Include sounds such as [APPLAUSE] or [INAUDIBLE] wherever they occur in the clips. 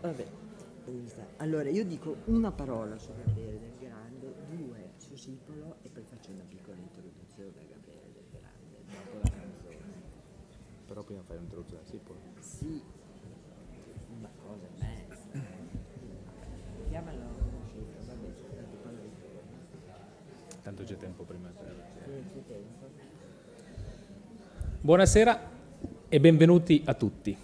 Vabbè, allora io dico una parola su Gabriele del Grande, due su Sipolo e poi faccio una piccola introduzione a Gabriele del Grande dopo la canzone. Però prima fai un'introduzione a Sipolo? Sì, una cosa mezza. Chiamalo, vabbè, tanto poi lo Tanto c'è tempo prima. Sì, tempo. Buonasera e benvenuti a tutti.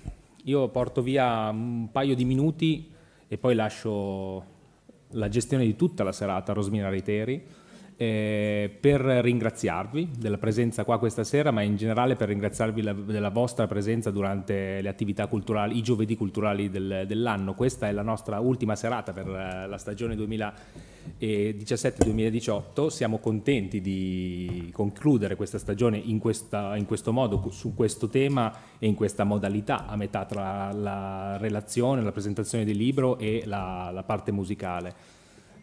Io porto via un paio di minuti e poi lascio la gestione di tutta la serata a Rosmina Riteri eh, per ringraziarvi della presenza qua questa sera, ma in generale per ringraziarvi la, della vostra presenza durante le attività culturali, i giovedì culturali del, dell'anno. Questa è la nostra ultima serata per eh, la stagione 2017-2018. Siamo contenti di concludere questa stagione in, questa, in, questo modo, su questo tema e in questa modalità, a metà tra la relazione, la presentazione del libro e la, la parte musicale.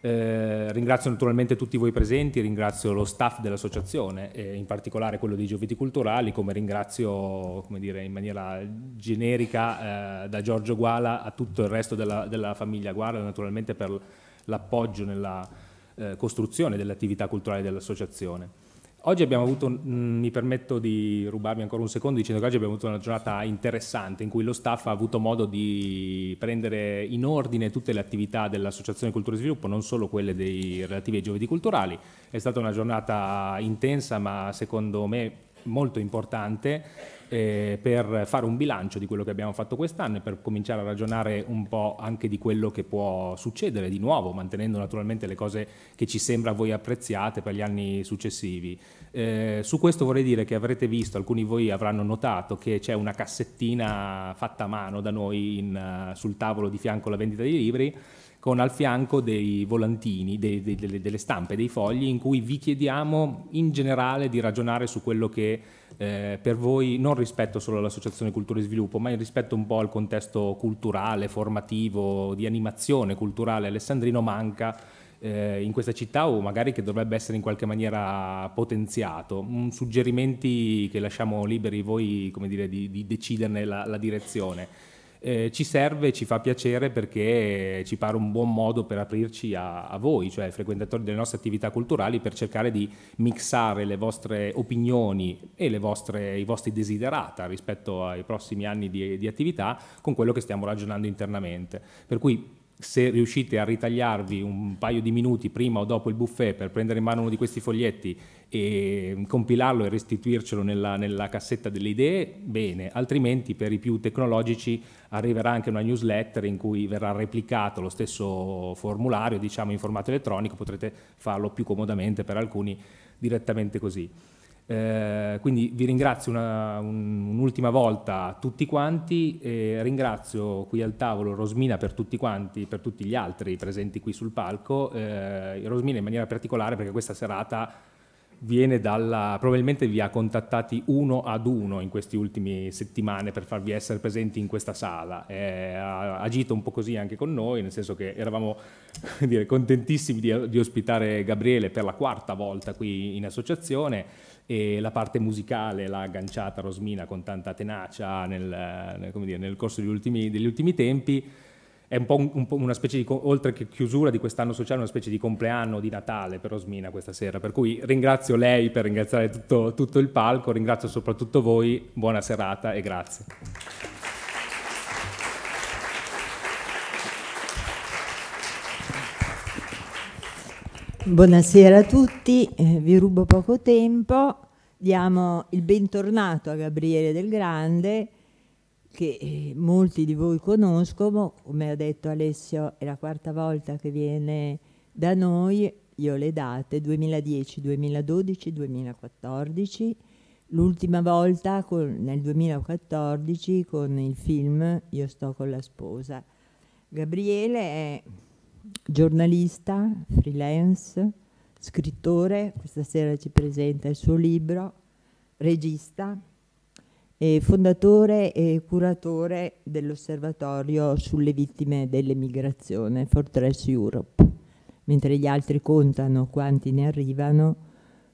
Eh, ringrazio naturalmente tutti voi presenti, ringrazio lo staff dell'associazione, eh, in particolare quello dei Gioviti Culturali, come ringrazio come dire, in maniera generica eh, da Giorgio Guala a tutto il resto della, della famiglia Guala, naturalmente per l'appoggio nella eh, costruzione dell'attività culturale dell'associazione. Oggi abbiamo avuto, mm, mi permetto di rubarmi ancora un secondo dicendo che oggi abbiamo avuto una giornata interessante in cui lo staff ha avuto modo di prendere in ordine tutte le attività dell'Associazione Cultura e Sviluppo, non solo quelle dei, relativi ai giovedì culturali. È stata una giornata intensa ma secondo me molto importante eh, per fare un bilancio di quello che abbiamo fatto quest'anno e per cominciare a ragionare un po' anche di quello che può succedere di nuovo, mantenendo naturalmente le cose che ci sembra voi apprezziate per gli anni successivi. Eh, su questo vorrei dire che avrete visto, alcuni di voi avranno notato che c'è una cassettina fatta a mano da noi in, eh, sul tavolo di fianco alla vendita dei libri con al fianco dei volantini, dei, dei, delle stampe, dei fogli in cui vi chiediamo in generale di ragionare su quello che eh, per voi non rispetto solo all'Associazione Cultura e Sviluppo, ma rispetto un po' al contesto culturale, formativo, di animazione culturale alessandrino manca eh, in questa città o magari che dovrebbe essere in qualche maniera potenziato. Mm, suggerimenti che lasciamo liberi voi come dire, di, di deciderne la, la direzione eh, ci serve, e ci fa piacere perché ci pare un buon modo per aprirci a, a, voi, cioè ai frequentatori delle nostre attività culturali, per cercare di mixare le vostre opinioni e vostre, i vostri desiderata rispetto ai prossimi anni di, di attività con quello che stiamo ragionando internamente. Per cui se riuscite a ritagliarvi un paio di minuti prima o dopo il buffet per prendere in mano uno di questi foglietti e compilarlo e restituircelo nella, nella, cassetta delle idee, bene, altrimenti per i più tecnologici arriverà anche una newsletter in cui verrà replicato lo stesso formulario, diciamo in formato elettronico, potrete farlo più comodamente per alcuni direttamente così. Eh, quindi vi ringrazio un'ultima un volta tutti quanti, e ringrazio qui al tavolo Rosmina per tutti quanti, per tutti gli altri presenti qui sul palco, eh, Rosmina in maniera particolare perché questa serata viene dalla, probabilmente vi ha contattati uno ad uno in queste ultime settimane per farvi essere presenti in questa sala, eh, ha agito un po' così anche con noi, nel senso che eravamo [LAUGHS] dire, contentissimi di, di ospitare Gabriele per la quarta volta qui in associazione e la parte musicale l'ha agganciata Rosmina con tanta tenacia nel, nel, dire, nel corso degli ultimi, degli ultimi tempi è un po', un, un po', una specie di, oltre che chiusura di quest'anno sociale, una specie di compleanno di Natale per Osmina questa sera, per cui ringrazio lei per ringraziare tutto, tutto il palco, ringrazio soprattutto voi, buona serata e grazie. Buonasera a tutti, eh, vi rubo poco tempo, diamo il bentornato a Gabriele Del Grande che eh, molti di voi conoscono, come ha detto Alessio è la quarta volta che viene da noi, io le date 2010, 2012, 2014, l'ultima volta con, nel 2014 con il film Io sto con la sposa. Gabriele è giornalista, freelance, scrittore, questa sera ci presenta il suo libro, regista, eh, fondatore e curatore dell'osservatorio sulle vittime dell'emigrazione Fortress Europe. Mentre gli altri contano quanti ne arrivano,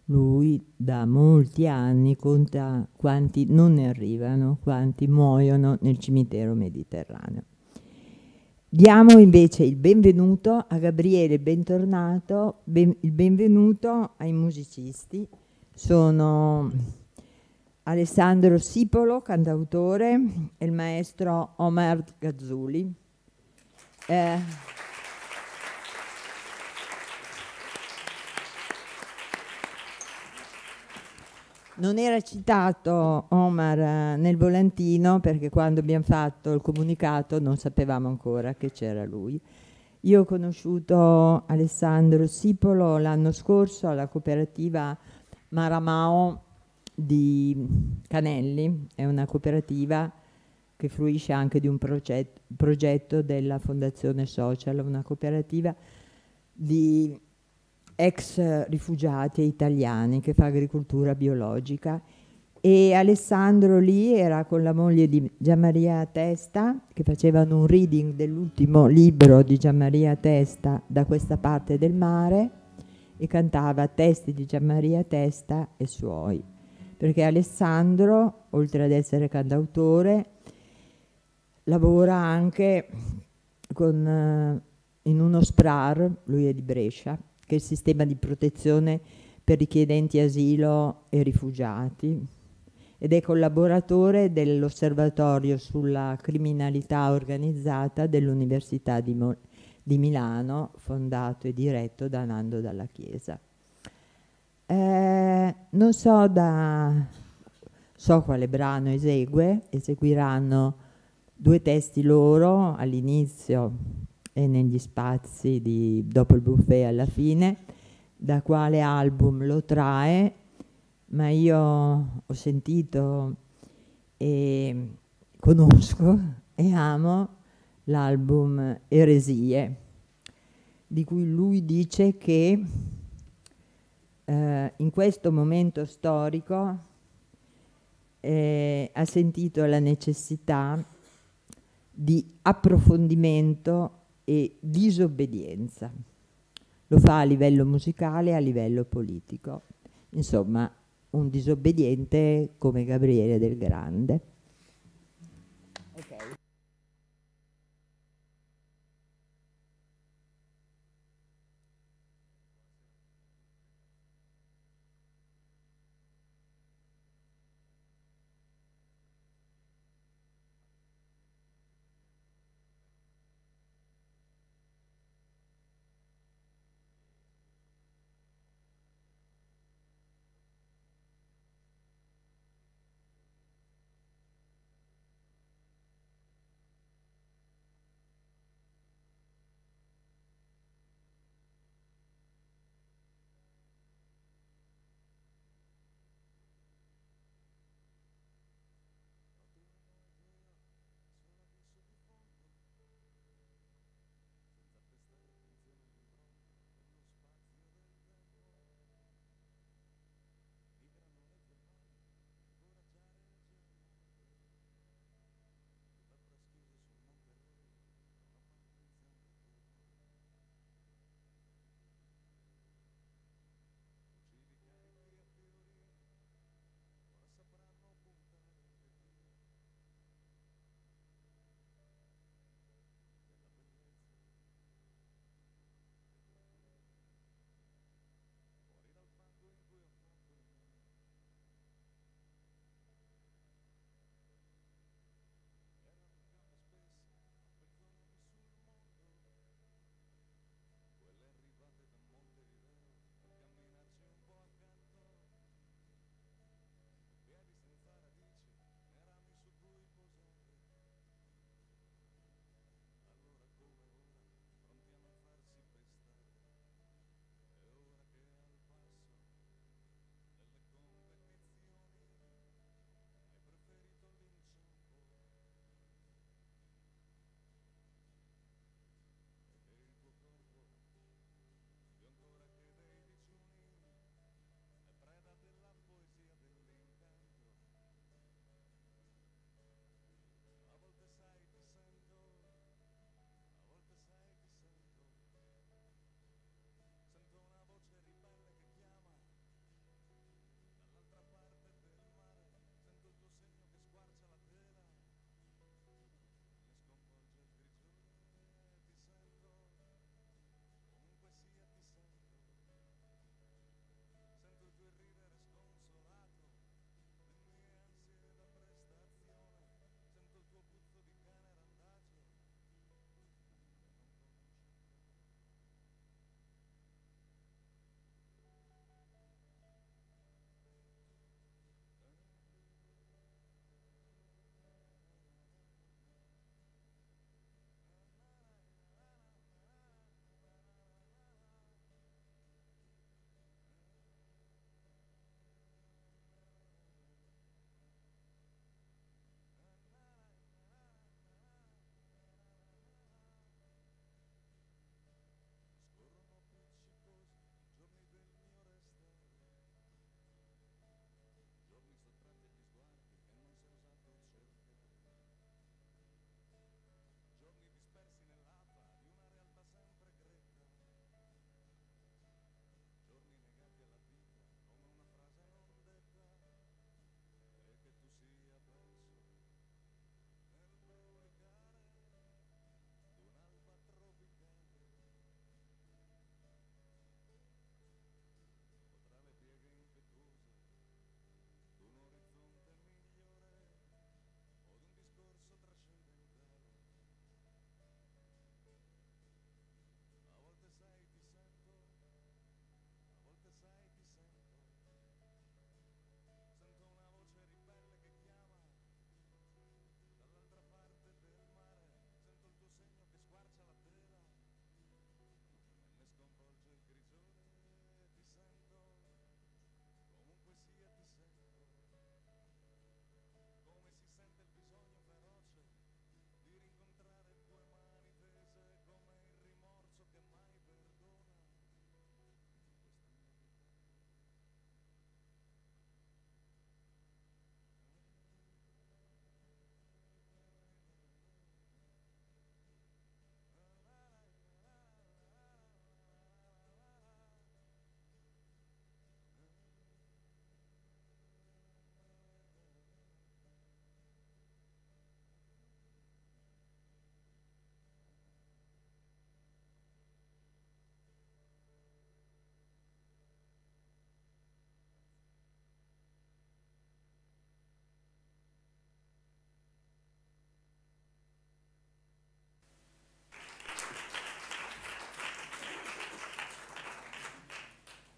lui da molti anni conta quanti non ne arrivano, quanti muoiono nel cimitero mediterraneo. Diamo invece il benvenuto a Gabriele Bentornato, ben, il benvenuto ai musicisti. Sono Alessandro Sipolo, cantautore, e il maestro Omar Gazzuli. Eh, non era citato Omar eh, nel volantino perché quando abbiamo fatto il comunicato non sapevamo ancora che c'era lui. Io ho conosciuto Alessandro Sipolo l'anno scorso alla cooperativa Maramao di Canelli, è una cooperativa che fruisce anche di un progetto, progetto della Fondazione Social, una cooperativa di ex rifugiati italiani che fa agricoltura biologica e Alessandro lì era con la moglie di Gianmaria Testa che facevano un reading dell'ultimo libro di Gianmaria Testa da questa parte del mare e cantava testi di Gianmaria Testa e suoi perché Alessandro, oltre ad essere cantautore, lavora anche con, eh, in uno SPRAR, lui è di Brescia, che è il sistema di protezione per richiedenti asilo e rifugiati ed è collaboratore dell'osservatorio sulla criminalità organizzata dell'Università di, di, Milano, fondato e diretto da Nando Dalla Chiesa. Eh, non so da so quale brano esegue, eseguiranno due testi loro all'inizio e negli spazi di, dopo il buffet alla fine, da quale album lo trae, ma io ho sentito e conosco e amo l'album Eresie, di cui lui dice che eh, in questo momento storico eh, ha sentito la necessità di approfondimento e disobbedienza. Lo fa a livello musicale e a livello politico. Insomma, un disobbediente come Gabriele del Grande.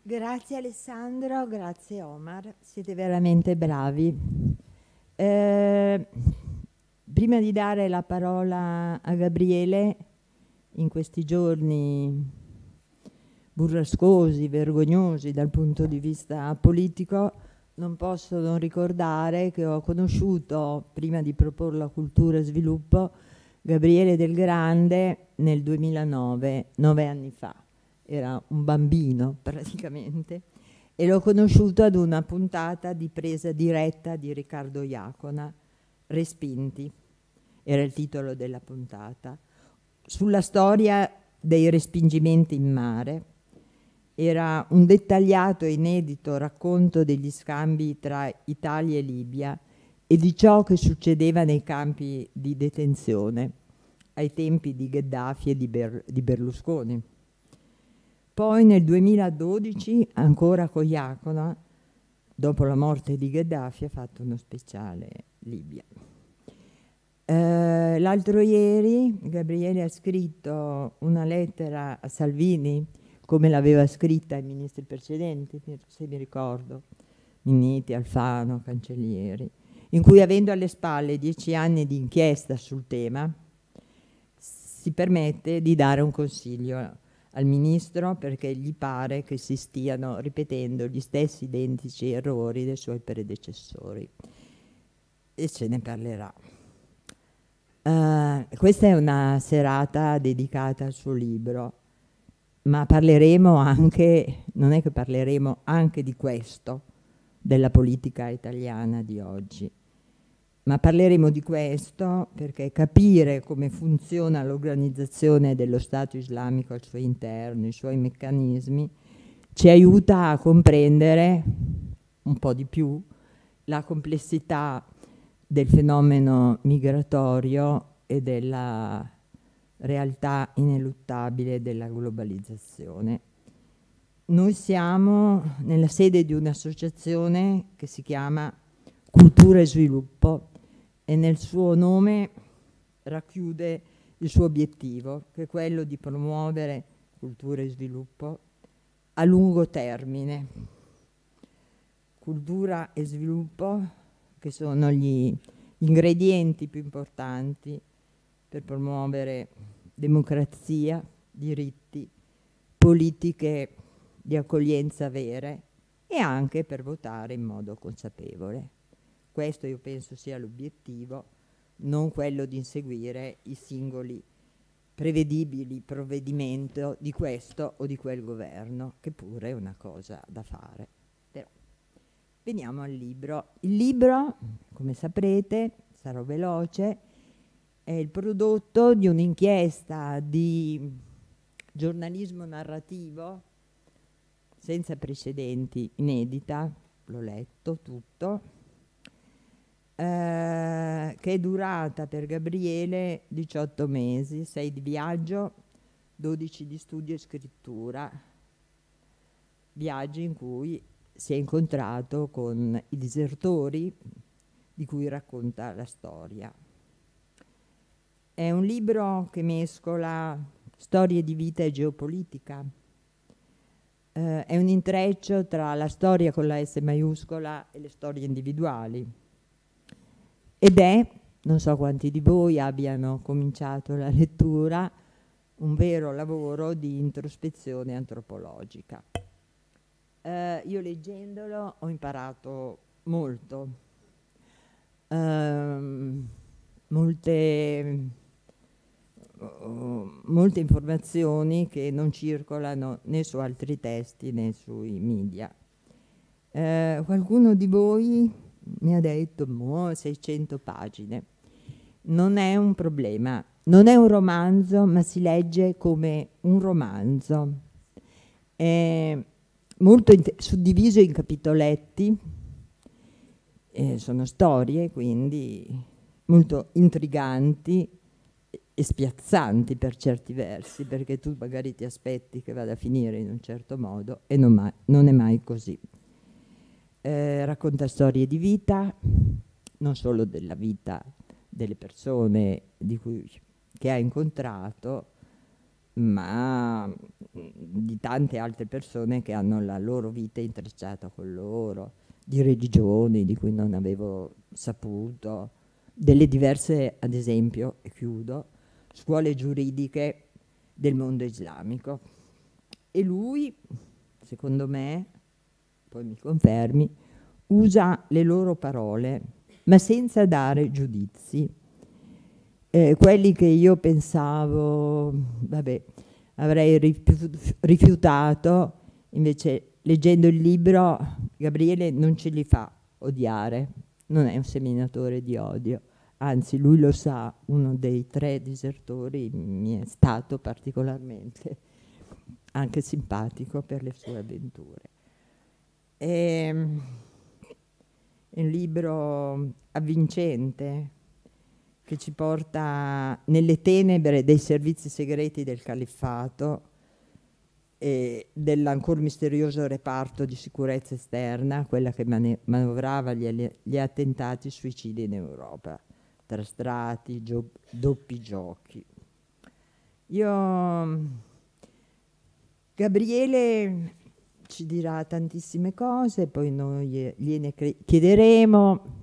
Grazie Alessandro, grazie Omar, siete veramente bravi. Eh, prima di dare la parola a Gabriele, in questi giorni burrascosi, vergognosi dal punto di vista politico, non posso non ricordare che ho conosciuto, prima di proporla Cultura e Sviluppo, Gabriele Del Grande nel 2009, nove anni fa era un bambino [LAUGHS] praticamente, e l'ho conosciuto ad una puntata di presa diretta di Riccardo Iacona, Respinti, era il titolo della puntata, sulla storia dei respingimenti in mare. Era un dettagliato e inedito racconto degli scambi tra Italia e Libia e di ciò che succedeva nei campi di detenzione ai tempi di Gheddafi e di, Ber di Berlusconi. Poi nel 2012, ancora con Iacona, dopo la morte di Gheddafi, ha fatto uno speciale Libia. Eh, l'altro ieri Gabriele ha scritto una lettera a Salvini, come l'aveva scritta ai ministri precedenti, se mi ricordo, Minniti, Alfano, Cancellieri, in cui avendo alle spalle dieci anni di inchiesta sul tema, si permette di dare un consiglio al ministro perché gli pare che si stiano ripetendo gli stessi identici errori dei suoi predecessori e ce ne parlerà. Uh, questa è una serata dedicata al suo libro, ma parleremo anche, non è che parleremo anche di questo, della politica italiana di oggi ma parleremo di questo perché capire come funziona l'organizzazione dello Stato islamico al suo interno, i suoi meccanismi, ci aiuta a comprendere un po' di più la complessità del fenomeno migratorio e della realtà ineluttabile della globalizzazione. Noi siamo nella sede di un'associazione che si chiama Cultura e Sviluppo, e nel suo nome racchiude il suo obiettivo, che è quello di promuovere cultura e sviluppo a lungo termine. Cultura e sviluppo che sono gli ingredienti più importanti per promuovere democrazia, diritti, politiche di accoglienza vere e anche per votare in modo consapevole questo io penso sia l'obiettivo, non quello di inseguire i singoli prevedibili provvedimenti di questo o di quel governo, che pure è una cosa da fare. Però veniamo al libro. Il libro, come saprete, sarò veloce, è il prodotto di un'inchiesta di giornalismo narrativo senza precedenti, inedita, l'ho letto tutto, eh, che è durata per Gabriele 18 mesi, 6 di viaggio, 12 di studio e scrittura, viaggi in cui si è incontrato con i disertori di cui racconta la storia. È un libro che mescola storie di vita e geopolitica. Eh, è un intreccio tra la storia con la S maiuscola e le storie individuali ed è, non so quanti di voi abbiano cominciato la lettura, un vero lavoro di introspezione antropologica. Eh, io leggendolo ho imparato molto, eh, molte, molte informazioni che non circolano né su altri testi né sui media. Eh, qualcuno di voi mi ha detto, mo, 600 pagine. Non è un problema, non è un romanzo, ma si legge come un romanzo. È molto suddiviso in capitoletti, eh, sono storie quindi molto intriganti e spiazzanti per certi versi, perché tu magari ti aspetti che vada a finire in un certo modo e non, non è mai così. Eh, racconta storie di vita, non solo della vita delle persone cui, che ha incontrato, ma mm, di tante altre persone che hanno la loro vita intrecciata con loro, di religioni di cui non avevo saputo, delle diverse, ad esempio, e chiudo, scuole giuridiche del mondo islamico. E lui, secondo me, poi mi confermi, usa le loro parole, ma senza dare giudizi. Eh, quelli che io pensavo, vabbè, avrei rifiutato, invece leggendo il libro, Gabriele non ce li fa odiare, non è un seminatore di odio, anzi lui lo sa, uno dei tre disertori mi è stato particolarmente anche simpatico per le sue avventure. Ehm, è un libro avvincente che ci porta nelle tenebre dei servizi segreti del califfato e dell'ancor misterioso reparto di sicurezza esterna, quella che manovrava gli, gli attentati suicidi in Europa, tra strati, gio doppi giochi. Io Gabriele ci dirà tantissime cose, poi noi gliene chiederemo.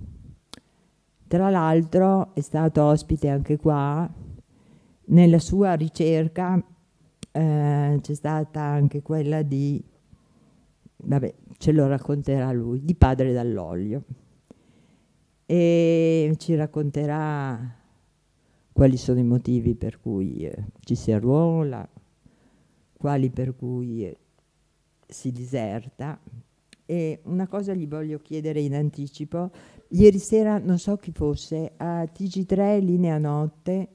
Tra l'altro è stato ospite anche qua, nella sua ricerca eh, c'è stata anche quella di, vabbè, ce lo racconterà lui, di Padre dall'Olio. E ci racconterà quali sono i motivi per cui eh, ci si arruola, quali per cui eh, si diserta. E una cosa gli voglio chiedere in anticipo. Ieri sera, non so chi fosse, a TG3 Linea Notte,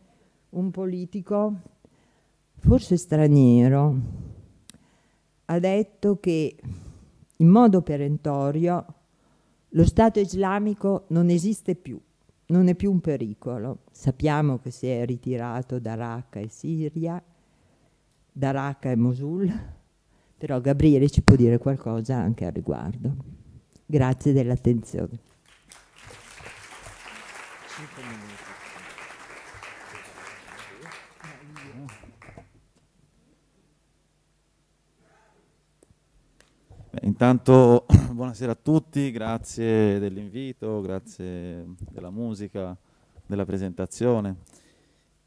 un politico, forse straniero, ha detto che in modo perentorio lo Stato islamico non esiste più, non è più un pericolo. Sappiamo che si è ritirato da Raqqa e Siria, da Raqqa e Mosul, però Gabriele ci può dire qualcosa anche al riguardo. Grazie dell'attenzione. Intanto [COUGHS] buonasera a tutti, grazie dell'invito, grazie della musica, della presentazione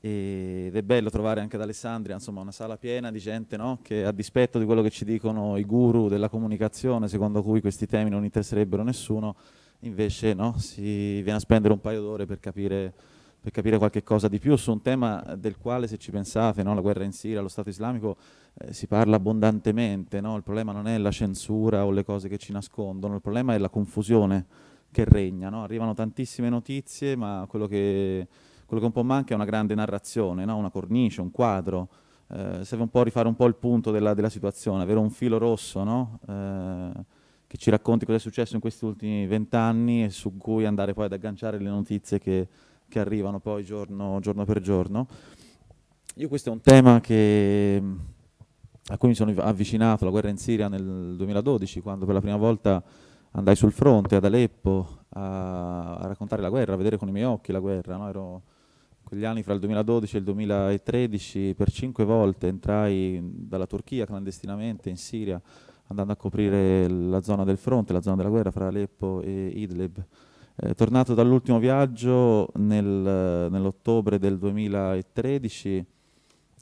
ed è bello trovare anche ad Alessandria insomma, una sala piena di gente no? che a dispetto di quello che ci dicono i guru della comunicazione secondo cui questi temi non interesserebbero nessuno invece no? si viene a spendere un paio d'ore per capire, per capire qualche cosa di più su un tema del quale se ci pensate no? la guerra in Siria, lo Stato islamico eh, si parla abbondantemente il problema non è la censura o le cose che ci nascondono il problema è la confusione che regna arrivano tantissime notizie ma quello che quello che un po' manca è una grande narrazione, no? una cornice, un quadro. Eh, serve un po' rifare un po' il punto della, della situazione, avere un filo rosso no? eh, che ci racconti cosa è successo in questi ultimi vent'anni e su cui andare poi ad agganciare le notizie che, che arrivano poi giorno, giorno, per giorno. Io questo è un tema che, a cui mi sono avvicinato, la guerra in Siria nel 2012, quando per la prima volta andai sul fronte ad Aleppo a, a raccontare la guerra, a vedere con i miei occhi la guerra. No? Ero, quegli anni fra il 2012 e il 2013 per cinque volte entrai dalla Turchia clandestinamente in Siria andando a coprire la zona del fronte, la zona della guerra fra Aleppo e Idlib. Eh, tornato dall'ultimo viaggio nel, nell'ottobre del 2013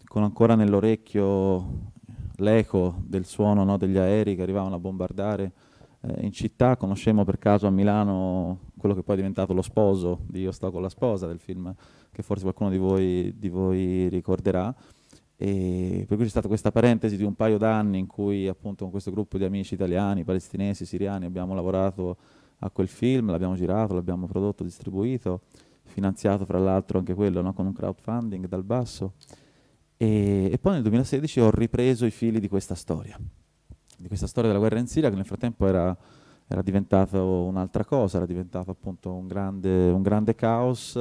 con ancora nell'orecchio l'eco del suono no, degli aerei che arrivavano a bombardare eh, in città, conoscemmo per caso a Milano quello che poi è diventato lo sposo di Io sto con la sposa del film che forse qualcuno di voi, di voi ricorderà. E per cui c'è stata questa parentesi di un paio d'anni in cui appunto con questo gruppo di amici italiani, palestinesi, siriani abbiamo lavorato a quel film, l'abbiamo girato, l'abbiamo prodotto, distribuito, finanziato fra l'altro anche quello no? con un crowdfunding dal basso. E, e, poi nel 2016 ho ripreso i fili di questa storia, di questa storia della guerra in Siria che nel frattempo era, era diventata un'altra cosa, era diventato appunto un grande, un grande caos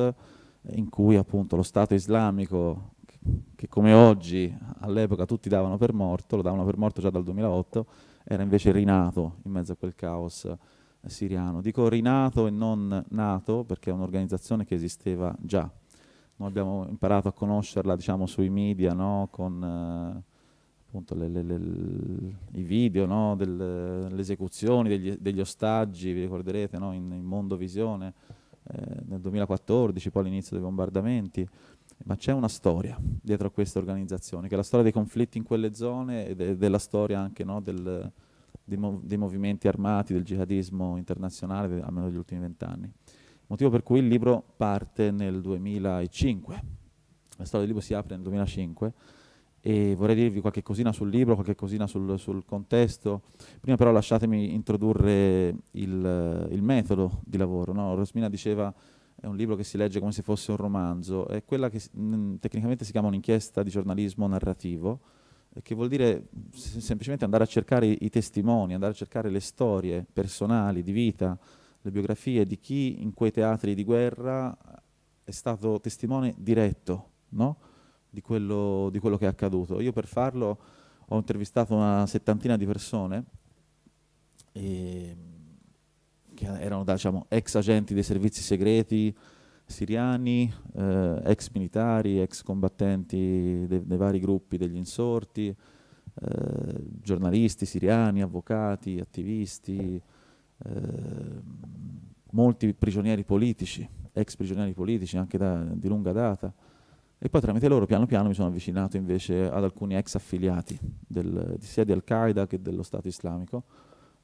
in cui appunto lo Stato islamico, che come oggi all'epoca tutti davano per morto, lo davano per morto già dal 2008, era invece rinato in mezzo a quel caos eh, siriano. Dico rinato e non nato perché è un'organizzazione che esisteva già. Noi abbiamo imparato a conoscerla diciamo, sui media, no? con eh, appunto le, le, le, i video no? delle esecuzioni degli, degli, ostaggi, vi ricorderete, no? in, in Mondo Visione eh, nel 2014, poi all'inizio dei bombardamenti, ma c'è una storia dietro a queste organizzazioni, che è la storia dei conflitti in quelle zone e de della storia anche no, del, dei, mov dei, movimenti armati, del jihadismo internazionale, almeno degli ultimi vent'anni. Motivo per cui il libro parte nel 2005, la storia del libro si apre nel 2005 e vorrei dirvi qualche cosina sul libro, qualche cosina sul, sul contesto. Prima però lasciatemi introdurre il, il metodo di lavoro. No? Rosmina diceva è un libro che si legge come se fosse un romanzo, è quella che mh, tecnicamente si chiama un'inchiesta di giornalismo narrativo, eh, che vuol dire se semplicemente andare a cercare i, i testimoni, andare a cercare le storie personali, di vita, le biografie di chi in quei teatri di guerra è stato testimone diretto, no? di quello, di quello che è accaduto. Io per farlo ho intervistato una settantina di persone e, che erano diciamo, ex agenti dei servizi segreti siriani, eh, ex militari, ex combattenti dei, dei vari gruppi degli insorti, eh, giornalisti siriani, avvocati, attivisti, eh, molti prigionieri politici, ex prigionieri politici anche da, di lunga data. E poi tramite loro piano piano mi sono avvicinato invece ad alcuni ex affiliati del, sia di Al-Qaeda che dello Stato Islamico,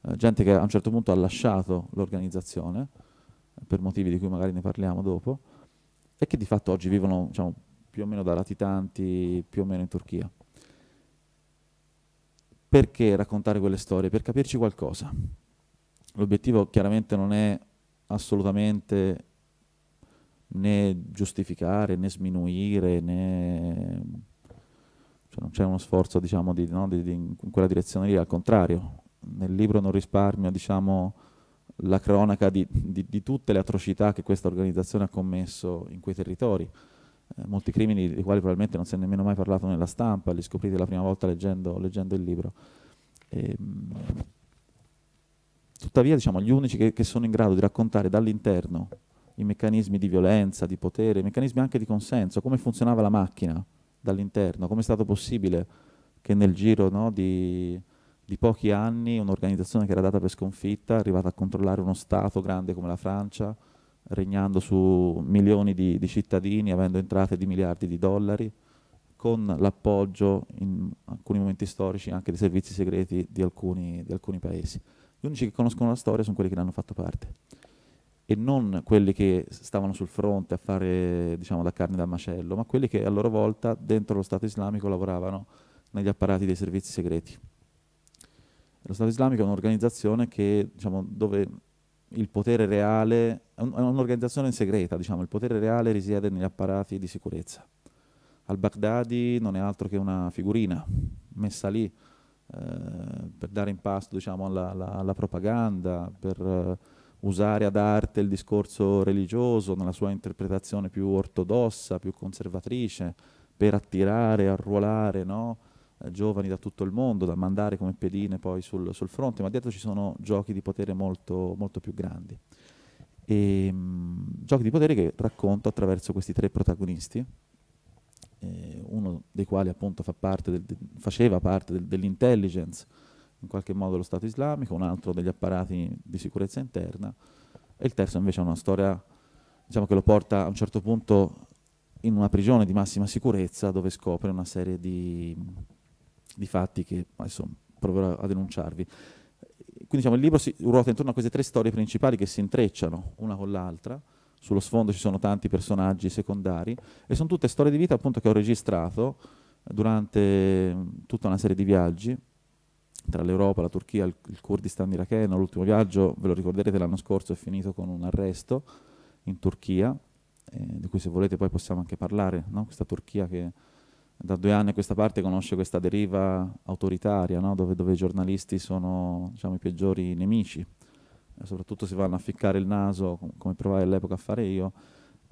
eh, gente che a un certo punto ha lasciato l'organizzazione, eh, per motivi di cui magari ne parliamo dopo, e che di fatto oggi vivono diciamo, più o meno da latitanti, più o meno in Turchia. Perché raccontare quelle storie? Per capirci qualcosa. L'obiettivo chiaramente non è assolutamente né giustificare né sminuire né cioè non c'è uno sforzo diciamo di, no, di, di, in quella direzione lì al contrario nel libro non risparmio diciamo la cronaca di, di tutte le atrocità che questa organizzazione ha commesso in quei territori eh, molti crimini dei quali probabilmente non si è nemmeno mai parlato nella stampa li scoprite la prima volta leggendo, leggendo il libro e, ehm, tuttavia diciamo gli unici che, che sono in grado di raccontare dall'interno i meccanismi di violenza, di potere, i meccanismi anche di consenso, come funzionava la macchina dall'interno, come è stato possibile che nel giro no, di, di pochi anni un'organizzazione che era data per sconfitta è arrivata a controllare uno Stato grande come la Francia, regnando su milioni di, di cittadini, avendo entrate di miliardi di dollari, con l'appoggio in alcuni momenti storici anche dei servizi segreti di alcuni, di alcuni paesi. Gli unici che conoscono la storia sono quelli che ne hanno fatto parte e non quelli che stavano sul fronte a fare diciamo, la carne da macello, ma quelli che a loro volta dentro lo Stato islamico lavoravano negli apparati dei servizi segreti. Lo Stato islamico è un'organizzazione che, diciamo, dove il potere reale, è un'organizzazione segreta, diciamo, il potere reale risiede negli apparati di sicurezza. Al-Baghdadi non è altro che una figurina messa lì eh, per dare impasto diciamo, alla, alla, alla, propaganda, per... Eh, usare ad arte il discorso religioso nella sua interpretazione più ortodossa, più conservatrice, per attirare, arruolare no? eh, giovani da tutto il mondo, da mandare come pedine poi sul, sul fronte, ma dietro ci sono giochi di potere molto, molto più grandi. E, ehm, mh, giochi di potere che racconto attraverso questi tre protagonisti, eh, uno dei quali appunto fa parte del, faceva parte del, dell'intelligence, in qualche modo lo Stato islamico, un altro degli apparati di sicurezza interna e il terzo invece ha una storia diciamo, che lo porta a un certo punto in una prigione di massima sicurezza dove scopre una serie di, di fatti che adesso proverò a denunciarvi. Quindi diciamo, il libro si ruota intorno a queste tre storie principali che si intrecciano una con l'altra, sullo sfondo ci sono tanti personaggi secondari e sono tutte storie di vita appunto, che ho registrato durante tutta una serie di viaggi tra l'Europa, la Turchia, il, il Kurdistan iracheno, l'ultimo viaggio, ve lo ricorderete l'anno scorso, è finito con un arresto in Turchia, eh, di cui se volete poi possiamo anche parlare, no? questa Turchia che da due anni a questa parte conosce questa deriva autoritaria, no? dove, dove, i giornalisti sono diciamo, i peggiori nemici, e eh, soprattutto se vanno a ficcare il naso, come provai all'epoca a fare io,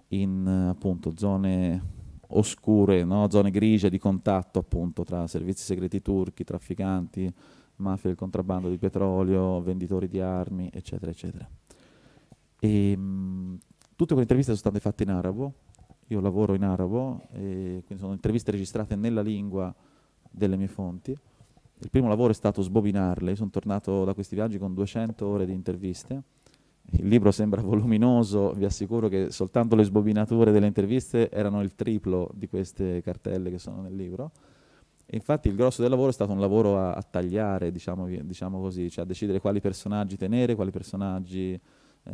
in eh, appunto, zone oscure, no? zone grigie di contatto appunto, tra servizi segreti turchi, trafficanti, mafia del contrabbando di petrolio, venditori di armi, eccetera, eccetera. E, mh, tutte quelle interviste sono state fatte in arabo, io lavoro in arabo, e quindi sono interviste registrate nella lingua delle mie fonti. Il primo lavoro è stato sbobinarle, sono tornato da questi viaggi con 200 ore di interviste. Il libro sembra [LAUGHS] voluminoso, vi assicuro che soltanto le sbobinature delle interviste erano il triplo di queste cartelle che sono nel libro. Infatti il grosso del lavoro è stato un lavoro a, a tagliare, diciamo, diciamo, così, cioè a decidere quali personaggi tenere, quali personaggi eh,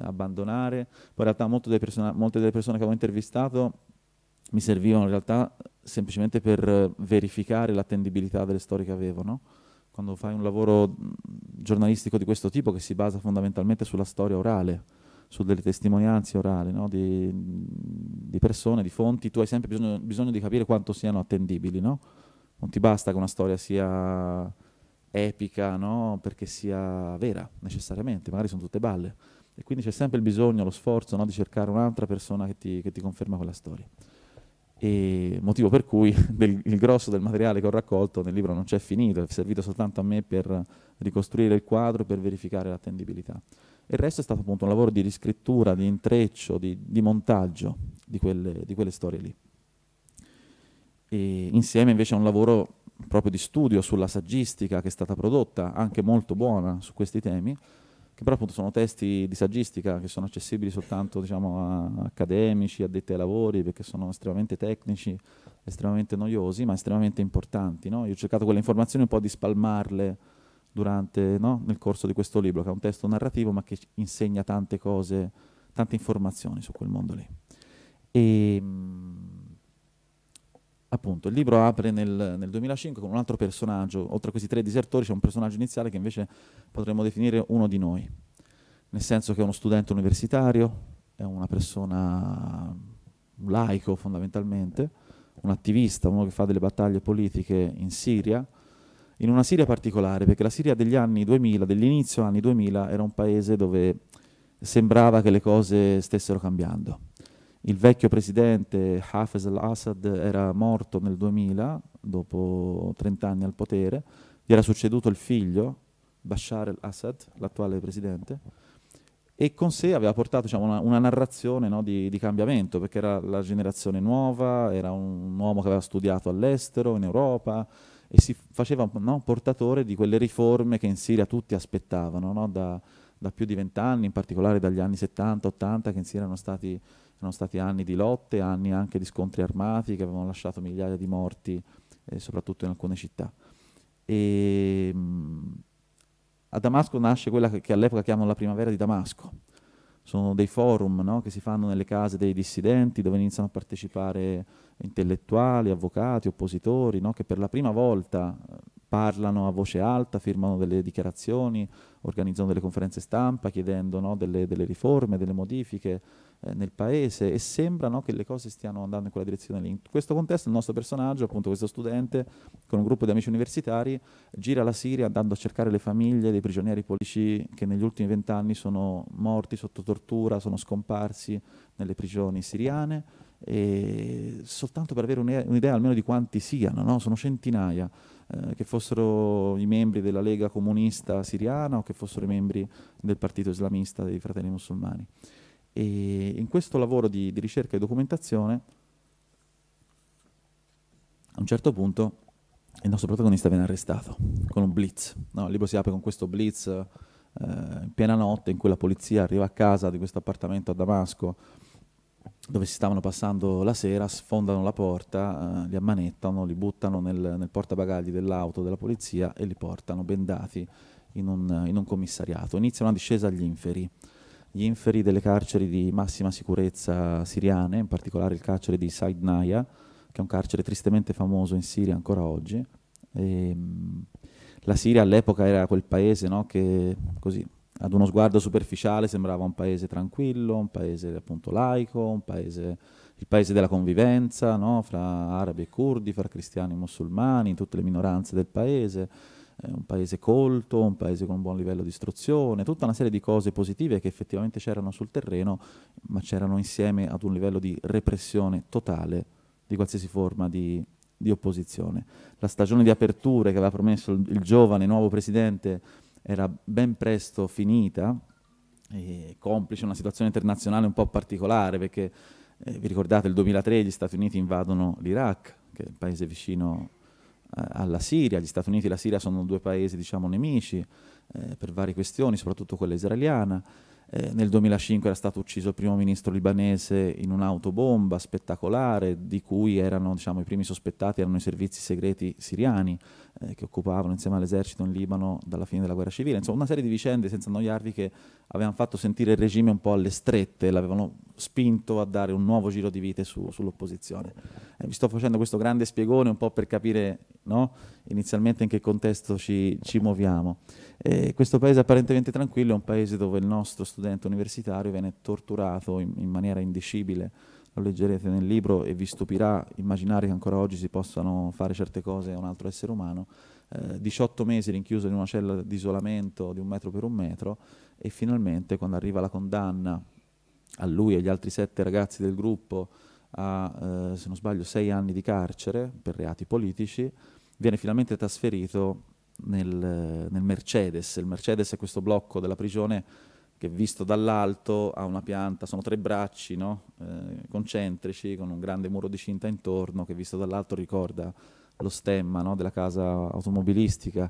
abbandonare. Poi in realtà persona molte delle persone che avevo intervistato mi servivano in realtà semplicemente per verificare l'attendibilità delle storie che avevo. No? Quando fai un lavoro giornalistico di questo tipo che si basa fondamentalmente sulla storia orale, su delle testimonianze orali no? di, di, persone, di fonti, tu hai sempre bisogno, bisogno di capire quanto siano attendibili. No? non ti basta che una storia sia epica, no? perché sia vera necessariamente, magari sono tutte balle. E quindi c'è sempre il bisogno, lo sforzo no? di cercare un'altra persona che ti, che ti, conferma quella storia. E motivo per cui [LAUGHS] del, il grosso del materiale che ho raccolto nel libro non c'è finito, è servito soltanto a me per ricostruire il quadro e per verificare l'attendibilità. Il resto è stato appunto un lavoro di riscrittura, di intreccio, di, di montaggio di quelle, di quelle storie lì e insieme invece a un lavoro proprio di studio sulla saggistica che è stata prodotta, anche molto buona su questi temi, che però appunto sono testi di saggistica che sono accessibili soltanto diciamo, a accademici, addetti ai lavori, perché sono estremamente tecnici, estremamente noiosi, ma estremamente importanti. No? Io ho cercato quelle informazioni un po' di spalmarle durante, no? nel corso di questo libro, che è un testo narrativo ma che insegna tante cose, tante informazioni su quel mondo lì. E, ehm, mh, appunto, il libro apre nel, nel, 2005 con un altro personaggio, oltre a questi tre disertori c'è un personaggio iniziale che invece potremmo definire uno di noi, nel senso che è uno studente universitario, è una persona un laico fondamentalmente, un attivista, uno che fa delle battaglie politiche in Siria, in una Siria particolare, perché la Siria degli anni 2000, dell'inizio anni 2000, era un paese dove sembrava che le cose stessero cambiando il vecchio presidente Hafez al-Assad era morto nel 2000, dopo 30 anni al potere, gli era succeduto il figlio, Bashar al-Assad, l'attuale presidente, e con sé aveva portato diciamo, una, una, narrazione no, di, di, cambiamento, perché era la generazione nuova, era un uomo che aveva studiato all'estero, in Europa, e si faceva no, portatore di quelle riforme che in Siria tutti aspettavano, no, da, da, più di vent'anni, in particolare dagli anni 70-80, che in Siria erano stati sono stati anni di lotte, anni anche di scontri armati che avevano lasciato migliaia di morti, eh, soprattutto in alcune città. E, mh, a Damasco nasce quella che, che all'epoca chiamano la primavera di Damasco. Sono dei forum no, che si fanno nelle case dei dissidenti dove iniziano a partecipare intellettuali, avvocati, oppositori, no, che per la prima volta eh, parlano a voce alta, firmano delle dichiarazioni, organizzano delle conferenze stampa chiedendo no, delle, delle, riforme, delle modifiche eh, nel paese e sembra no, che le cose stiano andando in quella direzione lì. In questo contesto il nostro personaggio, appunto questo studente, con un gruppo di amici universitari, gira la Siria andando a cercare le famiglie dei prigionieri politici che negli ultimi vent'anni sono morti sotto tortura, sono scomparsi nelle prigioni siriane e soltanto per avere un'idea almeno di quanti siano, no? sono centinaia, eh, che fossero i membri della Lega Comunista Siriana o che fossero i membri del Partito Islamista dei Fratelli Musulmani. E in questo lavoro di, di ricerca e documentazione, a un certo punto, il nostro protagonista viene arrestato con un blitz. No, il libro si apre con questo blitz eh, in piena notte in cui la polizia arriva a casa di questo appartamento a Damasco dove si stavano passando la sera, sfondano la porta, eh, li ammanettano, li buttano nel, nel portabagagli dell'auto della polizia e li portano bendati in un, in un commissariato. Inizia una discesa agli inferi gli inferi delle carceri di massima sicurezza siriane, in particolare il carcere di Said Naya, che è un carcere tristemente famoso in Siria ancora oggi. E, ehm, la Siria all'epoca era quel paese no, che così, ad uno sguardo superficiale sembrava un paese tranquillo, un paese appunto laico, un paese, il paese della convivenza no, fra arabi e curdi, fra cristiani e musulmani, tutte le minoranze del paese eh, un paese colto, un paese con un buon livello di istruzione, tutta una serie di cose positive che effettivamente c'erano sul terreno, ma c'erano insieme ad un livello di repressione totale di qualsiasi forma di, di opposizione. La stagione di aperture che aveva promesso il, il giovane nuovo presidente era ben presto finita, complice una situazione internazionale un po' particolare, perché eh, vi ricordate il 2003 gli Stati Uniti invadono l'Iraq, che è il paese vicino alla Siria, gli Stati Uniti e la Siria sono due paesi diciamo nemici eh, per varie questioni, soprattutto quella israeliana. Eh, nel 2005 era stato ucciso il primo ministro libanese in un'autobomba spettacolare, di cui erano diciamo, i primi sospettati erano i servizi segreti siriani eh, che occupavano insieme all'esercito in Libano dalla fine della guerra civile. Insomma, una serie di vicende, senza annoiarvi, che avevano fatto sentire il regime un po' alle strette, l'avevano spinto a dare un nuovo giro di vite su, sull'opposizione. Eh, vi sto facendo questo grande spiegone un po' per capire no? inizialmente in che contesto ci, ci muoviamo. E questo paese apparentemente tranquillo è un paese dove il nostro studente universitario viene torturato in, in maniera indicibile. Lo leggerete nel libro e vi stupirà immaginare che ancora oggi si possano fare certe cose a un altro essere umano. Eh, 18 mesi rinchiuso in una cella di isolamento di un metro per un metro e finalmente quando arriva la condanna a lui e agli altri sette ragazzi del gruppo a, eh, se non sbaglio, sei anni di carcere per reati politici, viene finalmente trasferito nel, nel Mercedes. Il Mercedes è questo blocco della prigione che visto dall'alto ha una pianta, sono tre bracci no? eh, concentrici con un grande muro di cinta intorno che visto dall'alto ricorda lo stemma no? della casa automobilistica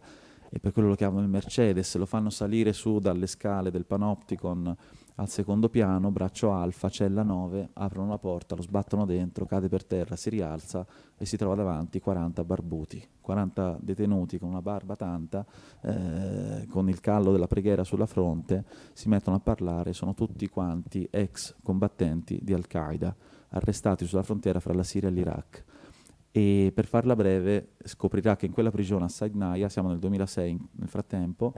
e per quello lo chiamano il Mercedes, lo fanno salire su dalle scale del panopticon al secondo piano, braccio alfa, cella 9, aprono la porta, lo sbattono dentro, cade per terra, si rialza e si trova davanti 40 barbuti, 40 detenuti con una barba tanta, eh, con il callo della preghiera sulla fronte, si mettono a parlare, sono tutti quanti ex combattenti di Al-Qaeda, arrestati sulla frontiera fra la Siria e l'Iraq. E per farla breve, scoprirà che in quella prigione a Saidnaia, siamo nel 2006 nel frattempo,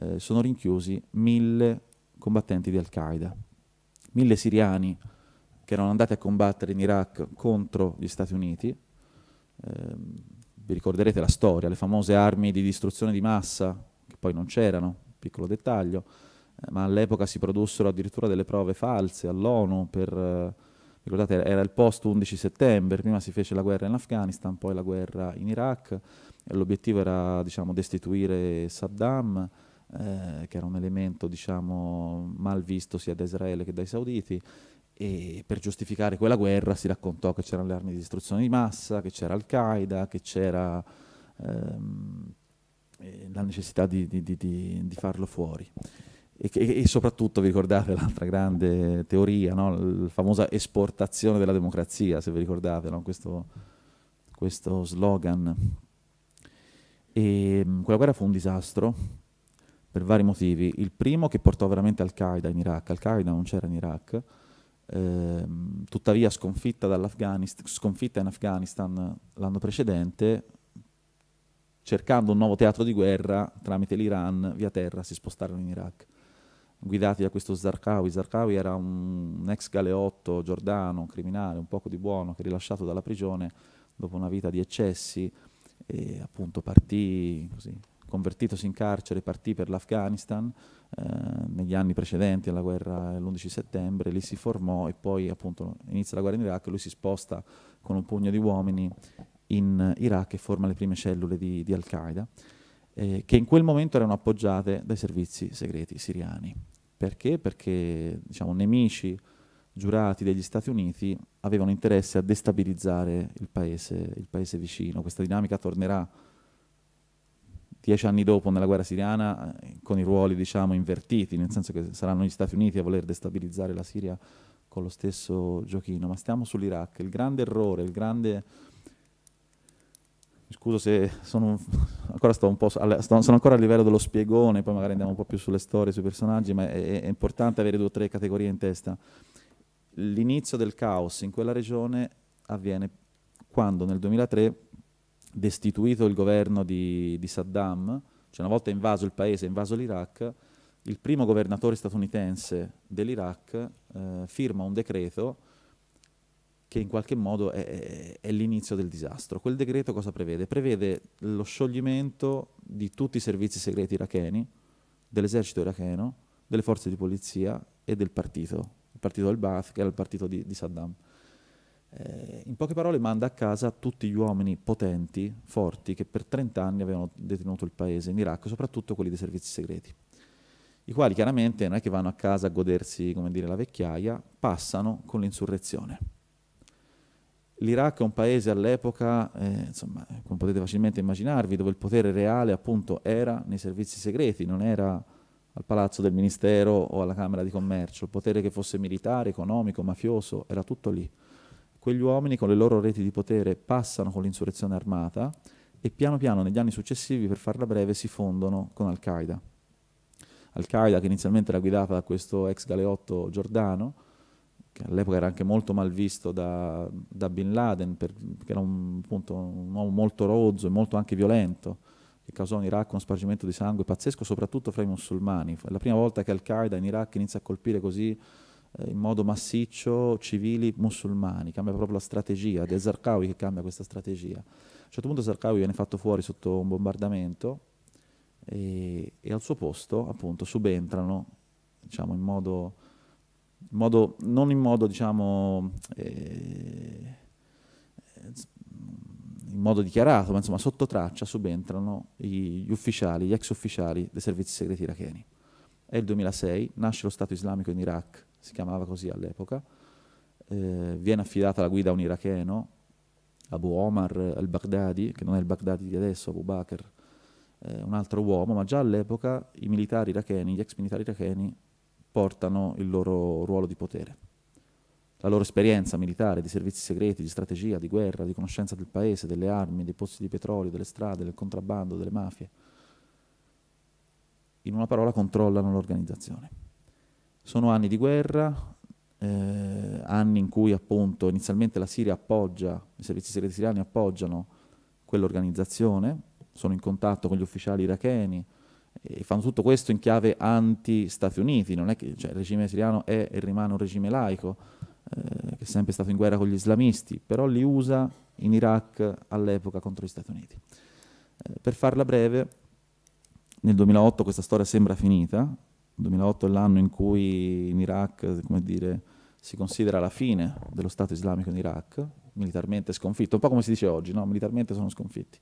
eh, sono rinchiusi mille combattenti di Al-Qaeda. Mille siriani che erano andati a combattere in Iraq contro gli Stati Uniti. Eh, vi ricorderete la storia, le famose armi di distruzione di massa, che poi non c'erano, piccolo dettaglio, eh, ma all'epoca si produssero addirittura delle prove false all'ONU per... Eh, ricordate, era il post 11 settembre, prima si fece la guerra in Afghanistan, poi la guerra in Iraq, e l'obiettivo era diciamo, destituire Saddam, eh, che era un elemento diciamo, mal visto sia da Israele che dai sauditi, e per giustificare quella guerra si raccontò che c'erano le armi di distruzione di massa, che c'era Al-Qaeda, che c'era ehm, eh, la necessità di, di, di, di farlo fuori. E, che, e, soprattutto vi ricordate l'altra grande teoria, no? la famosa esportazione della democrazia, se vi ricordate no? questo, questo slogan. E ehm, quella guerra fu un disastro, per vari motivi. Il primo che portò veramente Al-Qaeda in Iraq, Al-Qaeda non c'era in Iraq, ehm, tuttavia sconfitta, sconfitta in Afghanistan l'anno precedente, cercando un nuovo teatro di guerra tramite l'Iran, via terra si spostarono in Iraq guidati da questo Zarqawi. Zarqawi era un, ex galeotto giordano, un criminale, un poco di buono, che rilasciato dalla prigione dopo una vita di eccessi, e appunto partì così, convertitosi in carcere, partì per l'Afghanistan eh, negli anni precedenti alla guerra eh, dell'11 settembre, lì si formò e poi appunto inizia la guerra in Iraq, lui si sposta con un pugno di uomini in Iraq e forma le prime cellule di, di Al-Qaeda, eh, che in quel momento erano appoggiate dai servizi segreti siriani. Perché? Perché diciamo, nemici giurati degli Stati Uniti avevano interesse a destabilizzare il paese, il paese vicino. Questa dinamica tornerà dieci anni dopo nella guerra siriana eh, con i ruoli diciamo invertiti, nel senso che saranno gli Stati Uniti a voler destabilizzare la Siria con lo stesso giochino. Ma stiamo sull'Iraq, il grande errore, il grande... Mi scuso se sono [LAUGHS] ancora, sto alla, sto, sono ancora a livello dello spiegone, poi magari andiamo un po' più sulle storie, sui personaggi, ma è, è importante avere due o tre categorie in testa. L'inizio del caos in quella regione avviene quando nel 2003 destituito il governo di, di Saddam, cioè una volta invaso il paese, invaso l'Iraq, il primo governatore statunitense dell'Iraq eh, firma un decreto che in qualche modo è, è, l'inizio del disastro. Quel decreto cosa prevede? Prevede lo scioglimento di tutti i servizi segreti iracheni, dell'esercito iracheno, delle forze di polizia e del partito, il partito del Ba'ath, che era il partito di, di Saddam. Eh, in poche parole manda a casa tutti gli uomini potenti, forti, che per 30 anni avevano detenuto il paese in Iraq, soprattutto quelli dei servizi segreti, i quali chiaramente non è che vanno a casa a godersi dire, la vecchiaia, passano con l'insurrezione. L'Iraq è un paese all'epoca, eh, come potete facilmente immaginarvi, dove il potere reale appunto era nei servizi segreti, non era al palazzo del ministero o alla Camera di Commercio, il potere che fosse militare, economico, mafioso, era tutto lì quegli uomini con le loro reti di potere passano con l'insurrezione armata e piano piano negli anni successivi, per farla breve, si fondono con Al-Qaeda. Al-Qaeda che inizialmente era guidata da questo ex galeotto giordano, che all'epoca era anche molto mal visto da, da Bin Laden, per, che era un, appunto, un uomo molto rozzo e molto anche violento, che causò in Iraq uno spargimento di sangue pazzesco, soprattutto fra i musulmani. È la prima volta che Al-Qaeda in Iraq inizia a colpire così eh, in modo massiccio civili musulmani, cambia proprio la strategia, ed è Zarqawi che cambia questa strategia. A un certo punto Zarqawi viene fatto fuori sotto un bombardamento e, e al suo posto appunto subentrano diciamo, in, modo, in modo, non in modo diciamo, eh, in modo dichiarato, ma insomma sotto traccia subentrano gli ufficiali, gli ex ufficiali dei servizi segreti iracheni. È il 2006, nasce lo Stato islamico in Iraq, si chiamava così all'epoca, eh, viene affidata la guida a un iracheno, Abu Omar al-Baghdadi, che non è il Baghdadi di adesso, Abu Bakr, eh, un altro uomo, ma già all'epoca i militari iracheni, gli ex militari iracheni, portano il loro ruolo di potere. La loro esperienza militare, di servizi segreti, di strategia, di guerra, di conoscenza del paese, delle armi, dei posti di petrolio, delle strade, del contrabbando, delle mafie. In una parola controllano l'organizzazione. Sono anni di guerra, eh, anni in cui appunto inizialmente la Siria appoggia, i servizi segreti siriani appoggiano quell'organizzazione, sono in contatto con gli ufficiali iracheni e fanno tutto questo in chiave anti-Stati Uniti, non è che cioè, il regime siriano è e rimane un regime laico, eh, che è sempre stato in guerra con gli islamisti, però li usa in Iraq all'epoca contro gli Stati Uniti. Eh, per farla breve, nel 2008 questa storia sembra finita, il 2008 è l'anno in cui in Iraq dire, si considera la fine dello Stato islamico in Iraq, militarmente sconfitto, un po' come si dice oggi, no? militarmente sono sconfitti.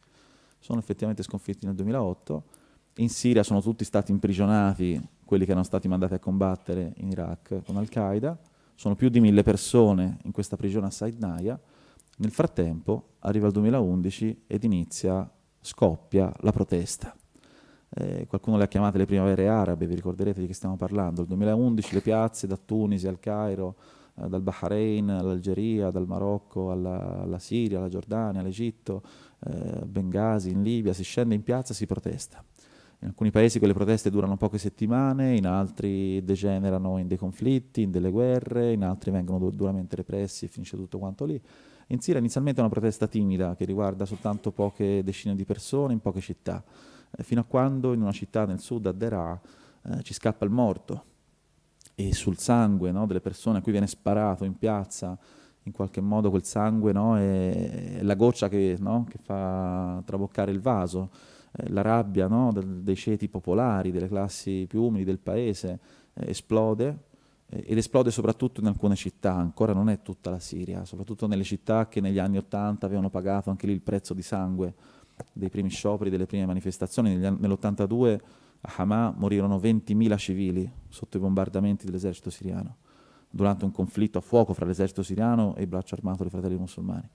Sono effettivamente sconfitti nel 2008, in Siria sono tutti stati imprigionati quelli che erano stati mandati a combattere in Iraq con Al-Qaeda, sono più di mille persone in questa prigione a Saidnaia, nel frattempo arriva il 2011 ed inizia, scoppia la protesta eh, qualcuno le ha chiamate le primavere arabe, vi ricorderete di che stiamo parlando, il 2011 le piazze da Tunisi al Cairo, eh, dal Bahrain all'Algeria, dal Marocco alla, alla Siria, alla Giordania, all'Egitto, eh, Benghazi, in Libia, si scende in piazza e si protesta. In alcuni paesi quelle proteste durano poche settimane, in altri degenerano in dei conflitti, in delle guerre, in altri vengono du duramente repressi e finisce tutto quanto lì. In Siria inizialmente è una protesta timida che riguarda soltanto poche decine di persone in poche città. Eh, fino a quando in una città nel sud, a Derà, eh, ci scappa il morto e sul sangue no, delle persone a cui viene sparato in piazza, in qualche modo quel sangue no, è, è, la goccia che, no, che, fa traboccare il vaso, eh, la rabbia del, dei ceti popolari, delle classi più umili del paese eh, esplode eh, ed esplode soprattutto in alcune città, ancora non è tutta la Siria, soprattutto nelle città che negli anni Ottanta avevano pagato anche lì il prezzo di sangue dei primi scioperi, delle prime manifestazioni. Nell'82 a Hamas morirono 20.000 civili sotto i bombardamenti dell'esercito siriano, durante un conflitto a fuoco fra l'esercito siriano e il braccio armato dei fratelli musulmani.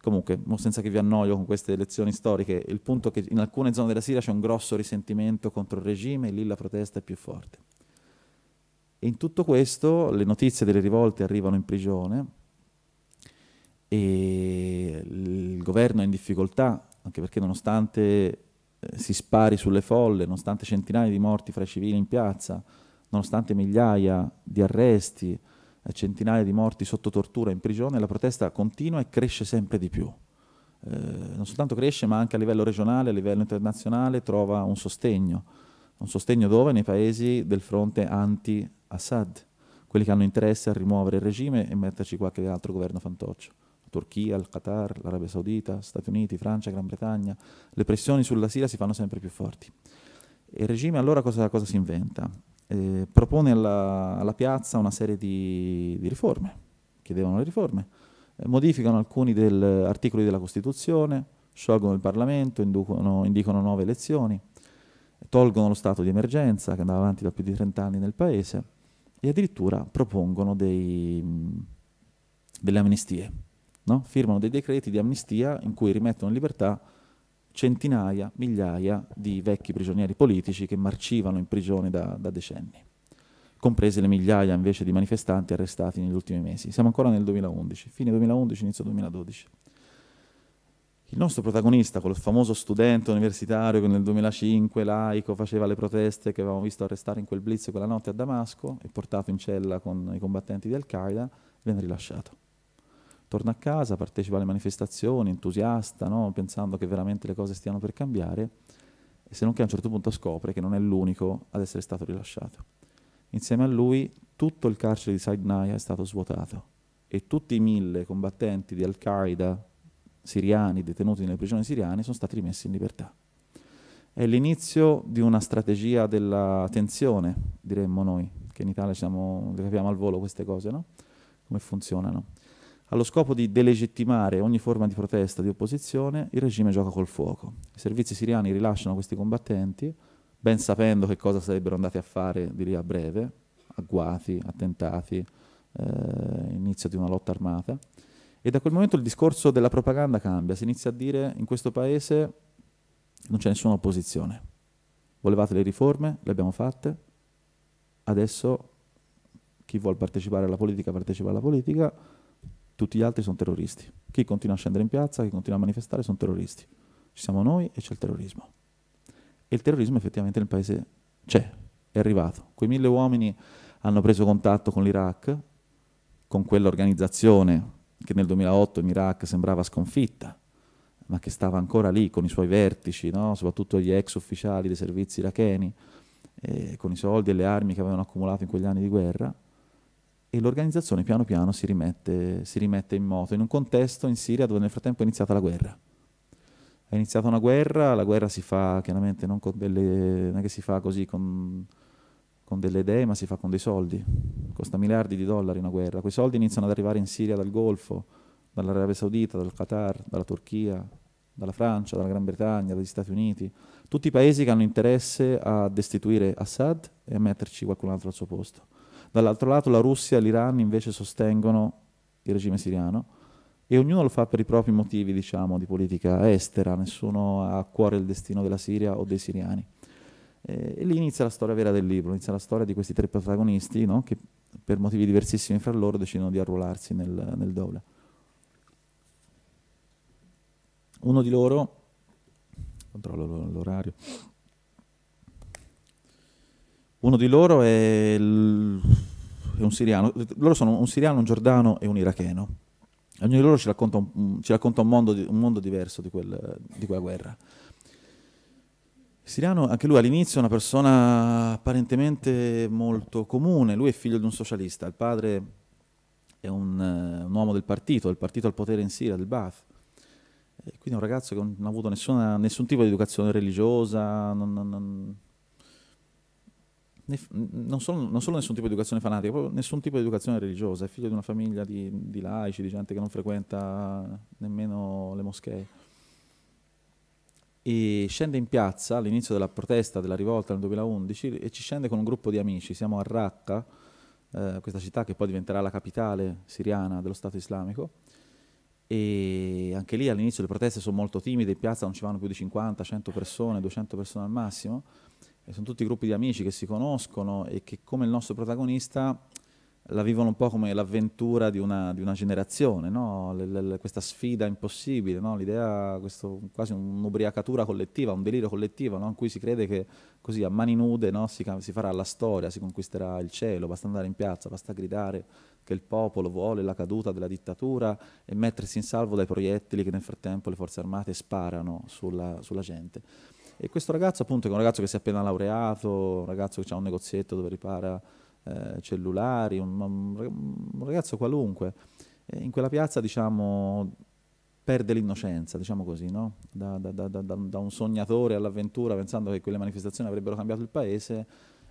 Comunque, senza che vi annoio con queste lezioni storiche, il punto è che in alcune zone della Siria c'è un grosso risentimento contro il regime e lì la protesta è più forte. E in tutto questo le notizie delle rivolte arrivano in prigione e il governo è in difficoltà anche perché nonostante eh, si spari sulle folle, nonostante centinaia di morti fra i civili in piazza, nonostante migliaia di arresti, centinaia di morti sotto tortura in prigione, la protesta continua e cresce sempre di più. Eh, non soltanto cresce, ma anche a livello regionale, a livello internazionale trova un sostegno. Un sostegno dove? Nei paesi del fronte anti-Assad, quelli che hanno interesse a rimuovere il regime e metterci qualche altro governo fantoccio. Turchia, il Qatar, l'Arabia Saudita, Stati Uniti, Francia, Gran Bretagna, le pressioni sulla Siria si fanno sempre più forti. E il regime allora cosa, cosa si inventa? Eh, propone alla, alla, piazza una serie di, di riforme, chiedevano le riforme, eh, modificano alcuni del, articoli della Costituzione, sciolgono il Parlamento, inducono, indicano nuove elezioni, tolgono lo stato di emergenza che andava avanti da più di 30 anni nel Paese e addirittura propongono dei, delle amnistie no? firmano dei decreti di amnistia in cui rimettono in libertà centinaia, migliaia di vecchi prigionieri politici che marcivano in prigione da, da decenni, comprese le migliaia invece di manifestanti arrestati negli ultimi mesi. Siamo ancora nel 2011, fine 2011, inizio 2012. Il nostro protagonista, quel famoso studente universitario che nel 2005, laico, faceva le proteste che avevamo visto arrestare in quel blitz quella notte a Damasco e portato in cella con i combattenti di Al-Qaeda, viene rilasciato torna a casa, partecipa alle manifestazioni, entusiasta, no? pensando che veramente le cose stiano per cambiare, e se non che a un certo punto scopre che non è l'unico ad essere stato rilasciato. Insieme a lui tutto il carcere di Saidnaya è stato svuotato e tutti i mille combattenti di Al-Qaeda siriani detenuti nelle prigioni siriane sono stati rimessi in libertà. È l'inizio di una strategia della tensione, diremmo noi, che in Italia siamo, capiamo al volo queste cose, no? come funzionano allo scopo di delegittimare ogni forma di protesta, di opposizione, il regime gioca col fuoco. I servizi siriani rilasciano questi combattenti, ben sapendo che cosa sarebbero andati a fare di lì a breve, agguati, attentati, eh, inizio di una lotta armata. E da quel momento il discorso della propaganda cambia, si inizia a dire in questo paese non c'è nessuna opposizione. Volevate le riforme, le abbiamo fatte, adesso chi vuole partecipare alla politica partecipa alla politica, tutti gli altri sono terroristi. Chi continua a scendere in piazza, chi continua a manifestare sono terroristi. Ci siamo noi e c'è il terrorismo. E il terrorismo effettivamente nel paese c'è, è arrivato. Quei mille uomini hanno preso contatto con l'Iraq, con quell'organizzazione che nel 2008 in Iraq sembrava sconfitta, ma che stava ancora lì con i suoi vertici, no? soprattutto gli ex ufficiali dei servizi iracheni, eh, con i soldi e le armi che avevano accumulato in quegli anni di guerra e l'organizzazione piano piano si rimette, si rimette in moto in un contesto in Siria dove nel frattempo è iniziata la guerra è iniziata una guerra, la guerra si fa chiaramente non, delle, non è che si fa così con, con, delle idee, ma si fa con dei soldi. Costa miliardi di dollari una guerra. Quei soldi iniziano ad arrivare in Siria dal Golfo, dall'Arabia Saudita, dal Qatar, dalla Turchia, dalla Francia, dalla Gran Bretagna, dagli Stati Uniti. Tutti i paesi che hanno interesse a destituire Assad e a metterci qualcun altro al suo posto. Dall'altro lato la Russia e l'Iran invece sostengono il regime siriano e ognuno lo fa per i propri motivi, diciamo, di politica estera, nessuno ha a cuore il destino della Siria o dei siriani. e lì inizia la storia vera del libro, inizia la storia di questi tre protagonisti no? che per motivi diversissimi fra loro decidono di arruolarsi nel, nel Dowla. Uno di loro, controllo l'orario, uno di loro è, il, è un siriano, loro sono un siriano, un giordano e un iracheno. Ognuno di loro ci racconta un, ci racconta un, mondo, un mondo, diverso di, quel, di quella guerra. siriano, anche lui all'inizio è una persona apparentemente molto comune, lui è figlio di un socialista, il padre è un, eh, un uomo del partito, del partito al potere in Siria, del Ba'ath, quindi è un ragazzo che non ha avuto nessuna, nessun tipo di educazione religiosa, non, non, non non solo, non solo, nessun tipo di educazione fanatica, proprio nessun tipo di educazione religiosa, è figlio di una famiglia di, di laici, di gente che non frequenta nemmeno le moschee. E scende in piazza all'inizio della protesta, della rivolta nel 2011 e ci scende con un gruppo di amici, siamo a Raqqa, eh, questa città che poi diventerà la capitale siriana dello Stato islamico, e anche lì all'inizio le proteste sono molto timide, in piazza non ci vanno più di 50, 100 persone, 200 persone al massimo e sono tutti gruppi di amici che si conoscono e che come il nostro protagonista la vivono un po' come l'avventura di una, di una generazione, no? le, le, questa sfida impossibile, no? l'idea, questo, quasi un'ubriacatura collettiva, un delirio collettivo, no? in cui si crede che così a mani nude si, si, farà la storia, si conquisterà il cielo, basta andare in piazza, basta gridare che il popolo vuole la caduta della dittatura e mettersi in salvo dai proiettili che nel frattempo le forze armate sparano sulla, sulla gente. E questo ragazzo appunto è un ragazzo che si è appena laureato, un ragazzo che ha un negozietto dove ripara eh, cellulari, un, un, ragazzo qualunque. E in quella piazza diciamo perde l'innocenza, diciamo così, no? da, da, da, da, un sognatore all'avventura pensando che quelle manifestazioni avrebbero cambiato il paese,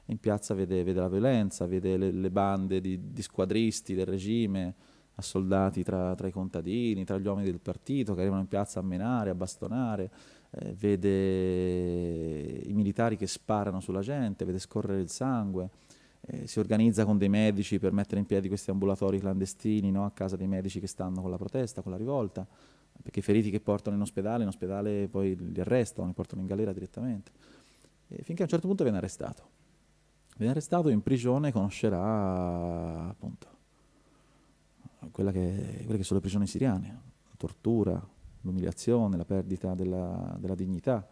in piazza vede, vede la violenza, vede le, le bande di, di, squadristi del regime, assoldati tra, tra i contadini, tra gli uomini del partito che arrivano in piazza a menare, a bastonare eh, vede i militari che sparano sulla gente, vede scorrere il sangue, eh, si organizza con dei medici per mettere in piedi questi ambulatori clandestini no? a casa dei medici che stanno con la protesta, con la rivolta, perché i feriti che portano in ospedale, in ospedale poi li arrestano, li portano in galera direttamente, e finché a un certo punto viene arrestato. Viene arrestato in prigione conoscerà appunto quella che, quelle che sono le prigioni siriane, tortura, l'umiliazione, la perdita della, della dignità,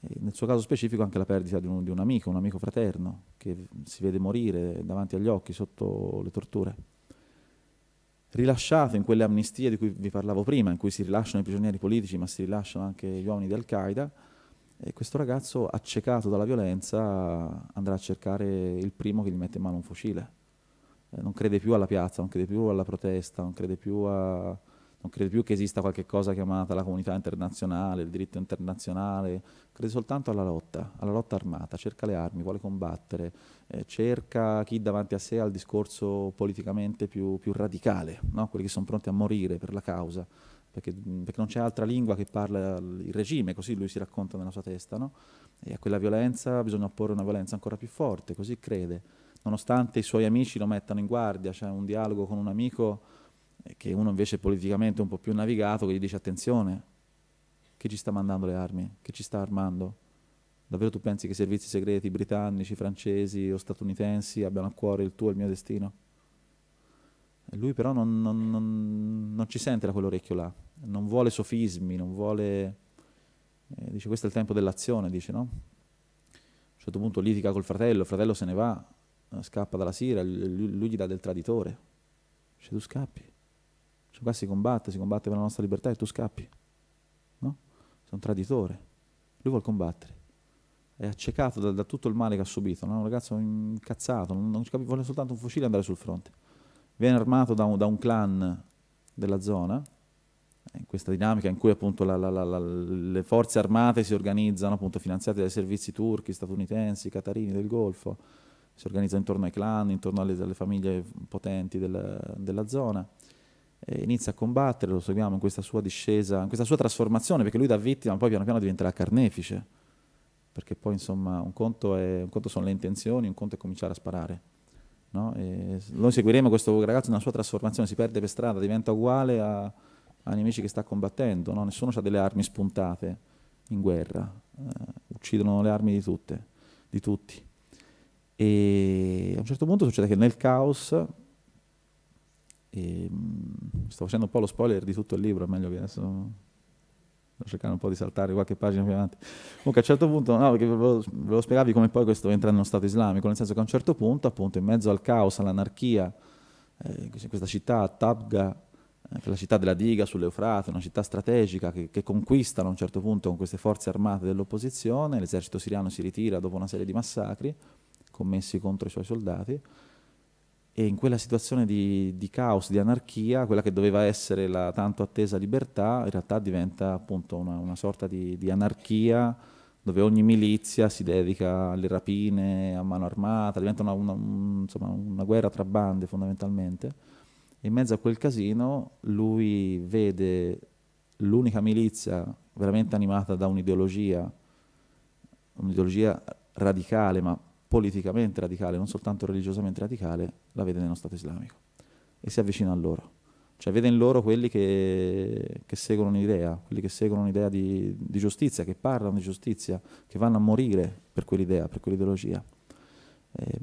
e nel suo caso specifico anche la perdita di un, di un amico, un amico fraterno, che si vede morire davanti agli occhi sotto le torture. Rilasciato in quelle amnistie di cui vi parlavo prima, in cui si rilasciano i prigionieri politici ma si rilasciano anche gli uomini di Al-Qaeda, e eh, questo ragazzo, accecato dalla violenza, andrà a cercare il primo che gli mette in mano un fucile. Eh, non crede più alla piazza, non crede più alla protesta, non crede più a, non credo più che esista qualche cosa chiamata la comunità internazionale, il diritto internazionale, crede soltanto alla lotta, alla lotta armata, cerca le armi, vuole combattere, eh, cerca chi davanti a sé ha il discorso politicamente più, più radicale, no? quelli che sono pronti a morire per la causa, perché, perché non c'è altra lingua che parla il regime, così lui si racconta nella sua testa, no? e a quella violenza bisogna opporre una violenza ancora più forte, così crede, nonostante i suoi amici lo mettano in guardia, c'è un dialogo con un amico che uno invece politicamente un po' più navigato, che gli dice attenzione, chi ci sta mandando le armi, chi ci sta armando? Davvero tu pensi che i servizi segreti britannici, francesi o statunitensi abbiano a cuore il tuo e il mio destino? lui però non, non, non, non, ci sente da quell'orecchio là, non vuole sofismi, non vuole... Eh, dice questo è il tempo dell'azione, dice no? A un certo punto litiga col fratello, il fratello se ne va, scappa dalla Siria, lui, lui gli dà del traditore, dice tu scappi, cioè qua si combatte, si combatte per la nostra libertà e tu scappi. No? Sei un traditore. Lui vuole combattere. È accecato da, da tutto il male che ha subito. No? Un ragazzo incazzato, non, non capisce, vuole soltanto un fucile e andare sul fronte. Viene armato da un, da un clan della zona, eh, in questa dinamica in cui appunto la, la, la, le forze armate si organizzano, appunto finanziate dai servizi turchi, statunitensi, catarini del Golfo, si organizzano intorno ai clan, intorno alle, alle famiglie potenti del, della zona eh, inizia a combattere, lo seguiamo in questa sua discesa, in questa sua trasformazione, perché lui da vittima poi piano piano diventerà carnefice, perché poi insomma un conto, è, un conto sono le intenzioni, un conto è cominciare a sparare. No? noi seguiremo questo ragazzo nella sua trasformazione, si perde per strada, diventa uguale a, agli amici che sta combattendo, no? nessuno ha delle armi spuntate in guerra, eh, uccidono le armi di, tutte, di tutti. E a un certo punto succede che nel caos e, mm, sto facendo un po' lo spoiler di tutto il libro, è meglio che adesso Sto cercando un po' di saltare qualche pagina più avanti. Comunque a un certo punto, no, perché volevo, volevo spiegarvi come poi questo entra nello Stato islamico, nel senso che a un certo punto, appunto, in mezzo al caos, all'anarchia, eh, questa città, Tabga, eh, che è la città della diga sull'Eufrate, una città strategica che, che conquistano a un certo punto con queste forze armate dell'opposizione, l'esercito siriano si ritira dopo una serie di massacri commessi contro i suoi soldati, e in quella situazione di, di, caos, di anarchia, quella che doveva essere la tanto attesa libertà, in realtà diventa appunto una, una sorta di, di, anarchia dove ogni milizia si dedica alle rapine a mano armata, diventa una, una, un, insomma, una guerra tra bande fondamentalmente. E in mezzo a quel casino lui vede l'unica milizia veramente animata da un'ideologia, un'ideologia radicale ma politicamente radicale, non soltanto religiosamente radicale, la vede nello Stato islamico e si avvicina a loro. Cioè vede in loro quelli che, che seguono un'idea, quelli che seguono un'idea di, di, giustizia, che parlano di giustizia, che vanno a morire per quell'idea, per quell'ideologia. Eh,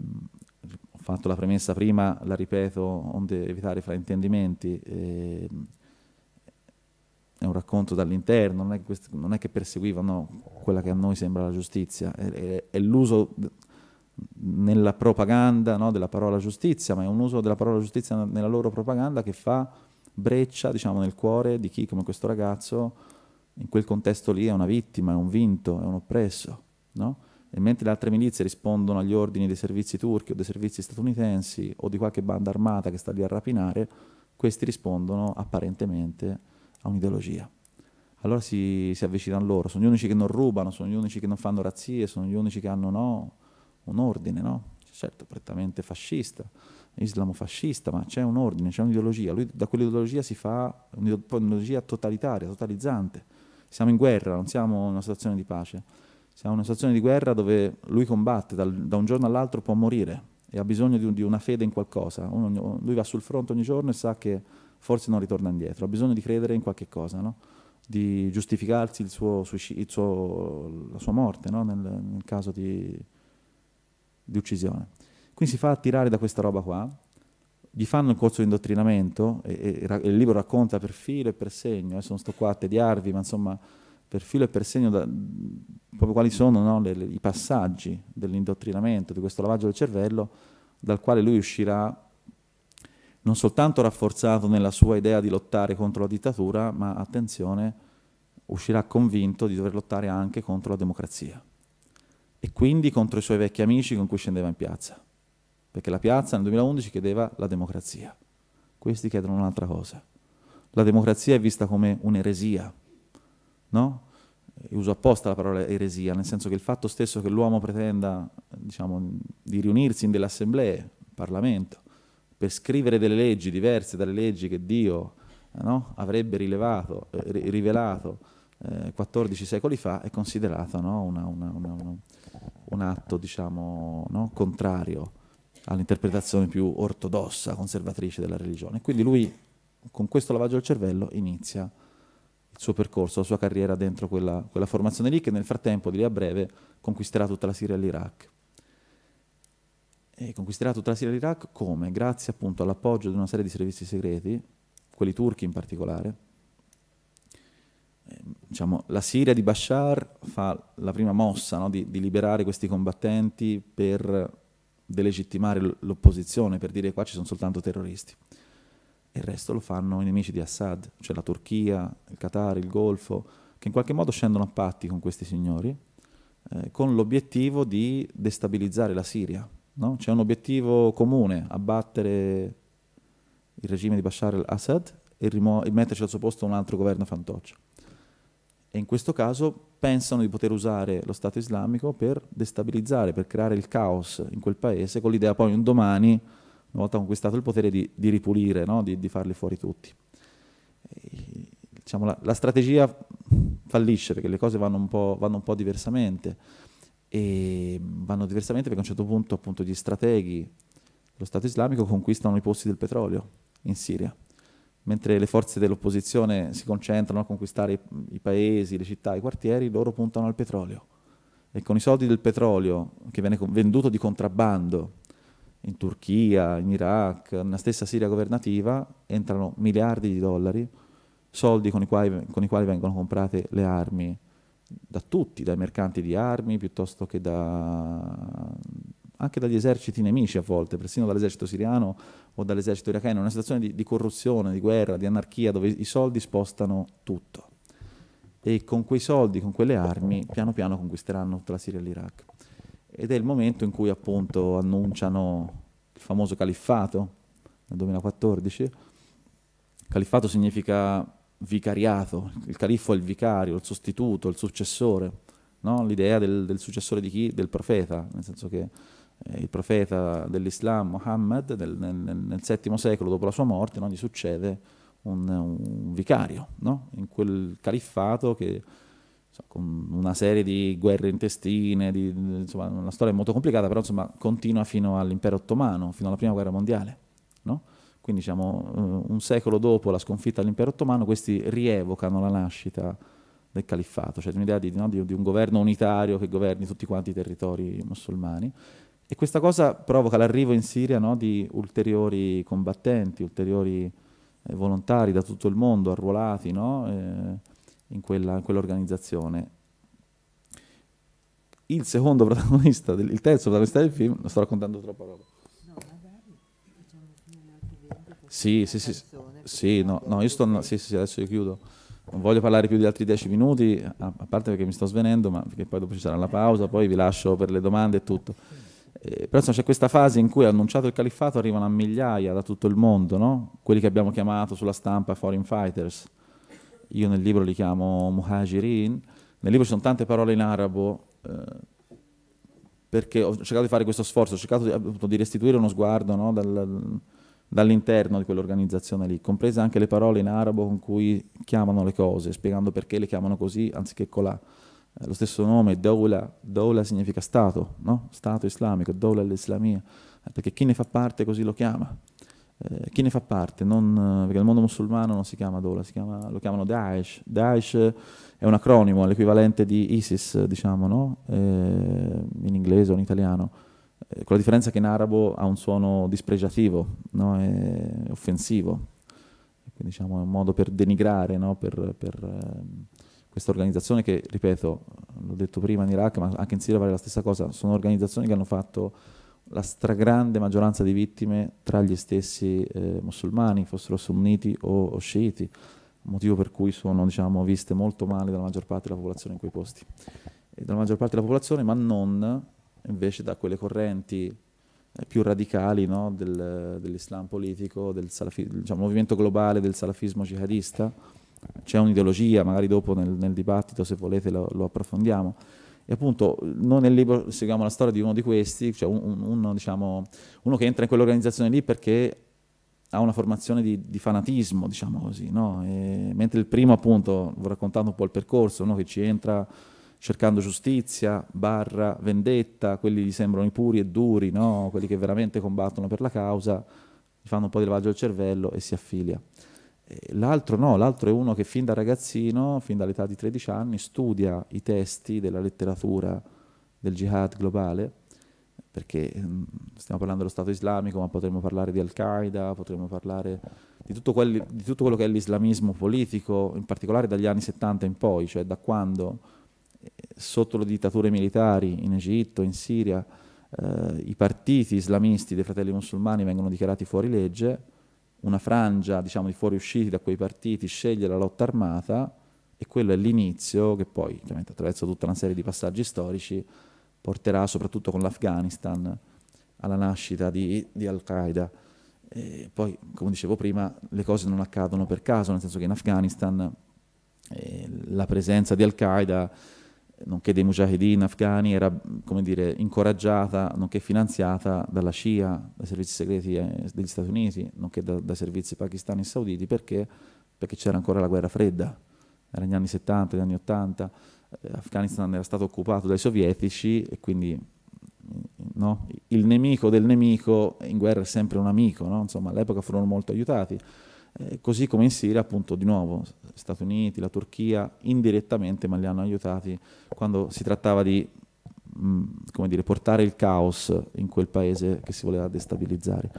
ho fatto la premessa prima, la ripeto, onde evitare fraintendimenti. Eh, è un racconto dall'interno, non, non, è che perseguivano quella che a noi sembra la giustizia, è, è, è l'uso nella propaganda no, della parola giustizia, ma è un uso della parola giustizia nella loro propaganda che fa breccia diciamo, nel cuore di chi come questo ragazzo in quel contesto lì è una vittima, è un vinto, è un oppresso. No? E mentre le altre milizie rispondono agli ordini dei servizi turchi o dei servizi statunitensi o di qualche banda armata che sta lì a rapinare, questi rispondono apparentemente a un'ideologia. Allora si, si avvicinano loro, sono gli unici che non rubano, sono gli unici che non fanno razzie, sono gli unici che hanno no, un ordine, no? certo, prettamente fascista, islamofascista, ma c'è un ordine, c'è un'ideologia. Lui da quell'ideologia si fa un'ideologia totalitaria, totalizzante. Siamo in guerra, non siamo in una situazione di pace. Siamo in una situazione di guerra dove lui combatte, dal, da un giorno all'altro può morire e ha bisogno di, un, di una fede in qualcosa. Uno, lui va sul fronte ogni giorno e sa che forse non ritorna indietro, ha bisogno di credere in qualche cosa, no? di giustificarsi il suo, il suo, la sua morte no? nel, nel caso di, di uccisione. Quindi si fa attirare da questa roba qua, gli fanno il corso di indottrinamento, e, e, e il libro racconta per filo e per segno, adesso eh, non sto qua a tediarvi, ma insomma per filo e per segno da, proprio quali sono no, le, le, i passaggi dell'indottrinamento, di questo lavaggio del cervello, dal quale lui uscirà non soltanto rafforzato nella sua idea di lottare contro la dittatura, ma attenzione, uscirà convinto di dover lottare anche contro la democrazia e quindi contro i suoi vecchi amici con cui scendeva in piazza, perché la piazza nel 2011 chiedeva la democrazia, questi chiedono un'altra cosa. La democrazia è vista come un'eresia, no? uso apposta la parola eresia, nel senso che il fatto stesso che l'uomo pretenda diciamo, di riunirsi in delle assemblee, in Parlamento, per scrivere delle leggi diverse dalle leggi che Dio no, avrebbe rilevato, eh, rivelato eh, 14 secoli fa, è considerata no, una, una, una, una un atto, diciamo, no? contrario all'interpretazione più ortodossa, conservatrice della religione. Quindi lui, con questo lavaggio del cervello, inizia il suo percorso, la sua carriera dentro quella, quella formazione lì, che nel frattempo, di lì a breve, conquisterà tutta la Siria e l'Iraq. E conquisterà tutta la Siria e l'Iraq come? Grazie appunto all'appoggio di una serie di servizi segreti, quelli turchi in particolare, diciamo, la Siria di Bashar fa la prima mossa no, di, di, liberare questi combattenti per delegittimare l'opposizione, per dire qua ci sono soltanto terroristi. E il resto lo fanno i nemici di Assad, cioè la Turchia, il Qatar, il Golfo, che in qualche modo scendono a patti con questi signori, eh, con l'obiettivo di destabilizzare la Siria. No? C'è un obiettivo comune, abbattere il regime di Bashar al-Assad e, e metterci al suo posto un altro governo fantoccio e in questo caso pensano di poter usare lo Stato islamico per destabilizzare, per creare il caos in quel paese, con l'idea poi un domani, una volta conquistato il potere, di, di ripulire, no? di, di, farli fuori tutti. E, diciamo, la, la, strategia fallisce perché le cose vanno un po', vanno un po diversamente e vanno diversamente perché a un certo punto appunto gli strateghi dello Stato islamico conquistano i posti del petrolio in Siria mentre le forze dell'opposizione si concentrano a conquistare i, i paesi, le città, i quartieri, loro puntano al petrolio. E con i soldi del petrolio, che viene venduto di contrabbando in Turchia, in Iraq, nella stessa Siria governativa, entrano miliardi di dollari, soldi con i quali, con i quali vengono comprate le armi da tutti, dai mercanti di armi piuttosto che da anche dagli eserciti nemici a volte, persino dall'esercito siriano o dall'esercito iracheno, una situazione di, di corruzione, di guerra, di anarchia, dove i soldi spostano tutto. E con quei soldi, con quelle armi, piano piano conquisteranno tutta la Siria e l'Iraq. Ed è il momento in cui appunto annunciano il famoso califfato nel 2014. Califfato significa vicariato, il califfo è il vicario, il sostituto, il successore, no? l'idea del, del, successore di chi? Del profeta, nel senso che eh, il profeta dell'Islam Muhammad nel, nel, nel, VII secolo dopo la sua morte no, gli succede un, un vicario no? in quel califfato che so, con una serie di guerre intestine, di, insomma, una storia molto complicata, però insomma, continua fino all'impero ottomano, fino alla prima guerra mondiale. No? Quindi diciamo, eh, un secolo dopo la sconfitta dell'impero ottomano, questi rievocano la nascita del califfato, cioè un'idea di, di, di un governo unitario che governi tutti quanti i territori musulmani e questa cosa provoca l'arrivo in Siria no, di ulteriori combattenti, ulteriori eh, volontari da tutto il mondo arruolati no, eh, in, quella, in quell'organizzazione. Il secondo [LAUGHS] protagonista, del, il terzo protagonista del film, lo sto raccontando troppo roba. No, magari Sì, sì, sì, sì, no, no, io sto, sì, sì, adesso io chiudo non voglio parlare più di altri dieci minuti, a, parte perché mi sto svenendo, ma perché poi dopo ci sarà la pausa, poi vi lascio per le domande e tutto. Eh, però c'è questa fase in cui annunciato il califfato arrivano a migliaia da tutto il mondo, no? quelli che abbiamo chiamato sulla stampa foreign fighters. Io nel libro li chiamo muhajirin, nel libro ci sono tante parole in arabo, eh, perché ho cercato di fare questo sforzo, ho cercato di, appunto, di restituire uno sguardo no? Dal, dall'interno di quell'organizzazione lì, comprese anche le parole in arabo con cui chiamano le cose, spiegando perché le chiamano così anziché colà. Eh, lo stesso nome, Dawla, Dawla significa Stato, no? Stato islamico, Dawla all'Islamia, eh, perché chi ne fa parte così lo chiama. Eh, chi ne fa parte? Non, eh, perché nel mondo musulmano non si chiama Dawla, si chiama, lo chiamano Daesh. Daesh è un acronimo, è l'equivalente di ISIS, diciamo, no? eh, in inglese o in italiano, eh, con la differenza che in arabo ha un suono dispregiativo, no? è offensivo. Quindi, diciamo, è un modo per denigrare, per, per ehm, questa organizzazione che, ripeto, l'ho detto prima in Iraq, ma anche in Siria vale la stessa cosa, sono organizzazioni che hanno fatto la stragrande maggioranza di vittime tra gli stessi eh, musulmani, fossero sunniti o, o sciiti, motivo per cui sono diciamo, viste molto male dalla maggior parte della popolazione in quei posti, e dalla maggior parte della popolazione, ma non invece da quelle correnti eh, più radicali no, del, dell'islam politico, del, salafi, diciamo, movimento globale del salafismo jihadista, c'è un'ideologia, magari dopo nel, nel, dibattito se volete lo, lo, approfondiamo. E appunto noi nel libro seguiamo la storia di uno di questi, cioè un, un, uno, diciamo, uno, che entra in quell'organizzazione lì perché ha una formazione di, di fanatismo, diciamo così, no? e, mentre il primo appunto, vi ho raccontato un po' il percorso, uno che ci entra cercando giustizia, barra, vendetta, quelli gli sembrano i puri e duri, no? quelli che veramente combattono per la causa, gli fanno un po' di lavaggio al cervello e si affilia. Eh, l'altro no, l'altro è uno che fin da ragazzino, fin dall'età di 13 anni, studia i testi della letteratura del jihad globale, perché mm, stiamo parlando dello Stato islamico, ma potremmo parlare di Al-Qaeda, potremmo parlare di tutto, quelli, di tutto, quello che è l'islamismo politico, in particolare dagli anni 70 in poi, cioè da quando eh, sotto le dittature militari in Egitto, in Siria, eh, i partiti islamisti dei fratelli musulmani vengono dichiarati fuori legge una frangia diciamo, di fuoriusciti da quei partiti sceglie la lotta armata e quello è l'inizio che poi, chiaramente attraverso tutta una serie di passaggi storici, porterà soprattutto con l'Afghanistan alla nascita di, di Al-Qaeda. poi, come dicevo prima, le cose non accadono per caso, nel senso che in Afghanistan eh, la presenza di Al-Qaeda nonché dei mujahideen afghani, era dire, incoraggiata, nonché finanziata dalla CIA, dai servizi segreti eh, degli Stati Uniti, nonché da, da servizi pakistani e sauditi, perché? Perché c'era ancora la guerra fredda, era negli anni 70, negli anni 80, l'Afghanistan eh, era stato occupato dai sovietici e quindi no? il nemico del nemico in guerra è sempre un amico, no? insomma all'epoca furono molto aiutati. Eh, così come in Siria, appunto, di nuovo, Stati Uniti, la Turchia, indirettamente, ma li hanno aiutati quando si trattava di mm, come dire, portare il caos in quel paese che si voleva destabilizzare.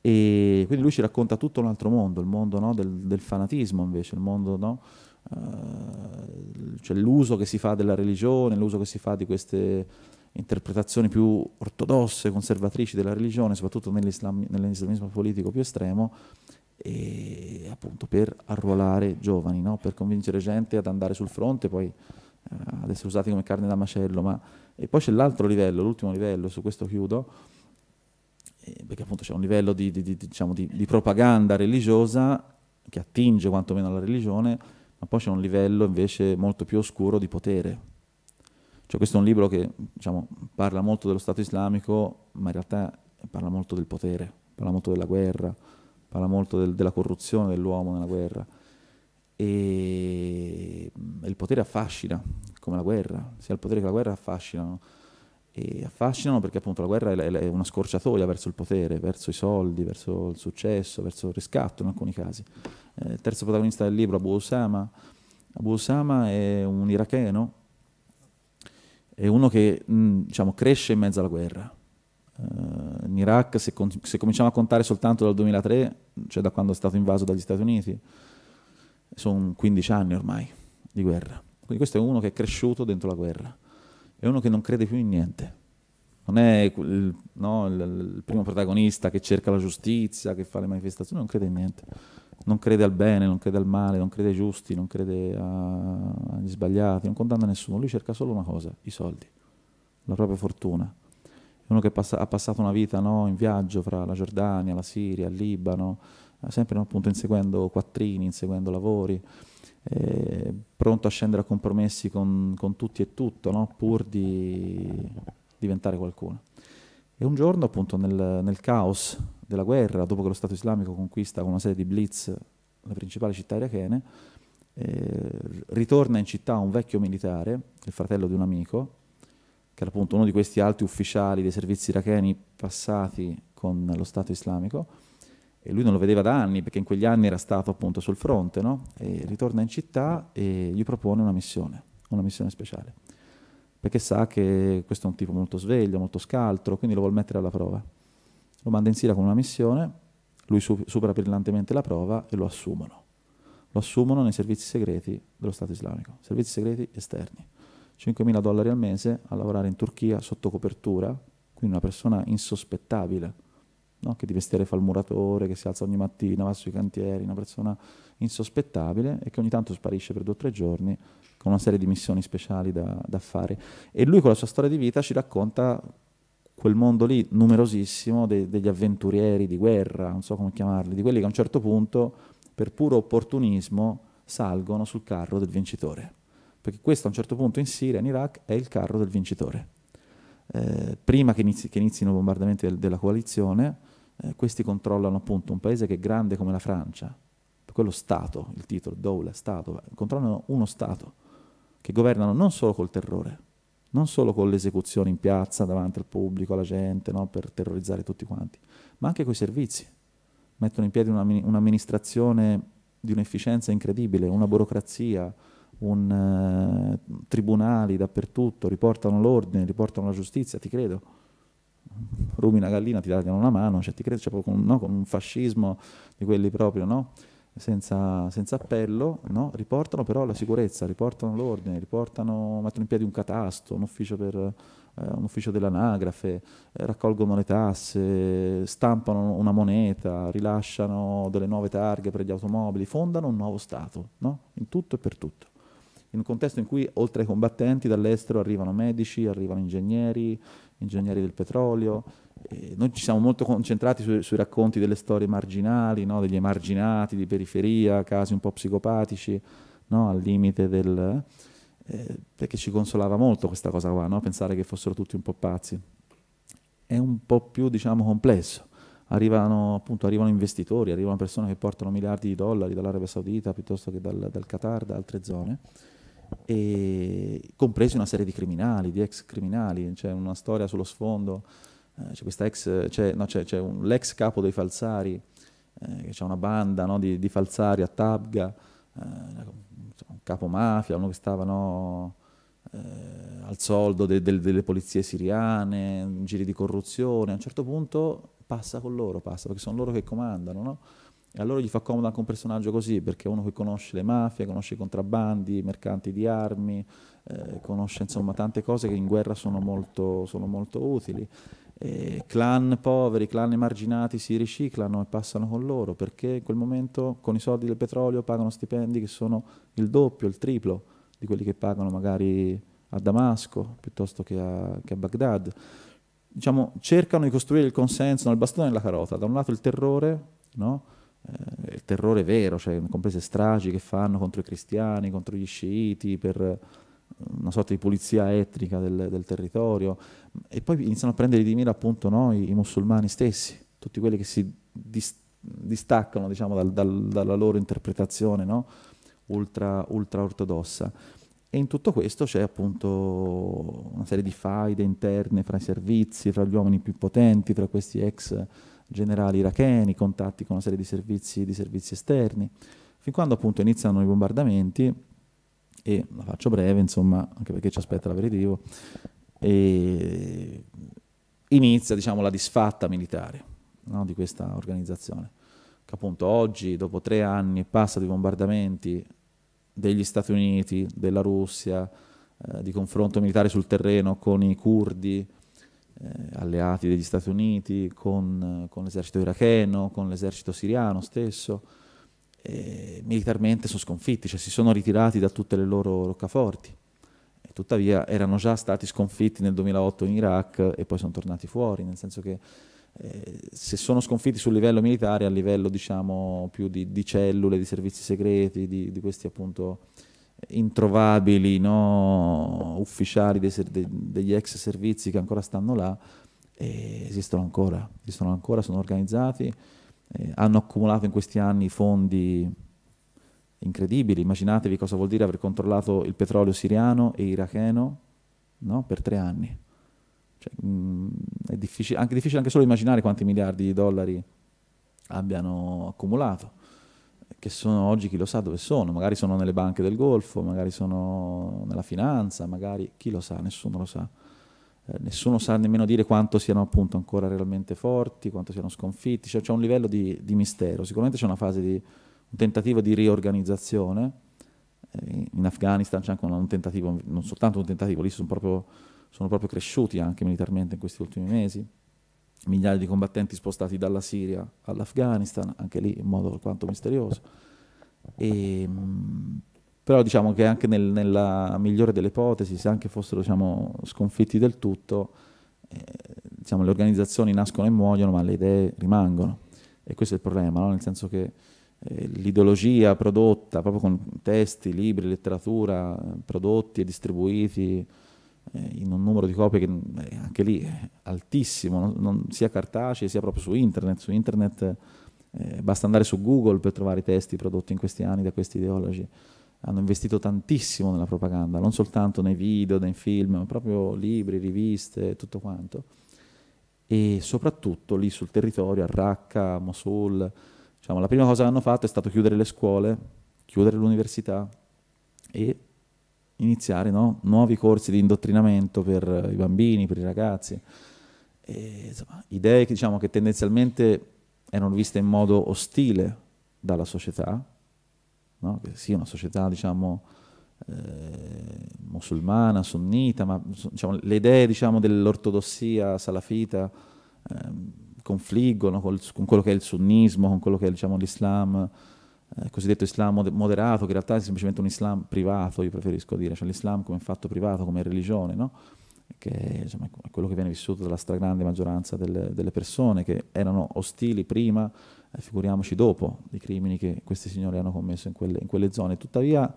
E quindi lui ci racconta tutto un altro mondo, il mondo no, del, del, fanatismo invece, il mondo no, Uh, cioè l'uso che si fa della religione, l'uso che si fa di queste interpretazioni più ortodosse, conservatrici della religione, soprattutto nell'islamismo politico più estremo, e appunto per arruolare giovani, no? per convincere gente ad andare sul fronte, poi eh, ad essere usati come carne da macello. Ma... E poi c'è l'altro livello, l'ultimo livello, su questo chiudo, eh, perché appunto c'è un livello di, di, di, diciamo, di, propaganda religiosa che attinge quantomeno alla religione, ma poi c'è un livello invece molto più oscuro di potere. Cioè questo è un libro che diciamo, parla molto dello Stato islamico, ma in realtà parla molto del potere, parla molto della guerra, parla molto del, della corruzione dell'uomo nella guerra. Mm, e il potere affascina, come la guerra, sia il potere che la guerra affascinano. E affascinano perché appunto la guerra è, è una scorciatoia verso il potere, verso i soldi, verso il successo, verso il riscatto in alcuni casi. Eh, il terzo protagonista del libro, Abu Osama, Abu Osama è un iracheno, è uno che mh, mm, diciamo, cresce in mezzo alla guerra Uh, in Iraq, se, con- se, cominciamo a contare soltanto dal 2003, cioè da quando è stato invaso dagli Stati Uniti, sono 15 anni ormai di guerra. Quindi questo è uno che è cresciuto dentro la guerra, è uno che non crede più in niente. Non è il, no, il, il primo protagonista che cerca la giustizia, che fa le manifestazioni, non crede in niente. Non crede al bene, non crede al male, non crede ai giusti, non crede a, agli sbagliati, non condanna nessuno. Lui cerca solo una cosa, i soldi, la propria fortuna uno che passa, ha passato una vita no, in viaggio fra la Giordania, la Siria, il Libano, eh, sempre no, appunto inseguendo quattrini, inseguendo lavori, eh, pronto a scendere a compromessi con, con tutti e tutto, no, pur di diventare qualcuno. E un giorno, appunto, nel, nel, caos della guerra, dopo che lo Stato islamico conquista con una serie di blitz la principale città irachene, eh, ritorna in città un vecchio militare, il fratello di un amico, che era appunto uno di questi alti ufficiali dei servizi iracheni passati con lo Stato islamico, e lui non lo vedeva da anni perché in quegli anni era stato appunto sul fronte, no? e ritorna in città e gli propone una missione, una missione speciale, perché sa che questo è un tipo molto sveglio, molto scaltro, quindi lo vuole mettere alla prova. Lo manda in Siria con una missione, lui supera brillantemente la prova e lo assumono. Lo assumono nei servizi segreti dello Stato islamico, servizi segreti esterni. 5.000 dollari al mese a lavorare in Turchia sotto copertura, quindi una persona insospettabile, no? che di mestiere fa il muratore, che si alza ogni mattina, va sui cantieri, una persona insospettabile e che ogni tanto sparisce per due o tre giorni con una serie di missioni speciali da, da fare. E lui con la sua storia di vita ci racconta quel mondo lì numerosissimo de, degli avventurieri di guerra, non so come chiamarli, di quelli che a un certo punto, per puro opportunismo, salgono sul carro del vincitore perché questo a un certo punto in Siria, in Iraq, è il carro del vincitore. Eh, prima che, inizi, che, inizino i bombardamenti del, della coalizione, eh, questi controllano appunto un paese che è grande come la Francia, quello Stato, il titolo, Doula, Stato, controllano uno Stato che governano non solo col terrore, non solo con le esecuzioni in piazza davanti al pubblico, alla gente, no, per terrorizzare tutti quanti, ma anche coi servizi. Mettono in piedi un'amministrazione di un'efficienza incredibile, una burocrazia, un, uh, tribunali dappertutto, riportano l'ordine, riportano la giustizia, ti credo. Rumi una gallina, ti danno una mano, cioè, ti credo, cioè, con, no, con, un fascismo di quelli proprio, no? senza, senza, appello, no? riportano però la sicurezza, riportano l'ordine, riportano, mettono in piedi un catasto, un ufficio per, eh, un ufficio dell'anagrafe, eh, raccolgono le tasse, stampano una moneta, rilasciano delle nuove targhe per gli automobili, fondano un nuovo Stato, no? in tutto e per tutto in un contesto in cui oltre ai combattenti dall'estero arrivano medici, arrivano ingegneri, ingegneri del petrolio. E noi ci siamo molto concentrati su, sui racconti delle storie marginali, no? degli emarginati di periferia, casi un po' psicopatici, no? al limite del... Eh, perché ci consolava molto questa cosa qua, no? pensare che fossero tutti un po' pazzi. È un po' più, diciamo, complesso. Arrivano, appunto, arrivano investitori, arrivano persone che portano miliardi di dollari dall'Arabia Saudita piuttosto che dal, dal Qatar, da altre zone e compresi una serie di criminali, di ex criminali, c'è una storia sullo sfondo, eh, c'è ex, c'è, no, c'è, c'è un, l'ex capo dei falsari, eh, c'è una banda no, di, di, falsari a Tabga, eh, un capo mafia, uno che stava no, eh, al soldo de, de, delle polizie siriane, giri di corruzione, a un certo punto passa con loro, passa, perché sono loro che comandano, e allora gli fa comodo anche un personaggio così, perché è uno che conosce le mafie, conosce i contrabbandi, i mercanti di armi, eh, conosce insomma tante cose che in guerra sono molto, sono molto utili. E clan poveri, clan emarginati si riciclano e passano con loro, perché in quel momento con i soldi del petrolio pagano stipendi che sono il doppio, il triplo di quelli che pagano magari a Damasco piuttosto che a, che a Baghdad. Diciamo, cercano di costruire il consenso nel bastone e nella carota, da un lato il terrore, no? eh, il terrore vero, cioè comprese stragi che fanno contro i cristiani, contro gli sciiti, per eh, una sorta di pulizia etnica del, del territorio. E poi iniziano a prendere di mira appunto noi, i musulmani stessi, tutti quelli che si dis- distaccano diciamo, dal, dal, dalla loro interpretazione no? ultra, ultra ortodossa. E in tutto questo c'è appunto una serie di faide interne fra i servizi, fra gli uomini più potenti, fra questi ex generali iracheni, contatti con una serie di servizi, di servizi esterni, fin quando appunto iniziano i bombardamenti e la faccio breve, insomma, anche perché ci aspetta l'aperitivo, e inizia diciamo, la disfatta militare no, di questa organizzazione, che appunto oggi, dopo tre anni e passa di bombardamenti degli Stati Uniti, della Russia, eh, di confronto militare sul terreno con i curdi, eh, alleati degli Stati Uniti, con, con l'esercito iracheno, con l'esercito siriano stesso, militarmente sono sconfitti, cioè si sono ritirati da tutte le loro roccaforti. E tuttavia erano già stati sconfitti nel 2008 in Iraq e poi sono tornati fuori, nel senso che eh, se sono sconfitti sul livello militare, a livello diciamo più di, di cellule, di servizi segreti, di, di questi appunto introvabili, no? ufficiali dei, degli ex servizi che ancora stanno là, esistono ancora, esistono ancora, sono organizzati, eh, hanno accumulato in questi anni fondi incredibili, immaginatevi cosa vuol dire aver controllato il petrolio siriano e iracheno no? per tre anni. Cioè, mh, mm, è difficile anche, difficile anche solo immaginare quanti miliardi di dollari abbiano accumulato che sono oggi chi lo sa dove sono, magari sono nelle banche del Golfo, magari sono nella finanza, magari chi lo sa, nessuno lo sa. Eh, nessuno sa nemmeno dire quanto siano appunto ancora realmente forti, quanto siano sconfitti, cioè, c'è un livello di, di mistero, sicuramente c'è una fase di un tentativo di riorganizzazione, eh, in Afghanistan c'è anche un tentativo, non soltanto un tentativo, lì sono proprio, sono proprio cresciuti anche militarmente in questi ultimi mesi migliaia di combattenti spostati dalla Siria all'Afghanistan, anche lì in modo alquanto misterioso. E, mm, però diciamo che anche nel, nella migliore delle ipotesi, se anche fossero diciamo, sconfitti del tutto, eh, diciamo, le organizzazioni nascono e muoiono, ma le idee rimangono. E questo è il problema, no? nel senso che eh, l'ideologia prodotta proprio con testi, libri, letteratura, prodotti e distribuiti, eh, in un numero di copie che eh, anche lì è altissimo, non, non, sia cartacee sia proprio su internet. Su internet eh, basta andare su Google per trovare i testi prodotti in questi anni da questi ideologi. Hanno investito tantissimo nella propaganda, non soltanto nei video, nei film, ma proprio libri, riviste, tutto quanto. E soprattutto lì sul territorio, a Raqqa, Mosul, diciamo, la prima cosa che hanno fatto è stato chiudere le scuole, chiudere l'università e iniziare no? nuovi corsi di indottrinamento per i bambini, per i ragazzi, e, insomma, idee che, diciamo, che tendenzialmente erano viste in modo ostile dalla società, no? che sia una società diciamo, eh, musulmana, sunnita, ma diciamo, le idee diciamo, dell'ortodossia salafita eh, confliggono col, con quello che è il sunnismo, con quello che è diciamo, l'Islam eh, cosiddetto Islam moderato, che in realtà è semplicemente un Islam privato, io preferisco dire, cioè l'Islam come fatto privato, come religione, no? che insomma, è quello che viene vissuto dalla stragrande maggioranza delle, delle persone che erano ostili prima, eh, figuriamoci dopo, i crimini che questi signori hanno commesso in quelle, in quelle zone. Tuttavia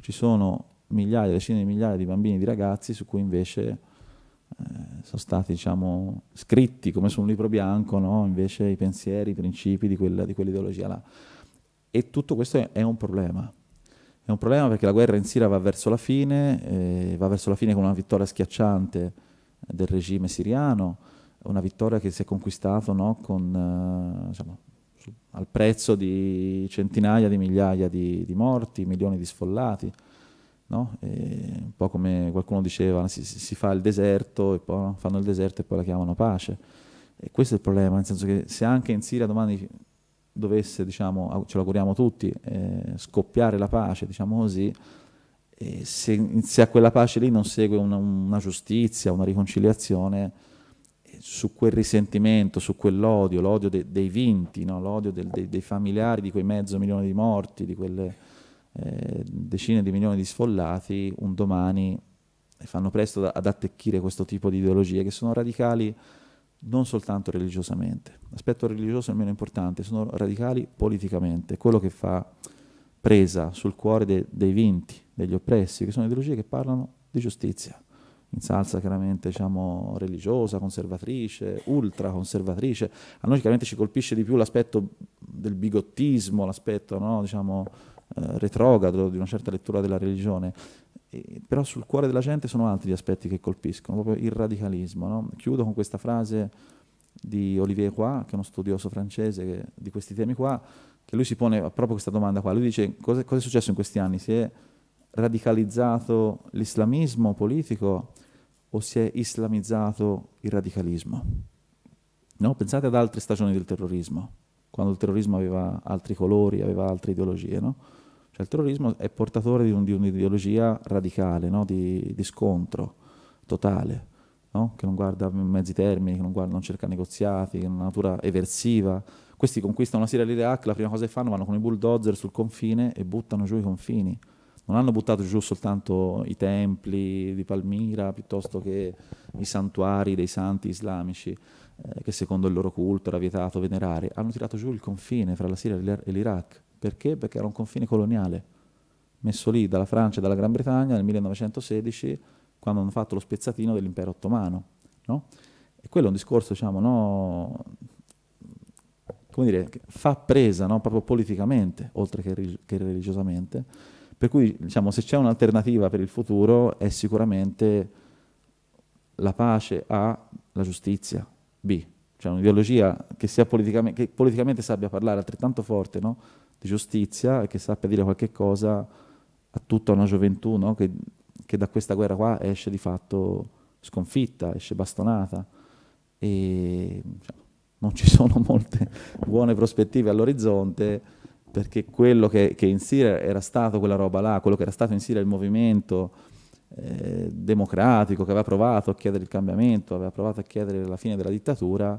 ci sono migliaia, decine di migliaia di bambini e di ragazzi su cui invece eh, sono stati diciamo, scritti come su un libro bianco no? invece i pensieri, i principi di quell'ideologia là. E tutto questo è un problema. È un problema perché la guerra in Siria va verso la fine, eh, va verso la fine con una vittoria schiacciante del regime siriano, una vittoria che si è conquistata no, con, eh, diciamo, al prezzo di centinaia di migliaia di, di morti, milioni di sfollati. No? un po' come qualcuno diceva, si, si fa il deserto, e poi, no? fanno il deserto e poi la chiamano pace. E questo è il problema, nel senso che se anche in Siria domani dovesse, diciamo, ce lo auguriamo tutti, eh, scoppiare la pace, diciamo così, se, se, a quella pace lì non segue una, una giustizia, una riconciliazione, eh, su quel risentimento, su quell'odio, l'odio de, dei vinti, no? l'odio de, dei familiari di quei mezzo milione di morti, di quelle eh, decine di milioni di sfollati, un domani eh, fanno presto ad attecchire questo tipo di ideologie che sono radicali non soltanto religiosamente. L'aspetto religioso è il meno importante, sono radicali politicamente, quello che fa presa sul cuore de dei vinti, degli oppressi, che sono ideologie che parlano di giustizia, in salsa chiaramente diciamo, religiosa, conservatrice, ultraconservatrice. A noi chiaramente ci colpisce di più l'aspetto del bigottismo, l'aspetto no, diciamo, eh, retrogrado di una certa lettura della religione. E, però sul cuore della gente sono altri gli aspetti che colpiscono, proprio il radicalismo. No? Chiudo con questa frase di Olivier Roy, che è uno studioso francese che, di questi temi qua, che lui si pone proprio questa domanda qua. Lui dice cosa, cosa è successo in questi anni? Si è radicalizzato l'islamismo politico o si è islamizzato il radicalismo? No? Pensate ad altre stagioni del terrorismo, quando il terrorismo aveva altri colori, aveva altre ideologie. No? Cioè il terrorismo è portatore di, un, di un'ideologia radicale, no? di, di, scontro totale, no? che non guarda mezzi termini, che non, guarda, non cerca negoziati, che ha una natura eversiva. Questi conquistano la Siria e l'Iraq, la prima cosa che fanno vanno con i bulldozer sul confine e buttano giù i confini. Non hanno buttato giù soltanto i templi di Palmira piuttosto che i santuari dei santi islamici eh, che secondo il loro culto era vietato venerare. Hanno tirato giù il confine fra la Siria e l'Iraq perché? Perché era un confine coloniale, messo lì dalla Francia e dalla Gran Bretagna nel 1916, quando hanno fatto lo spezzatino dell'impero ottomano. No? E quello è un discorso, diciamo, no, come dire, fa presa no? proprio politicamente, oltre che, che, religiosamente. Per cui, diciamo, se c'è un'alternativa per il futuro è sicuramente la pace A, la giustizia B. Cioè un'ideologia che, politicamente, che politicamente sappia parlare altrettanto forte no? di giustizia e che sappia dire qualche cosa a tutta una gioventù no? che, che, da questa guerra qua esce di fatto sconfitta, esce bastonata e cioè, non ci [LAUGHS] sono molte buone prospettive all'orizzonte perché quello che, che, in Siria era stato quella roba là, quello che era stato in Siria il movimento eh, democratico che aveva provato a chiedere il cambiamento, aveva provato a chiedere la fine della dittatura,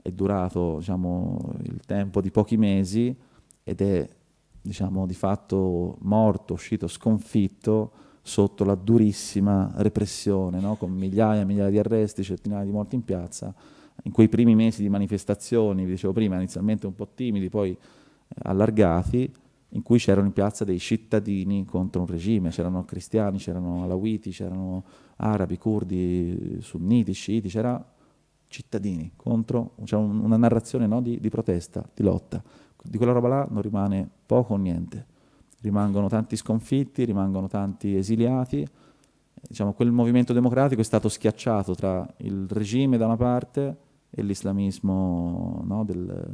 è durato diciamo, il tempo di pochi mesi, ed è diciamo, di fatto morto, uscito sconfitto sotto la durissima repressione, no? con migliaia e migliaia di arresti, centinaia di morti in piazza, in quei primi mesi di manifestazioni, vi dicevo prima, inizialmente un po' timidi, poi eh, allargati, in cui c'erano in piazza dei cittadini contro un regime, c'erano cristiani, c'erano alawiti, c'erano arabi, curdi, sunniti, sciiti, c'era cittadini contro, c'era una narrazione no, di, di protesta, di lotta di quella roba là non rimane poco o niente. Rimangono tanti sconfitti, rimangono tanti esiliati. Diciamo, quel movimento democratico è stato schiacciato tra il regime da una parte e l'islamismo no, del,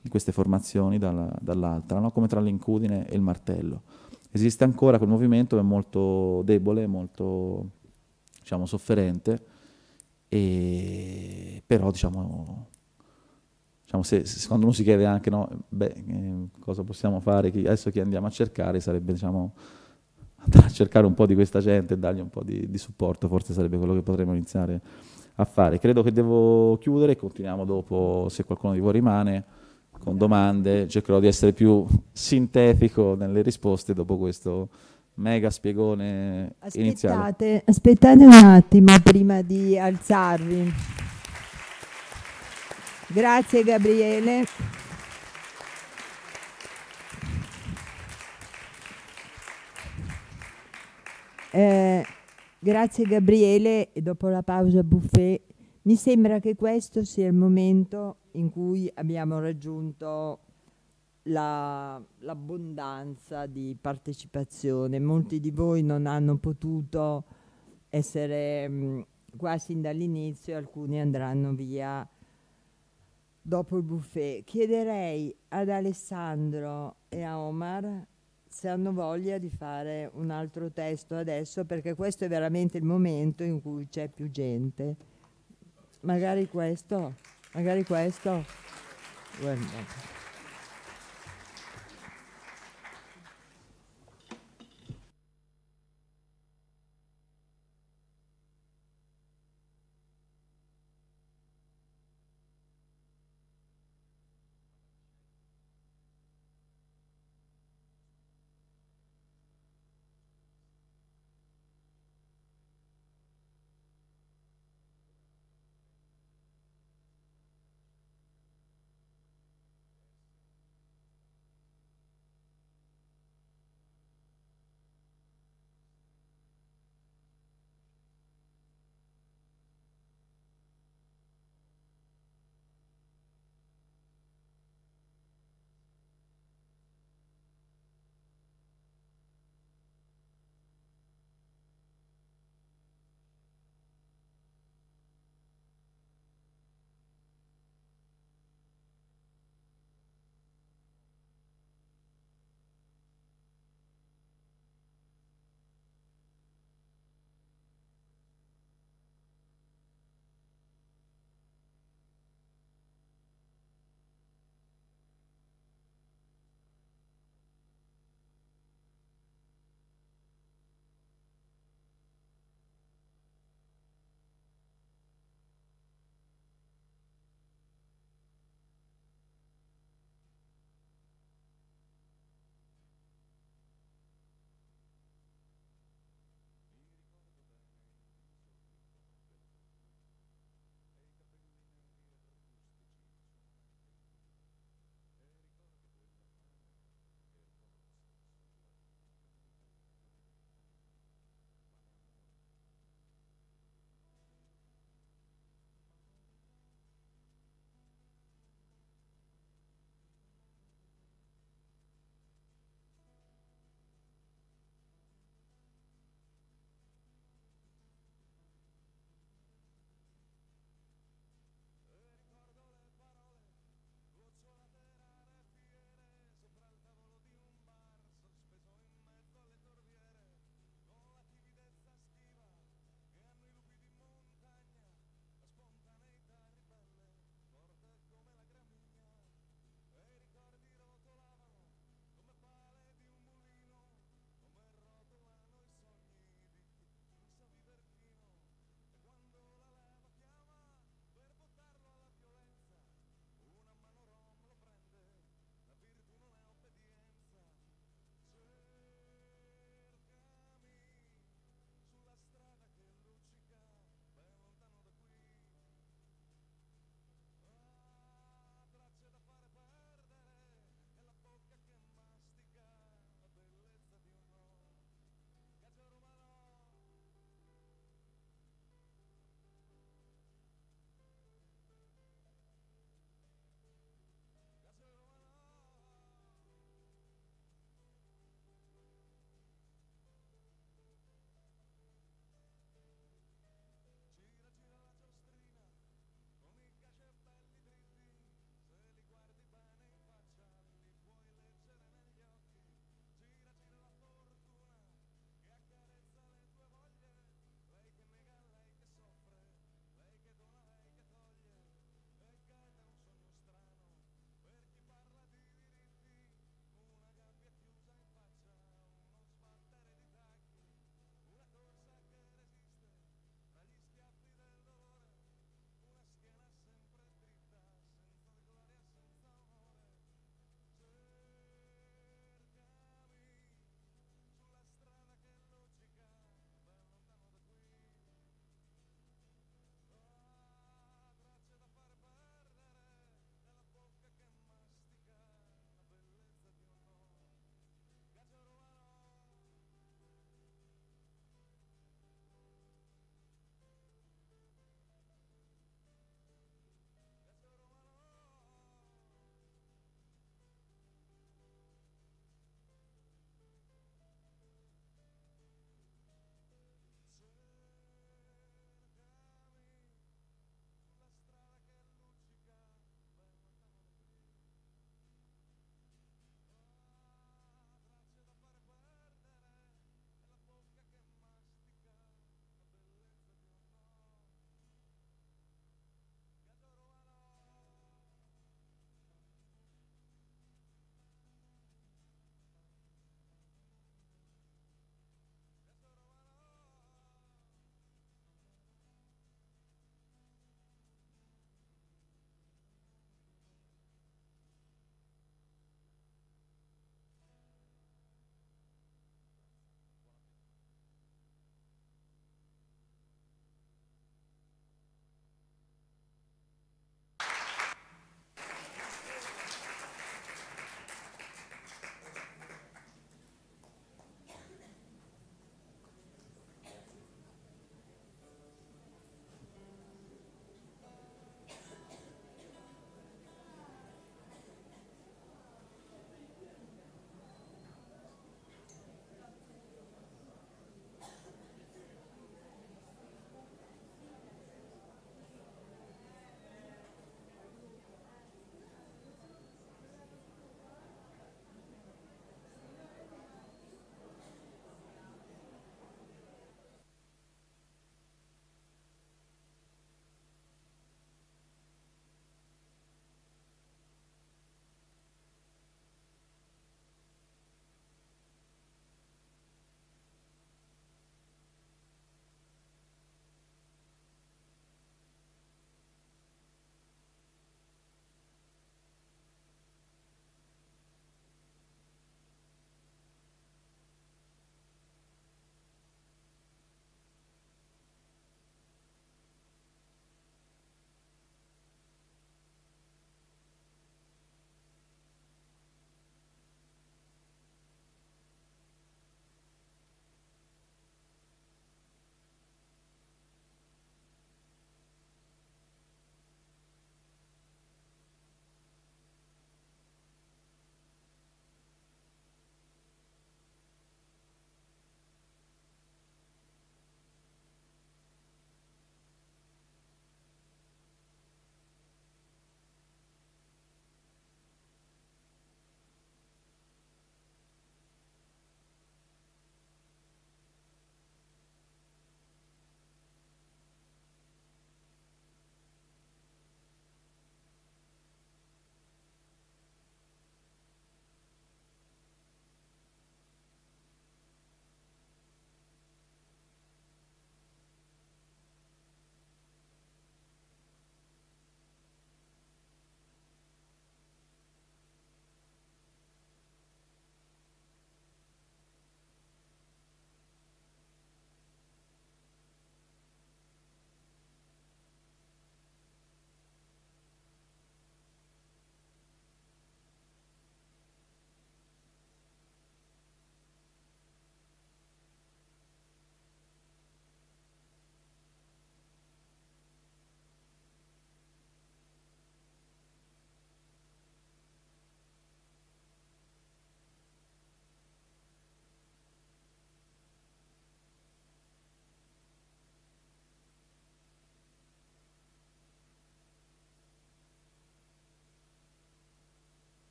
di queste formazioni dall'altra, no? come tra l'incudine e il martello. Esiste ancora quel movimento, è molto debole, molto diciamo, sofferente, e, però diciamo, diciamo, se, se, quando uno si chiede anche no, beh, eh, cosa possiamo fare, chi, adesso chi andiamo a cercare, sarebbe diciamo, andare a cercare un po' di questa gente e dargli un po' di, di supporto, forse sarebbe quello che potremmo iniziare a fare. Credo che devo chiudere, continuiamo dopo se qualcuno di voi rimane con domande, cercherò di essere più sintetico nelle risposte dopo questo mega spiegone aspettate, iniziale. Aspettate un attimo prima di alzarvi. Grazie Gabriele. Eh, grazie Gabriele e dopo la pausa buffet mi sembra che questo sia il momento in cui abbiamo raggiunto l'abbondanza di partecipazione. Molti di voi non hanno potuto essere mh, mm, qua sin dall'inizio, alcuni andranno via dopo il buffet. Chiederei ad Alessandro e a Omar se hanno voglia di fare un altro testo adesso, perché questo è veramente il momento in cui c'è più gente. Magari questo, magari questo. Guarda.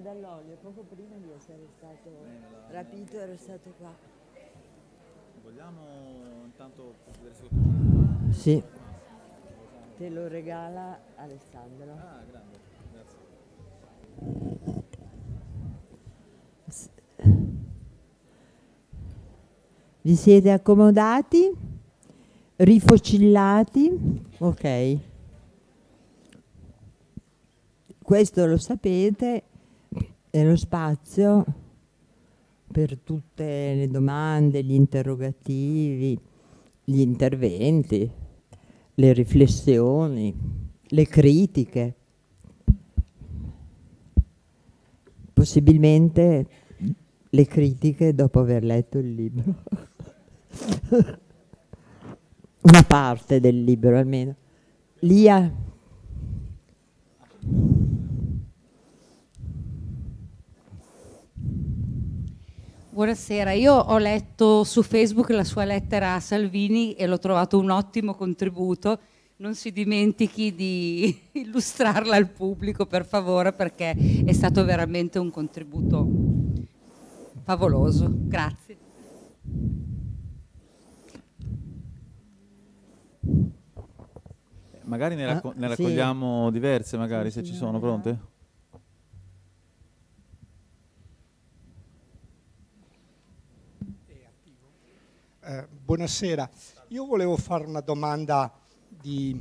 anche dall'olio, poco prima di essere stato rapito ero stato qua. Vogliamo intanto vedere se lo Sì. Te lo regala Alessandro. Ah, grande, grazie. Vi siete accomodati? Rifocillati? Ok. Questo lo sapete, e lo spazio per tutte le domande, gli interrogativi, gli interventi, le riflessioni, le critiche. Possibilmente le critiche dopo aver letto il libro. [LAUGHS] Una parte del libro almeno. Lia Buonasera, io ho letto su Facebook la sua lettera a Salvini e l'ho trovato un ottimo contributo. Non si dimentichi di [LAUGHS] illustrarla al pubblico, per favore, perché è stato veramente un contributo favoloso. Grazie. Magari ne, ah, racco- ne raccogliamo diverse, magari se ci sono pronte. Eh, buonasera. Io volevo fare una domanda di,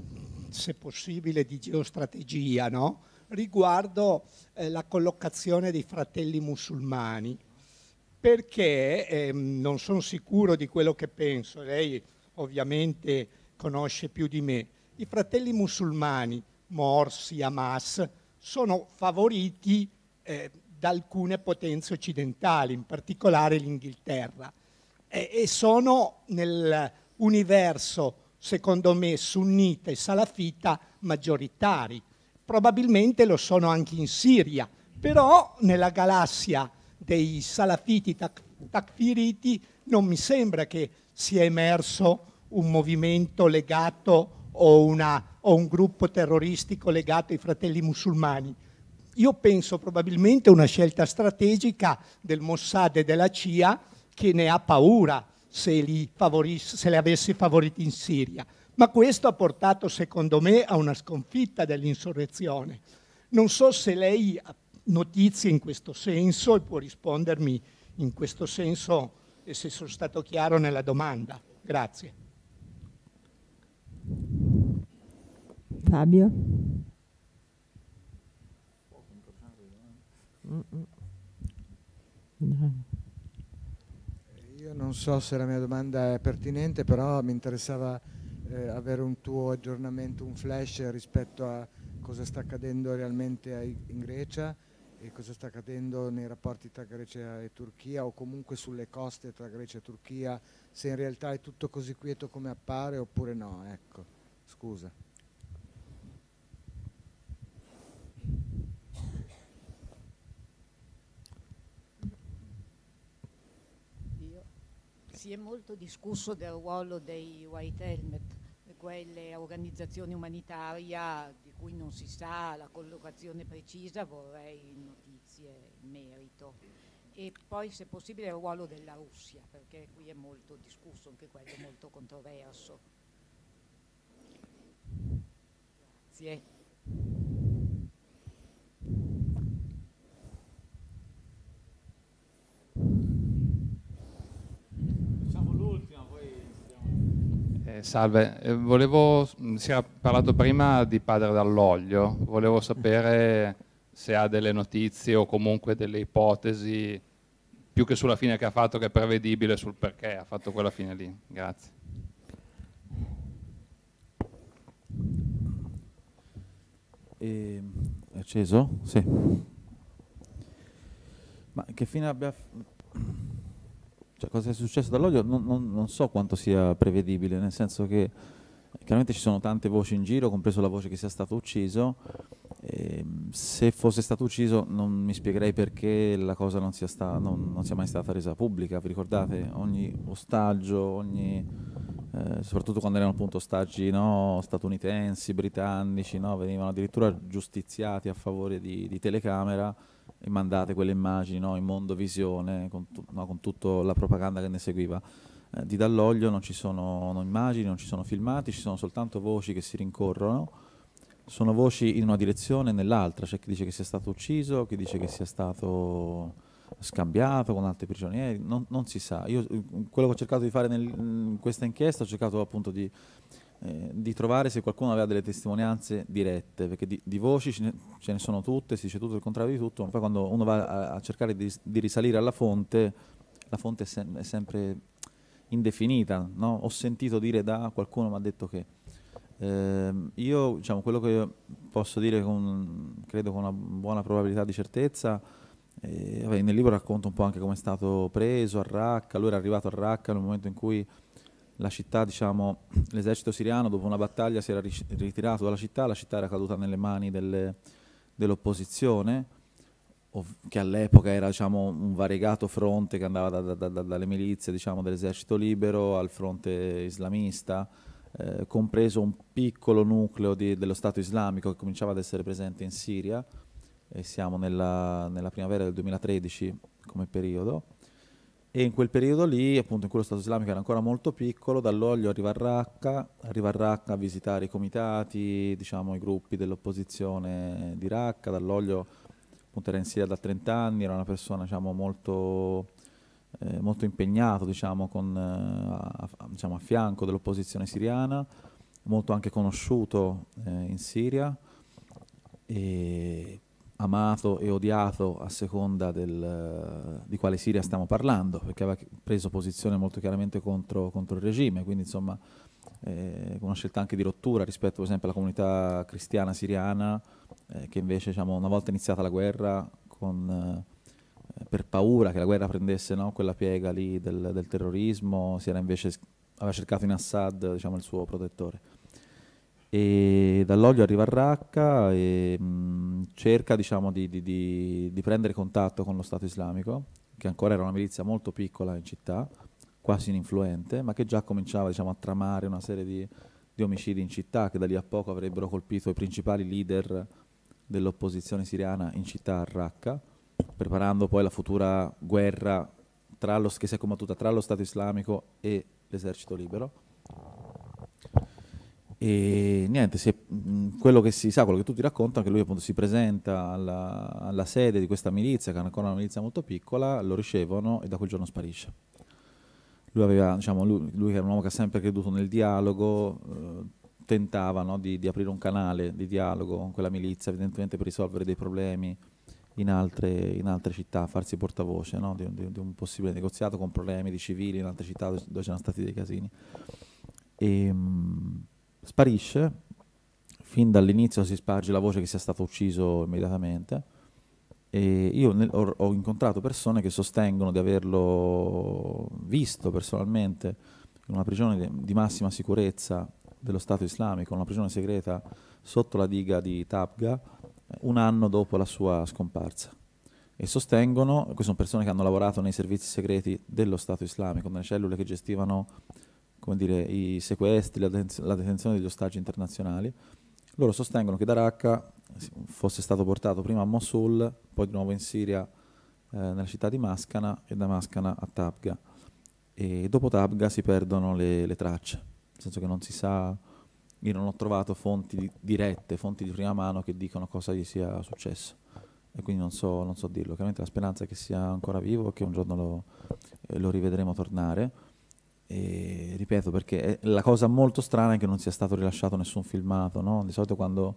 se possibile, di geostrategia, no? riguardo eh, la collocazione dei fratelli musulmani, perché eh, non sono sicuro di quello che penso, lei ovviamente conosce più di me, i fratelli musulmani, Morsi, Hamas, sono favoriti eh, da alcune potenze occidentali, in particolare l'Inghilterra e, e sono nell'universo, secondo me, sunnita e salafita maggioritari. Probabilmente lo sono anche in Siria, però nella galassia dei salafiti tak takfiriti non mi sembra che sia emerso un movimento legato o, una, o, un gruppo terroristico legato ai fratelli musulmani. Io penso probabilmente a una scelta strategica del Mossad e della CIA che ne ha paura se li, se li avesse favoriti in Siria. Ma questo ha portato, secondo me, a una sconfitta dell'insurrezione. Non so se lei ha notizie in questo senso e può rispondermi in questo senso e se sono stato chiaro nella domanda. Grazie. Fabio. Mm -mm. Io non so se la mia domanda è pertinente, però mi interessava eh, avere un tuo aggiornamento, un flash rispetto a cosa sta accadendo realmente in Grecia e cosa sta accadendo nei rapporti tra Grecia e Turchia o comunque sulle coste tra Grecia e Turchia, se in realtà è tutto così quieto come appare oppure no, ecco, scusa. Si è molto discusso del ruolo dei White Helmet, quelle organizzazioni umanitarie di cui non si sa la collocazione precisa, vorrei notizie in merito. E poi, se possibile, il ruolo della Russia, perché qui è molto discusso, anche quello è molto controverso. Grazie. salve, eh, volevo, mm, si era parlato prima di Padre Dall'Oglio, volevo mm. sapere se ha delle notizie o comunque delle ipotesi, più che sulla fine che ha fatto, che è prevedibile, sul perché ha fatto quella fine lì. Grazie. E, ehm, è acceso? Sì. Ma che fine abbia cioè, cosa è successo dall'odio non, non, non, so quanto sia prevedibile, nel senso che eh, chiaramente ci sono tante voci in giro, compreso la voce che sia stato ucciso. E, ehm, se fosse stato ucciso non mi spiegherei perché la cosa non sia, sta, non, non sia mai stata resa pubblica. Vi ricordate? Ogni ostaggio, ogni, eh, soprattutto quando erano appunto ostaggi no, statunitensi, britannici, no, venivano addirittura giustiziati a favore di, di telecamera e mandate quelle immagini no? in mondo visione con, tu, no, con tutta la propaganda che ne seguiva. Eh, di Dall'Oglio non ci sono immagini, non ci sono filmati, ci sono soltanto voci che si rincorrono. Sono voci in una direzione e nell'altra, c'è chi dice che sia stato ucciso, chi dice che sia stato scambiato con altri prigionieri, non, non si sa. Io quello che ho cercato di fare nel, in questa inchiesta, ho cercato appunto di eh, di trovare se qualcuno aveva delle testimonianze dirette, perché di, di voci ce ne, ce ne, sono tutte, si dice tutto il contrario di tutto, ma poi quando uno va a, a cercare di, di, risalire alla fonte, la fonte è, sem è sempre indefinita. No? Ho sentito dire da qualcuno, mi ha detto che... Eh, io, diciamo, quello che posso dire con, credo con una buona probabilità di certezza, eh, nel libro racconto un po' anche come è stato preso a Raqqa, lui era arrivato a Raqqa nel momento in cui la città, diciamo, l'esercito siriano dopo una battaglia si era ritirato dalla città, la città era caduta nelle mani dell'opposizione, che all'epoca era diciamo, un variegato fronte che andava da, da, da, dalle milizie diciamo, dell'esercito libero al fronte islamista, eh, compreso un piccolo nucleo di, dello Stato islamico che cominciava ad essere presente in Siria, e siamo nella, nella primavera del 2013 come periodo e in quel periodo lì, appunto in quello Stato islamico era ancora molto piccolo, dall'olio arriva a Raqqa, arriva a Raqqa a visitare i comitati, diciamo i gruppi dell'opposizione di Raqqa, dall'olio appunto era in Siria da 30 anni, era una persona diciamo molto, eh, molto impegnato diciamo, eh, a, diciamo, a, fianco dell'opposizione siriana, molto anche conosciuto eh, in Siria. E amato e odiato a seconda del, di quale Siria stiamo parlando, perché aveva preso posizione molto chiaramente contro, contro il regime, quindi insomma eh, una scelta anche di rottura rispetto per esempio alla comunità cristiana siriana, eh, che invece diciamo, una volta iniziata la guerra, con, eh, per paura che la guerra prendesse no, quella piega lì del, del terrorismo, si era invece aveva cercato in Assad diciamo, il suo protettore e dall'olio arriva a Raqqa e mh, mm, cerca diciamo, di, di, di, di, prendere contatto con lo Stato islamico, che ancora era una milizia molto piccola in città, quasi ininfluente, ma che già cominciava diciamo, a tramare una serie di, omicidi in città che da lì a poco avrebbero colpito i principali leader dell'opposizione siriana in città a Raqqa, preparando poi la futura guerra lo, che si è combattuta tra lo Stato islamico e l'esercito libero e niente, è, mh, mm, quello che si sa, quello che tutti raccontano, che lui appunto si presenta alla, alla sede di questa milizia, che è ancora una milizia molto piccola, lo ricevono e da quel giorno sparisce. Lui, aveva, diciamo, lui, lui era un uomo che ha sempre creduto nel dialogo, eh, tentava no, di, di, aprire un canale di dialogo con quella milizia, evidentemente per risolvere dei problemi in altre, in altre città, farsi portavoce no, di, di, di, un possibile negoziato con problemi di civili in altre città dove c'erano stati dei casini. E, ehm, mh, Sparisce, fin dall'inizio si sparge la voce che sia stato ucciso immediatamente. E io nel, ho, ho, incontrato persone che sostengono di averlo visto personalmente in una prigione di, di massima sicurezza dello Stato islamico, una prigione segreta sotto la diga di Tabga, un anno dopo la sua scomparsa. E sostengono, queste sono persone che hanno lavorato nei servizi segreti dello Stato islamico, nelle cellule che gestivano come dire, i sequestri, la, detenzione degli ostaggi internazionali, loro sostengono che da Raqqa fosse stato portato prima a Mosul, poi di nuovo in Siria, eh, nella città di Mascana e da Mascana a Tabga. E dopo Tabga si perdono le, le tracce, nel senso che non si sa, io non ho trovato fonti di, dirette, fonti di prima mano che dicono cosa gli sia successo. E quindi non so, non so dirlo. Chiaramente la speranza è che sia ancora vivo, che un giorno lo, eh, lo rivedremo tornare e, ripeto, perché la cosa molto strana è che non sia stato rilasciato nessun filmato, no? Di solito quando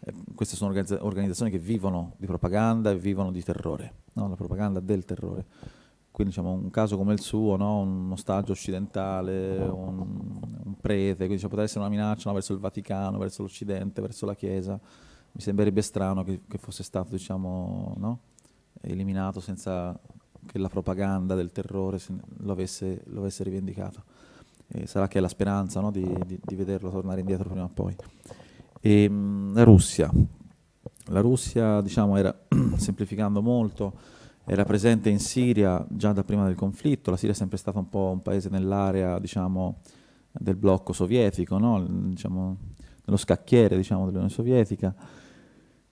eh, queste sono organizzazioni che vivono di propaganda e vivono di terrore, no? la propaganda del terrore. Quindi diciamo, un caso come il suo, no? un ostaggio occidentale, un, un prete, quindi diciamo, potrebbe essere una minaccia no? verso il Vaticano, verso l'Occidente, verso la Chiesa. Mi sembrerebbe strano che, che fosse stato diciamo, eliminato senza che la propaganda del terrore lo avesse, lo avesse rivendicato. E sarà che è la speranza no, di, di, di, vederlo tornare indietro prima o poi. E, ehm, mh, la Russia. La Russia, diciamo, era, [CLEARS THROAT] semplificando molto, era presente in Siria già da prima del conflitto. La Siria è sempre stata un po' un paese nell'area, diciamo, del blocco sovietico, no? diciamo, nello scacchiere diciamo, dell'Unione Sovietica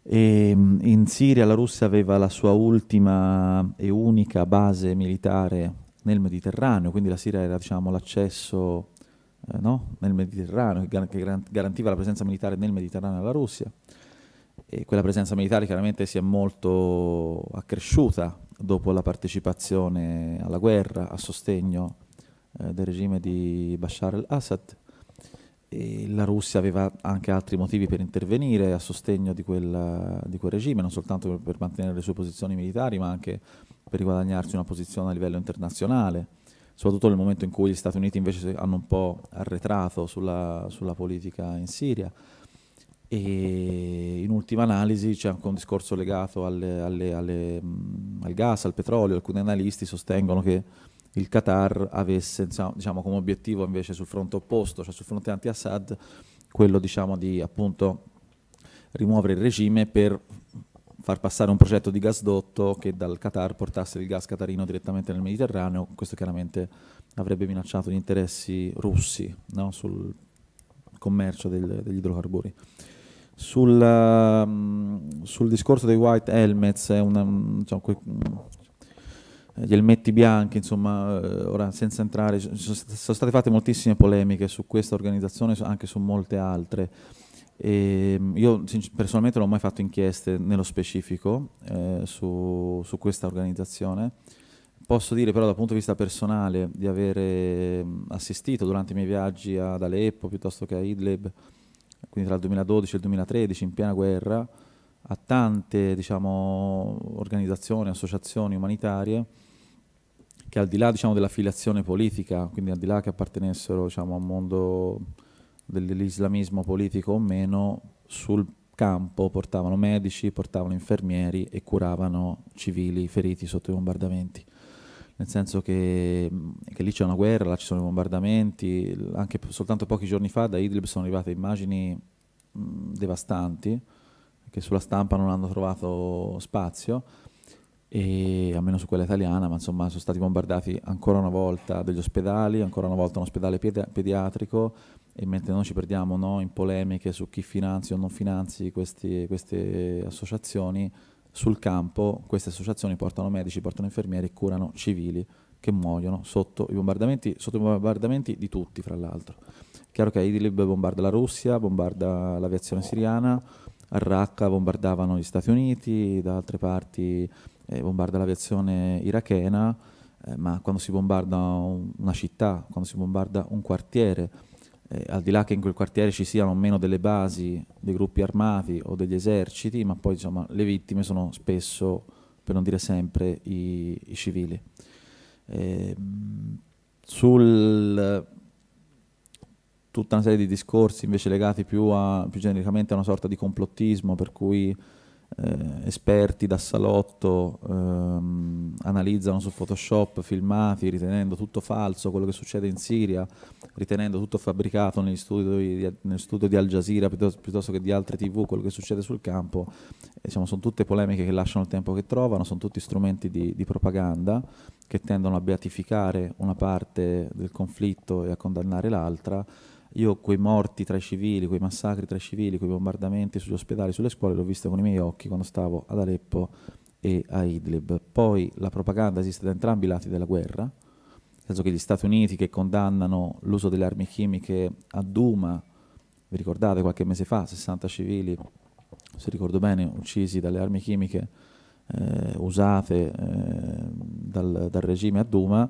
e ehm, in Siria la Russia aveva la sua ultima e unica base militare nel Mediterraneo, quindi la Siria era diciamo, l'accesso eh, no? nel Mediterraneo, che garantiva la presenza militare nel Mediterraneo alla Russia. E quella presenza militare chiaramente si è molto accresciuta dopo la partecipazione alla guerra a sostegno eh, del regime di Bashar al-Assad e la Russia aveva anche altri motivi per intervenire a sostegno di quel, di quel regime, non soltanto per, per, mantenere le sue posizioni militari, ma anche per riguadagnarsi una posizione a livello internazionale, soprattutto nel momento in cui gli Stati Uniti invece hanno un po' arretrato sulla, sulla politica in Siria. E in ultima analisi c'è anche un discorso legato alle, alle, alle, al gas, al petrolio. Alcuni analisti sostengono che il Qatar avesse diciamo, diciamo, come obiettivo invece sul fronte opposto, cioè sul fronte anti-Assad, quello diciamo, di appunto rimuovere il regime per far passare un progetto di gasdotto che dal Qatar portasse il gas catarino direttamente nel Mediterraneo, questo chiaramente avrebbe minacciato gli interessi russi no? sul commercio del, degli idrocarburi. Sul, ehm, sul, discorso dei white helmets, è una, diciamo, gli elmetti bianchi, insomma, eh, ora senza entrare, sono state fatte moltissime polemiche su questa organizzazione, anche su molte altre. E ehm, io personalmente non ho mai fatto inchieste nello specifico eh, su, su, questa organizzazione. Posso dire però dal punto di vista personale di avere ehm, assistito durante i miei viaggi ad Aleppo piuttosto che a Idlib, quindi tra il 2012 e il 2013 in piena guerra, a tante diciamo, organizzazioni, associazioni umanitarie che al di là diciamo, dell'affiliazione politica, quindi al di là che appartenessero diciamo, al mondo dell'islamismo politico o meno, sul campo portavano medici, portavano infermieri e curavano civili feriti sotto i bombardamenti. Nel senso che, che lì c'è una guerra, là ci sono i bombardamenti, anche soltanto pochi giorni fa da Idlib sono arrivate immagini mh, devastanti che sulla stampa non hanno trovato spazio e almeno su quella italiana, ma insomma sono stati bombardati ancora una volta degli ospedali, ancora una volta un ospedale pediatrico e mentre noi ci perdiamo no, in polemiche su chi finanzi o non finanzi questi, queste associazioni, sul campo queste associazioni portano medici, portano infermieri e curano civili che muoiono sotto i bombardamenti, sotto i bombardamenti di tutti fra l'altro. Chiaro che Idlib bombarda la Russia, bombarda l'aviazione siriana, a Raqqa bombardavano gli Stati Uniti, da altre parti eh, bombarda l'aviazione irachena, eh, ma quando si bombarda un, una città, quando si bombarda un quartiere, eh, al di là che in quel quartiere ci siano meno delle basi dei gruppi armati o degli eserciti, ma poi insomma, le vittime sono spesso, per non dire sempre, i, i civili. Eh, sul, tutta una serie di discorsi invece legati più, a, più genericamente a una sorta di complottismo per cui eh, esperti da salotto ehm, analizzano su Photoshop filmati ritenendo tutto falso quello che succede in Siria, ritenendo tutto fabbricato negli studi di, nel studio di Al Jazeera piuttosto, piuttosto, che di altre tv, quello che succede sul campo, eh, diciamo, sono tutte polemiche che lasciano il tempo che trovano, sono tutti strumenti di, di propaganda che tendono a beatificare una parte del conflitto e a condannare l'altra. Io quei morti tra i civili, quei massacri tra i civili, quei bombardamenti sugli ospedali, sulle scuole, l'ho visto con i miei occhi quando stavo ad Aleppo e a Idlib. Poi la propaganda esiste da entrambi i lati della guerra, nel senso che gli Stati Uniti che condannano l'uso delle armi chimiche a Duma, vi ricordate qualche mese fa, 60 civili, se ricordo bene, uccisi dalle armi chimiche eh, usate eh, dal, dal regime a Duma,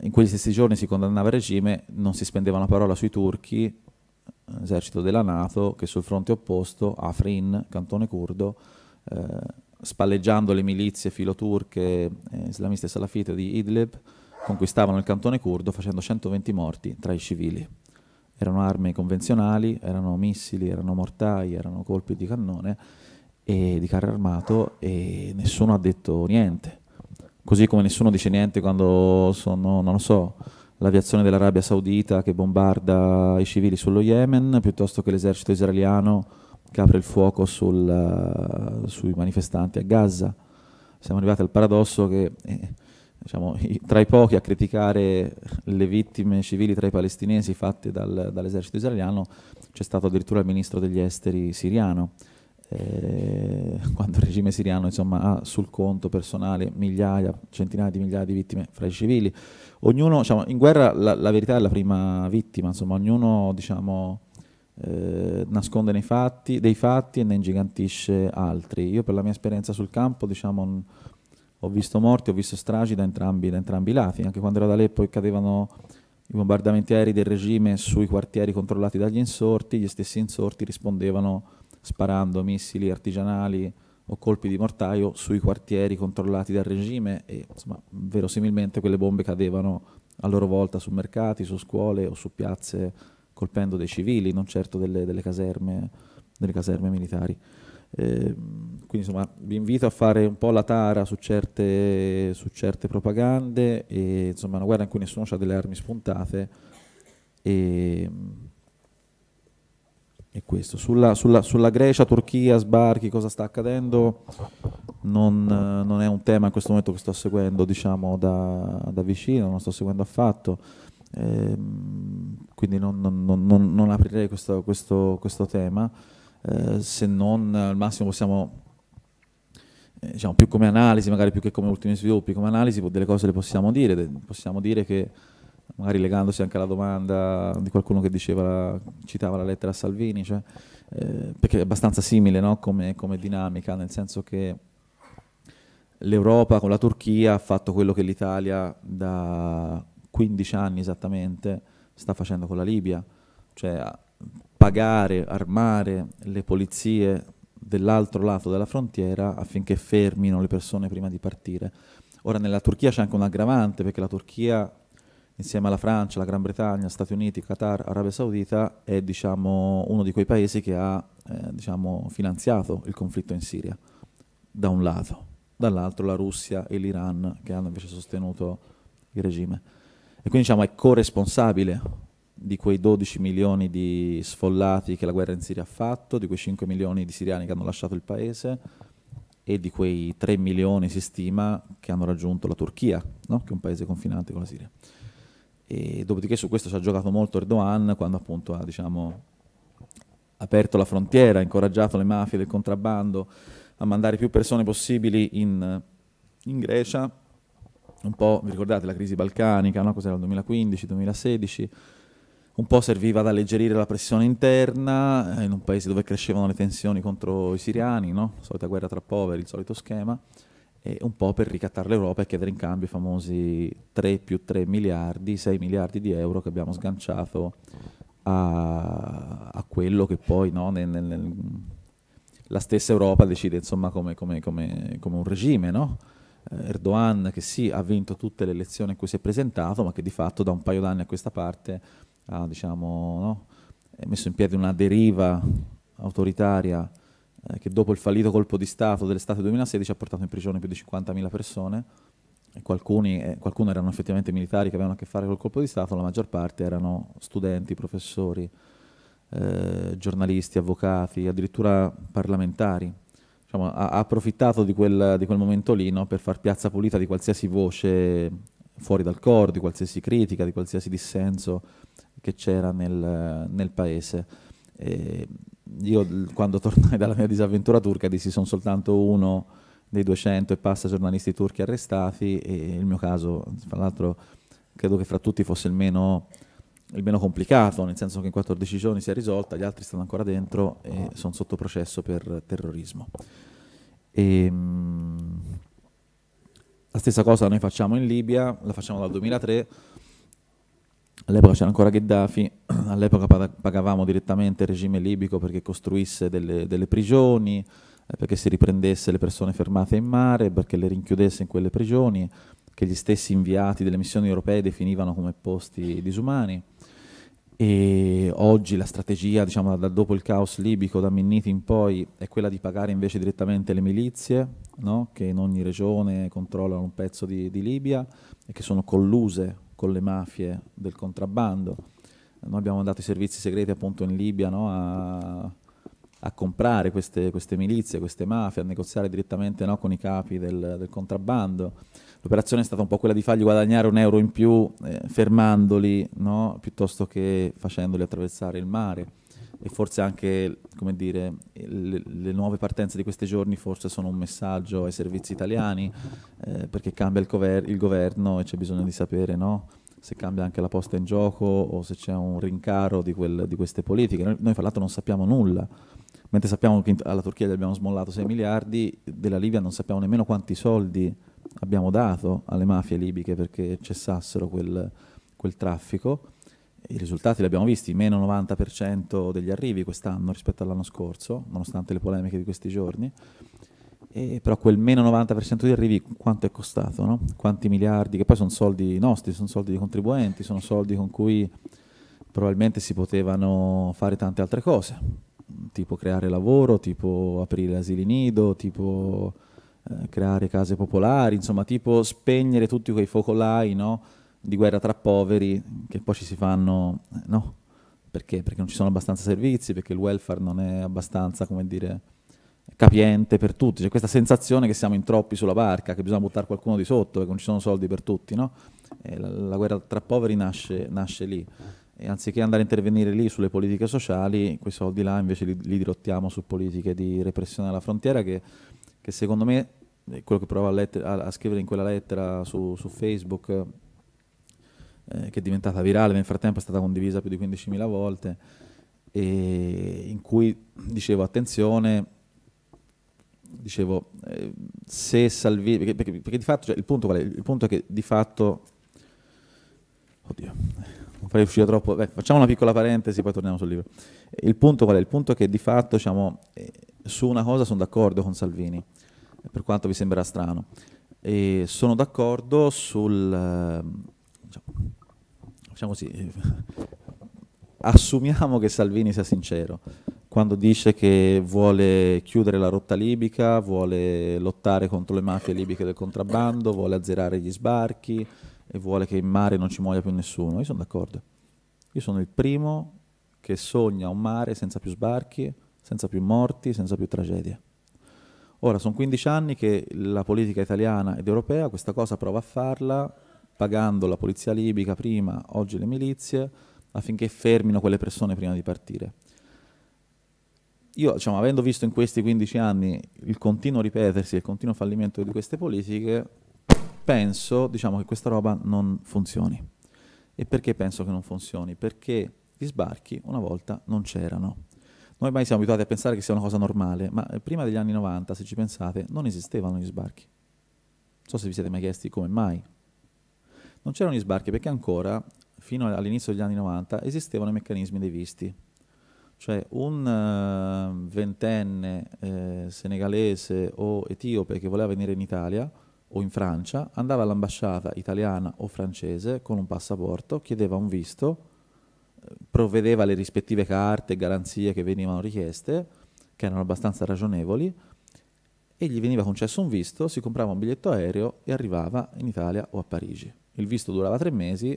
in quegli stessi giorni si condannava il regime, non si spendeva una parola sui turchi, esercito della Nato, che sul fronte opposto, Afrin, cantone curdo, eh, spalleggiando le milizie filoturche eh, islamiste salafite di Idlib, conquistavano il cantone curdo facendo 120 morti tra i civili. Erano armi convenzionali, erano missili, erano mortai, erano colpi di cannone e di carro armato e nessuno ha detto niente. Così come nessuno dice niente quando sono, non lo so, l'aviazione dell'Arabia Saudita che bombarda i civili sullo Yemen, piuttosto che l'esercito israeliano che apre il fuoco sul, uh, sui manifestanti a Gaza. Siamo arrivati al paradosso che eh, diciamo, tra i pochi a criticare le vittime civili tra i palestinesi fatte dal, dall'esercito israeliano c'è stato addirittura il ministro degli esteri siriano eh, [LAUGHS] quando il regime siriano insomma, ha sul conto personale migliaia, centinaia di migliaia di vittime fra i civili. Ognuno, diciamo, in guerra la, la, verità è la prima vittima, insomma, ognuno diciamo, eh, nasconde fatti, dei fatti e ne ingigantisce altri. Io per la mia esperienza sul campo diciamo, ho visto morti, ho visto stragi da entrambi, da entrambi i lati, anche quando ero ad Aleppo e cadevano i bombardamenti aerei del regime sui quartieri controllati dagli insorti, gli stessi insorti rispondevano sparando missili artigianali o colpi di mortaio sui quartieri controllati dal regime e insomma, verosimilmente quelle bombe cadevano a loro volta su mercati, su scuole o su piazze colpendo dei civili, non certo delle, delle, caserme, delle caserme, militari. Eh, quindi insomma vi invito a fare un po' la tara su certe, su certe propagande, e, insomma una guerra in cui nessuno ha delle armi spuntate e è questo. Sulla, sulla, sulla, Grecia, Turchia, sbarchi, cosa sta accadendo, non, non, è un tema in questo momento che sto seguendo diciamo, da, da vicino, non sto seguendo affatto, eh, quindi non, non, non, aprirei questo, questo, questo tema, eh, se non al massimo possiamo, eh, diciamo, più come analisi, magari più che come ultimi sviluppi, come analisi delle cose le possiamo dire, possiamo dire che magari legandosi anche alla domanda di qualcuno che diceva, citava la lettera a Salvini, cioè, eh, perché è abbastanza simile no? come, come, dinamica, nel senso che l'Europa con la Turchia ha fatto quello che l'Italia da 15 anni esattamente sta facendo con la Libia, cioè pagare, armare le polizie dell'altro lato della frontiera affinché fermino le persone prima di partire. Ora nella Turchia c'è anche un aggravante perché la Turchia insieme alla Francia, la Gran Bretagna, Stati Uniti, Qatar, Arabia Saudita, è diciamo, uno di quei paesi che ha eh, diciamo, finanziato il conflitto in Siria, da un lato, dall'altro la Russia e l'Iran che hanno invece sostenuto il regime. E quindi diciamo, è corresponsabile di quei 12 milioni di sfollati che la guerra in Siria ha fatto, di quei 5 milioni di siriani che hanno lasciato il paese e di quei 3 milioni, si stima, che hanno raggiunto la Turchia, no? che è un paese confinante con la Siria. E dopodiché su questo ci ha giocato molto Erdogan quando appunto ha diciamo, aperto la frontiera, ha incoraggiato le mafie del contrabbando a mandare più persone possibili in, in Grecia. Un po', vi ricordate la crisi balcanica, no? cos'era il 2015-2016? un po' serviva ad alleggerire la pressione interna eh, in un paese dove crescevano le tensioni contro i siriani, no? la solita guerra tra poveri, il solito schema eh, un po' per ricattare l'Europa e chiedere in cambio i famosi 3 più 3 miliardi, 6 miliardi di euro che abbiamo sganciato a, a quello che poi no, nel, nel, la stessa Europa decide insomma, come, come, come, come, un regime, no? Eh, Erdogan che sì ha vinto tutte le elezioni in cui si è presentato, ma che di fatto da un paio d'anni a questa parte ha diciamo, no? messo in piedi una deriva autoritaria eh, che dopo il fallito colpo di Stato dell'estate 2016 ha portato in prigione più di 50.000 persone, Qualcuni, eh, qualcuno erano effettivamente militari che avevano a che fare col colpo di Stato, la maggior parte erano studenti, professori, eh, giornalisti, avvocati, addirittura parlamentari. Diciamo, ha, ha, approfittato di quel, di quel momento lì no, per far piazza pulita di qualsiasi voce fuori dal coro, di qualsiasi critica, di qualsiasi dissenso che c'era nel, nel, paese. E, io quando tornai dalla mia disavventura turca dissi sono soltanto uno dei 200 e passa giornalisti turchi arrestati e il mio caso, tra l'altro, credo che fra tutti fosse il meno, il meno, complicato, nel senso che in 14 giorni si è risolta, gli altri stanno ancora dentro e sono sotto processo per terrorismo. E, ehm, mh, la stessa cosa noi facciamo in Libia, la facciamo dal 2003 All'epoca c'era ancora Gheddafi, [CLEARS THROAT] all'epoca pagavamo direttamente il regime libico perché costruisse delle, delle prigioni, eh, perché si riprendesse le persone fermate in mare, perché le rinchiudesse in quelle prigioni che gli stessi inviati delle missioni europee definivano come posti disumani. E oggi la strategia, diciamo, da, dopo il caos libico, da Minniti in poi, è quella di pagare invece direttamente le milizie, no? che in ogni regione controllano un pezzo di, di Libia e che sono colluse con le mafie del contrabbando. Noi abbiamo mandato i servizi segreti appunto in Libia no, a, a, comprare queste, queste, milizie, queste mafie, a negoziare direttamente no, con i capi del, del contrabbando. L'operazione è stata un po' quella di fargli guadagnare un euro in più eh, fermandoli no, piuttosto che facendoli attraversare il mare e forse anche come dire, le, le, nuove partenze di questi giorni forse sono un messaggio ai servizi italiani eh, perché cambia il, gover il, governo e c'è bisogno di sapere no? se cambia anche la posta in gioco o se c'è un rincaro di, quel, di, queste politiche. Noi, noi fra l'altro non sappiamo nulla, mentre sappiamo che alla Turchia gli abbiamo smollato 6 miliardi, della Libia non sappiamo nemmeno quanti soldi abbiamo dato alle mafie libiche perché cessassero quel, quel traffico i risultati li abbiamo visti, meno 90% degli arrivi quest'anno rispetto all'anno scorso, nonostante le polemiche di questi giorni, e però quel meno 90% degli arrivi quanto è costato? No? Quanti miliardi, che poi sono soldi nostri, sono soldi dei contribuenti, sono soldi con cui probabilmente si potevano fare tante altre cose, tipo creare lavoro, tipo aprire asili nido, tipo eh, creare case popolari, insomma tipo spegnere tutti quei focolai, no? di guerra tra poveri che poi ci si fanno, no, perché? Perché non ci sono abbastanza servizi, perché il welfare non è abbastanza, come dire, capiente per tutti, c'è questa sensazione che siamo in troppi sulla barca, che bisogna buttare qualcuno di sotto, che non ci sono soldi per tutti, no? la, la, guerra tra poveri nasce, nasce lì. E anziché andare a intervenire lì sulle politiche sociali, quei soldi là invece li, li dirottiamo su politiche di repressione alla frontiera che, che secondo me, eh, quello che provo a, letter- a, a, scrivere in quella lettera su, su Facebook, eh, che è diventata virale, nel frattempo è stata condivisa più di 15.000 volte, in cui dicevo attenzione, dicevo eh, se Salvini, perché, perché, perché, di fatto, cioè, il, punto, il punto è che di fatto, oddio, non farei uscire troppo, beh, facciamo una piccola parentesi, poi torniamo sul libro. Il punto qual è? Il punto è che di fatto diciamo, eh, su una cosa sono d'accordo con Salvini, per quanto vi sembrerà strano, e sono d'accordo sul... Eh, diciamo, diciamo così, [LAUGHS] assumiamo che Salvini sia sincero quando dice che vuole chiudere la rotta libica, vuole lottare contro le mafie libiche del contrabbando, vuole azzerare gli sbarchi e vuole che in mare non ci muoia più nessuno. Io sono d'accordo. Io sono il primo che sogna un mare senza più sbarchi, senza più morti, senza più tragedie. Ora, sono 15 anni che la politica italiana ed europea questa cosa prova a farla pagando la polizia libica prima, oggi le milizie, affinché fermino quelle persone prima di partire. Io, diciamo, avendo visto in questi 15 anni il continuo ripetersi e il continuo fallimento di queste politiche, penso diciamo, che questa roba non funzioni. E perché penso che non funzioni? Perché gli sbarchi una volta non c'erano. Noi mai siamo abituati a pensare che sia una cosa normale, ma prima degli anni 90, se ci pensate, non esistevano gli sbarchi. Non so se vi siete mai chiesti come mai non c'erano gli sbarchi perché ancora, fino all'inizio degli anni 90, esistevano i meccanismi dei visti. Cioè un uh, ventenne eh, senegalese o etiope che voleva venire in Italia o in Francia andava all'ambasciata italiana o francese con un passaporto, chiedeva un visto, eh, provvedeva alle rispettive carte e garanzie che venivano richieste, che erano abbastanza ragionevoli, e gli veniva concesso un visto, si comprava un biglietto aereo e arrivava in Italia o a Parigi il visto durava tre mesi,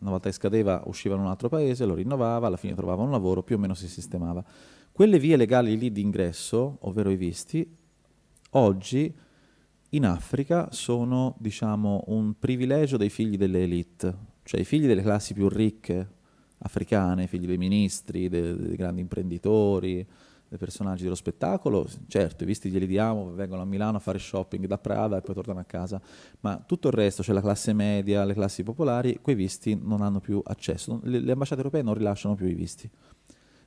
una volta che scadeva usciva in un altro paese, lo rinnovava, alla fine trovava un lavoro, più o meno si sistemava. Quelle vie legali lì di ingresso, ovvero i visti, oggi in Africa sono diciamo, un privilegio dei figli delle elite, cioè i figli delle classi più ricche africane, i figli dei ministri, dei, dei grandi imprenditori, dei personaggi dello spettacolo, certo, i visti glieli diamo, vengono a Milano a fare shopping da Prada e poi tornano a casa, ma tutto il resto, cioè la classe media, le classi popolari, quei visti non hanno più accesso, le, le ambasciate europee non rilasciano più i visti.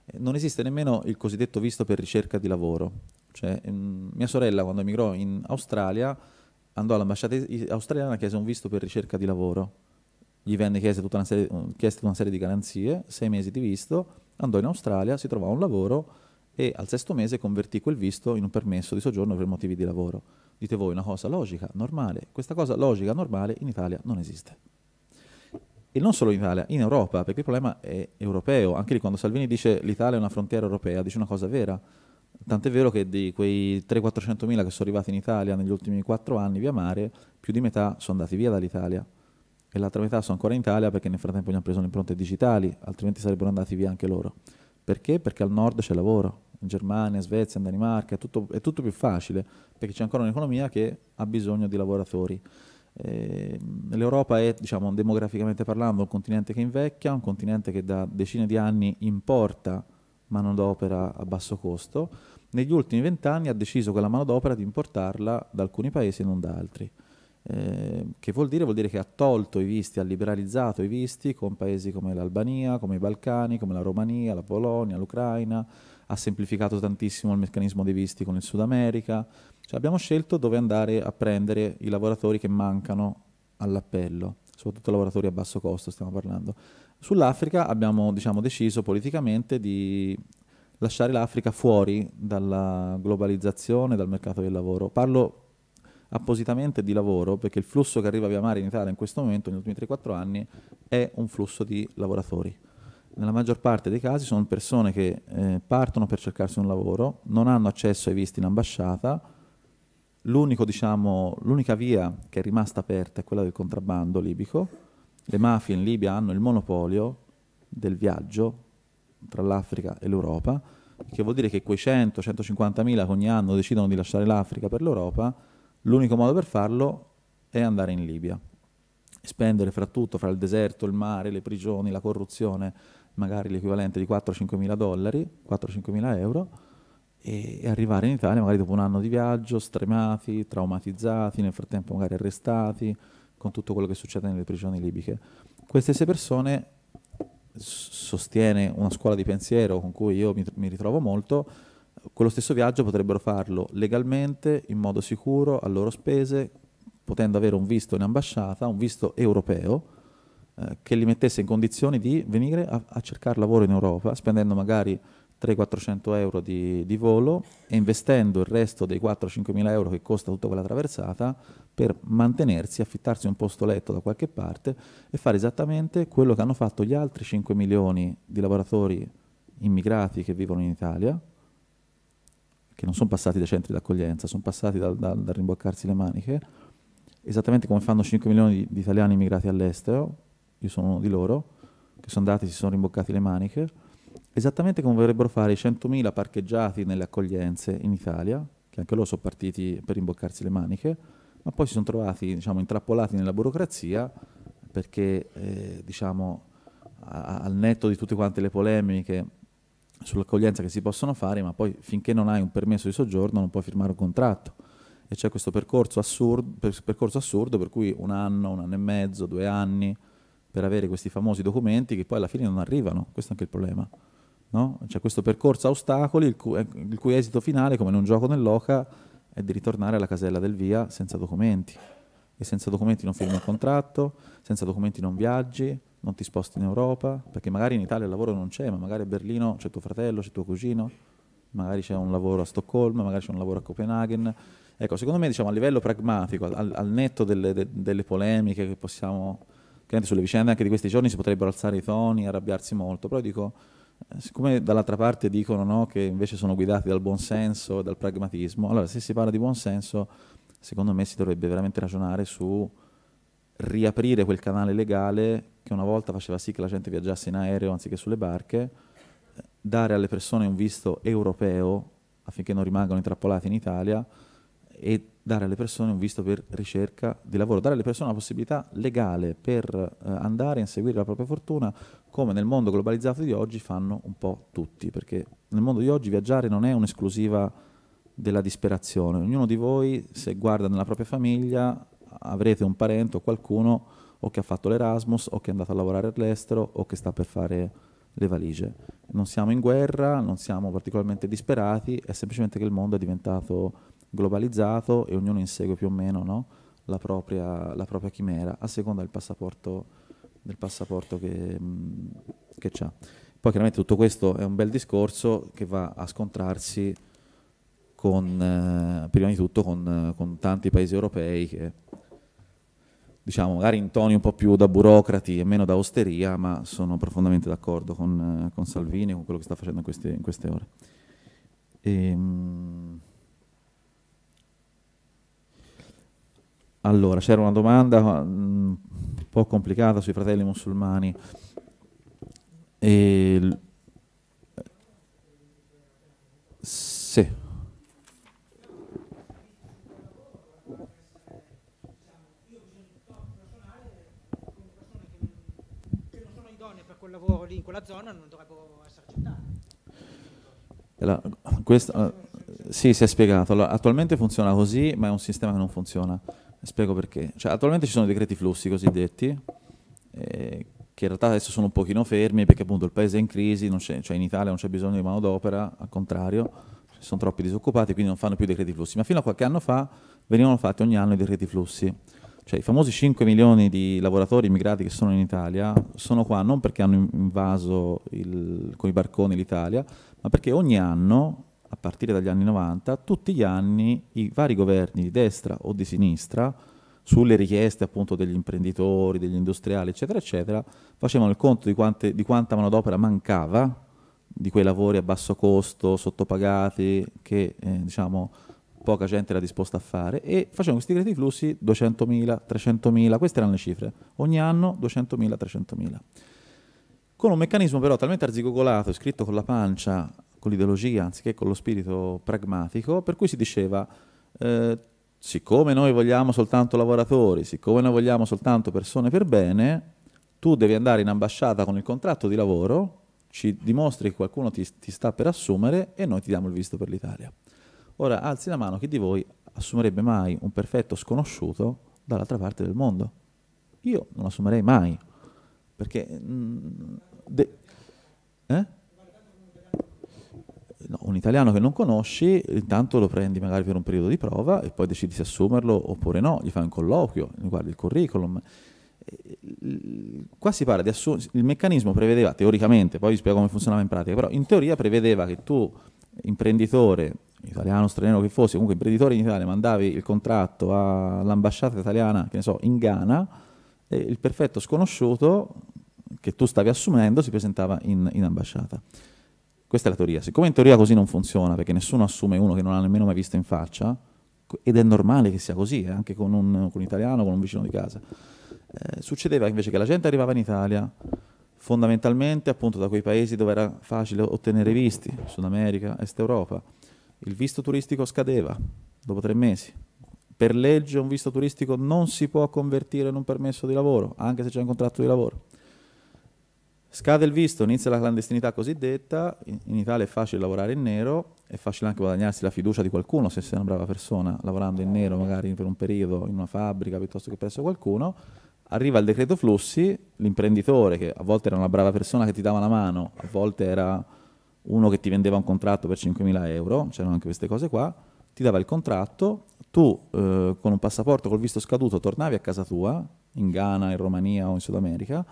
Eh, non esiste nemmeno il cosiddetto visto per ricerca di lavoro. Cioè, mh, mm, mia sorella quando emigrò in Australia andò all'ambasciata australiana e chiese un visto per ricerca di lavoro. Gli venne chiesta tutta una serie, chiesta una serie di garanzie, sei mesi di visto, andò in Australia, si trovò un lavoro e al sesto mese convertì quel visto in un permesso di soggiorno per motivi di lavoro. Dite voi una cosa logica, normale. Questa cosa logica, normale in Italia non esiste. E non solo in Italia, in Europa, perché il problema è europeo. Anche lì quando Salvini dice l'Italia è una frontiera europea, dice una cosa vera. Tant'è vero che di quei 300-400 mila che sono arrivati in Italia negli ultimi 4 anni via mare, più di metà sono andati via dall'Italia e l'altra metà sono ancora in Italia perché nel frattempo gli hanno preso le impronte digitali, altrimenti sarebbero andati via anche loro. Perché? Perché al nord c'è lavoro, in Germania, Svezia, in Danimarca, è tutto, è tutto più facile, perché c'è ancora un'economia che ha bisogno di lavoratori. Eh, L'Europa è, diciamo, demograficamente parlando, un continente che invecchia, un continente che da decine di anni importa manodopera a basso costo. Negli ultimi vent'anni ha deciso quella manodopera di importarla da alcuni paesi e non da altri. Ehm, che vuol dire? Vuol dire che ha tolto i visti, ha liberalizzato i visti con paesi come l'Albania, come i Balcani, come la Romania, la Polonia, l'Ucraina, ha semplificato tantissimo il meccanismo dei visti con il Sud America. Cioè abbiamo scelto dove andare a prendere i lavoratori che mancano all'appello, soprattutto lavoratori a basso costo stiamo parlando. Sull'Africa abbiamo diciamo, deciso politicamente di lasciare l'Africa fuori dalla globalizzazione, dal mercato del lavoro. Parlo appositamente di lavoro, perché il flusso che arriva via mare in Italia in questo momento, negli ultimi 3-4 anni, è un flusso di lavoratori. Nella maggior parte dei casi sono persone che eh, partono per cercarsi un lavoro, non hanno accesso ai visti in ambasciata, diciamo, l'unica diciamo, via che è rimasta aperta è quella del contrabbando libico, le mafie in Libia hanno il monopolio del viaggio tra l'Africa e l'Europa, che vuol dire che quei 100-150 mila che ogni anno decidono di lasciare l'Africa per l'Europa L'unico modo per farlo è andare in Libia, spendere fra tutto, fra il deserto, il mare, le prigioni, la corruzione, magari l'equivalente di 4-5 mila dollari, 4-5 mila euro, e, arrivare in Italia magari dopo un anno di viaggio, stremati, traumatizzati, nel frattempo magari arrestati, con tutto quello che succede nelle prigioni libiche. Queste stesse persone sostiene una scuola di pensiero con cui io mi ritrovo molto, quello stesso viaggio potrebbero farlo legalmente, in modo sicuro, a loro spese, potendo avere un visto in ambasciata, un visto europeo, eh, che li mettesse in condizioni di venire a, a cercare lavoro in Europa, spendendo magari 300-400 euro di, di, volo e investendo il resto dei 4-5 mila euro che costa tutta quella traversata per mantenersi, affittarsi un posto letto da qualche parte e fare esattamente quello che hanno fatto gli altri 5 milioni di lavoratori immigrati che vivono in Italia, che non sono passati dai centri d'accoglienza, sono passati dal, dal, dal rimboccarsi le maniche, esattamente come fanno 5 milioni di, di italiani immigrati all'estero, io sono uno di loro, che sono andati e si sono rimboccati le maniche, esattamente come vorrebbero fare i 100.000 parcheggiati nelle accoglienze in Italia, che anche loro sono partiti per rimboccarsi le maniche, ma poi si sono trovati diciamo, intrappolati nella burocrazia perché eh, diciamo, a, al netto di tutte quante le polemiche sull'accoglienza che si possono fare, ma poi finché non hai un permesso di soggiorno non puoi firmare un contratto. E c'è questo percorso assurdo, per, percorso assurdo per cui un anno, un anno e mezzo, due anni per avere questi famosi documenti che poi alla fine non arrivano, questo è anche il problema. No? C'è questo percorso a ostacoli il cui, eh, il cui, esito finale, come in un gioco nell'oca, è di ritornare alla casella del via senza documenti. E senza documenti non firmi un contratto, senza documenti non viaggi, non ti sposti in Europa, perché magari in Italia il lavoro non c'è, ma magari a Berlino c'è tuo fratello, c'è tuo cugino, magari c'è un lavoro a Stoccolma, magari c'è un lavoro a Copenaghen. Ecco, secondo me diciamo, a livello pragmatico, al, al netto delle, de, delle, polemiche che possiamo, che sulle vicende anche di questi giorni si potrebbero alzare i toni, arrabbiarsi molto, però dico, eh, siccome dall'altra parte dicono no, che invece sono guidati dal buonsenso e dal pragmatismo, allora se si parla di buonsenso, secondo me si dovrebbe veramente ragionare su riaprire quel canale legale che una volta faceva sì che la gente viaggiasse in aereo anziché sulle barche, dare alle persone un visto europeo affinché non rimangano intrappolati in Italia e dare alle persone un visto per ricerca di lavoro, dare alle persone una possibilità legale per eh, andare a inseguire la propria fortuna come nel mondo globalizzato di oggi fanno un po' tutti, perché nel mondo di oggi viaggiare non è un'esclusiva della disperazione, ognuno di voi se guarda nella propria famiglia avrete un parente o qualcuno o che ha fatto l'Erasmus o che è andato a lavorare all'estero o che sta per fare le valigie. Non siamo in guerra, non siamo particolarmente disperati, è semplicemente che il mondo è diventato globalizzato e ognuno insegue più o meno no? la, propria, la, propria, chimera a seconda del passaporto, del passaporto che, che ha. Poi chiaramente tutto questo è un bel discorso che va a scontrarsi con, eh, prima di tutto con, con tanti paesi europei che diciamo, magari in toni un po' più da burocrati e meno da osteria, ma sono profondamente d'accordo con, eh, con, Salvini e con quello che sta facendo in queste, in queste ore. E, ehm, allora, c'era una domanda mm, un po' complicata sui fratelli musulmani. E, quella zona non dovrebbero essere accettate. Questa, eh, sì, si è spiegato. Allora, attualmente funziona così, ma è un sistema che non funziona. Spiego perché. Cioè, attualmente ci sono decreti flussi cosiddetti, eh, che in realtà adesso sono un pochino fermi perché appunto il paese è in crisi, cioè in Italia non c'è bisogno di manodopera, al contrario, ci sono troppi disoccupati, quindi non fanno più decreti flussi. Ma fino a qualche anno fa venivano fatti ogni anno i decreti flussi. Cioè, i famosi 5 milioni di lavoratori immigrati che sono in Italia sono qua non perché hanno invaso il, con i barconi l'Italia, ma perché ogni anno, a partire dagli anni 90, tutti gli anni i vari governi di destra o di sinistra, sulle richieste appunto degli imprenditori, degli industriali, eccetera, eccetera, facevano il conto di, quante, di quanta manodopera mancava di quei lavori a basso costo, sottopagati, che eh, diciamo, poca gente era disposta a fare e facevano questi crediti flussi 200.000, 300.000, queste erano le cifre, ogni anno 200.000, 300.000. Con un meccanismo però talmente arzigogolato, scritto con la pancia, con l'ideologia anziché con lo spirito pragmatico, per cui si diceva eh, siccome noi vogliamo soltanto lavoratori, siccome noi vogliamo soltanto persone per bene, tu devi andare in ambasciata con il contratto di lavoro, ci dimostri che qualcuno ti, ti sta per assumere e noi ti diamo il visto per l'Italia. Ora alzi la mano chi di voi assumerebbe mai un perfetto sconosciuto dall'altra parte del mondo. Io non assumerei mai, perché... Mh, mm, de- eh? No, un italiano che non conosci, intanto lo prendi magari per un periodo di prova e poi decidi se assumerlo oppure no, gli fai un colloquio, gli guardi il curriculum. Qua si parla di assumere, il meccanismo prevedeva teoricamente, poi vi spiego come funzionava in pratica, però in teoria prevedeva che tu, imprenditore, italiano, straniero che fosse, comunque imprenditore in Italia, mandavi il contratto all'ambasciata italiana, che ne so, in Ghana, e il perfetto sconosciuto che tu stavi assumendo si presentava in, in ambasciata. Questa è la teoria. Siccome in teoria così non funziona, perché nessuno assume uno che non ha nemmeno mai visto in faccia, ed è normale che sia così, eh, anche con un, con un, italiano, con un vicino di casa, eh, succedeva invece che la gente arrivava in Italia fondamentalmente appunto da quei paesi dove era facile ottenere visti, Sud America, Est Europa, il visto turistico scadeva dopo tre mesi. Per legge un visto turistico non si può convertire in un permesso di lavoro, anche se c'è un contratto di lavoro. Scade il visto, inizia la clandestinità cosiddetta, in, Italia è facile lavorare in nero, è facile anche guadagnarsi la fiducia di qualcuno se sei una brava persona, lavorando in nero magari per un periodo in una fabbrica piuttosto che presso qualcuno, arriva il decreto flussi, l'imprenditore che a volte era una brava persona che ti dava la mano, a volte era uno che ti vendeva un contratto per 5.000 euro, c'erano anche queste cose qua, ti dava il contratto, tu eh, con un passaporto col visto scaduto tornavi a casa tua, in Ghana, in Romania o in Sud America,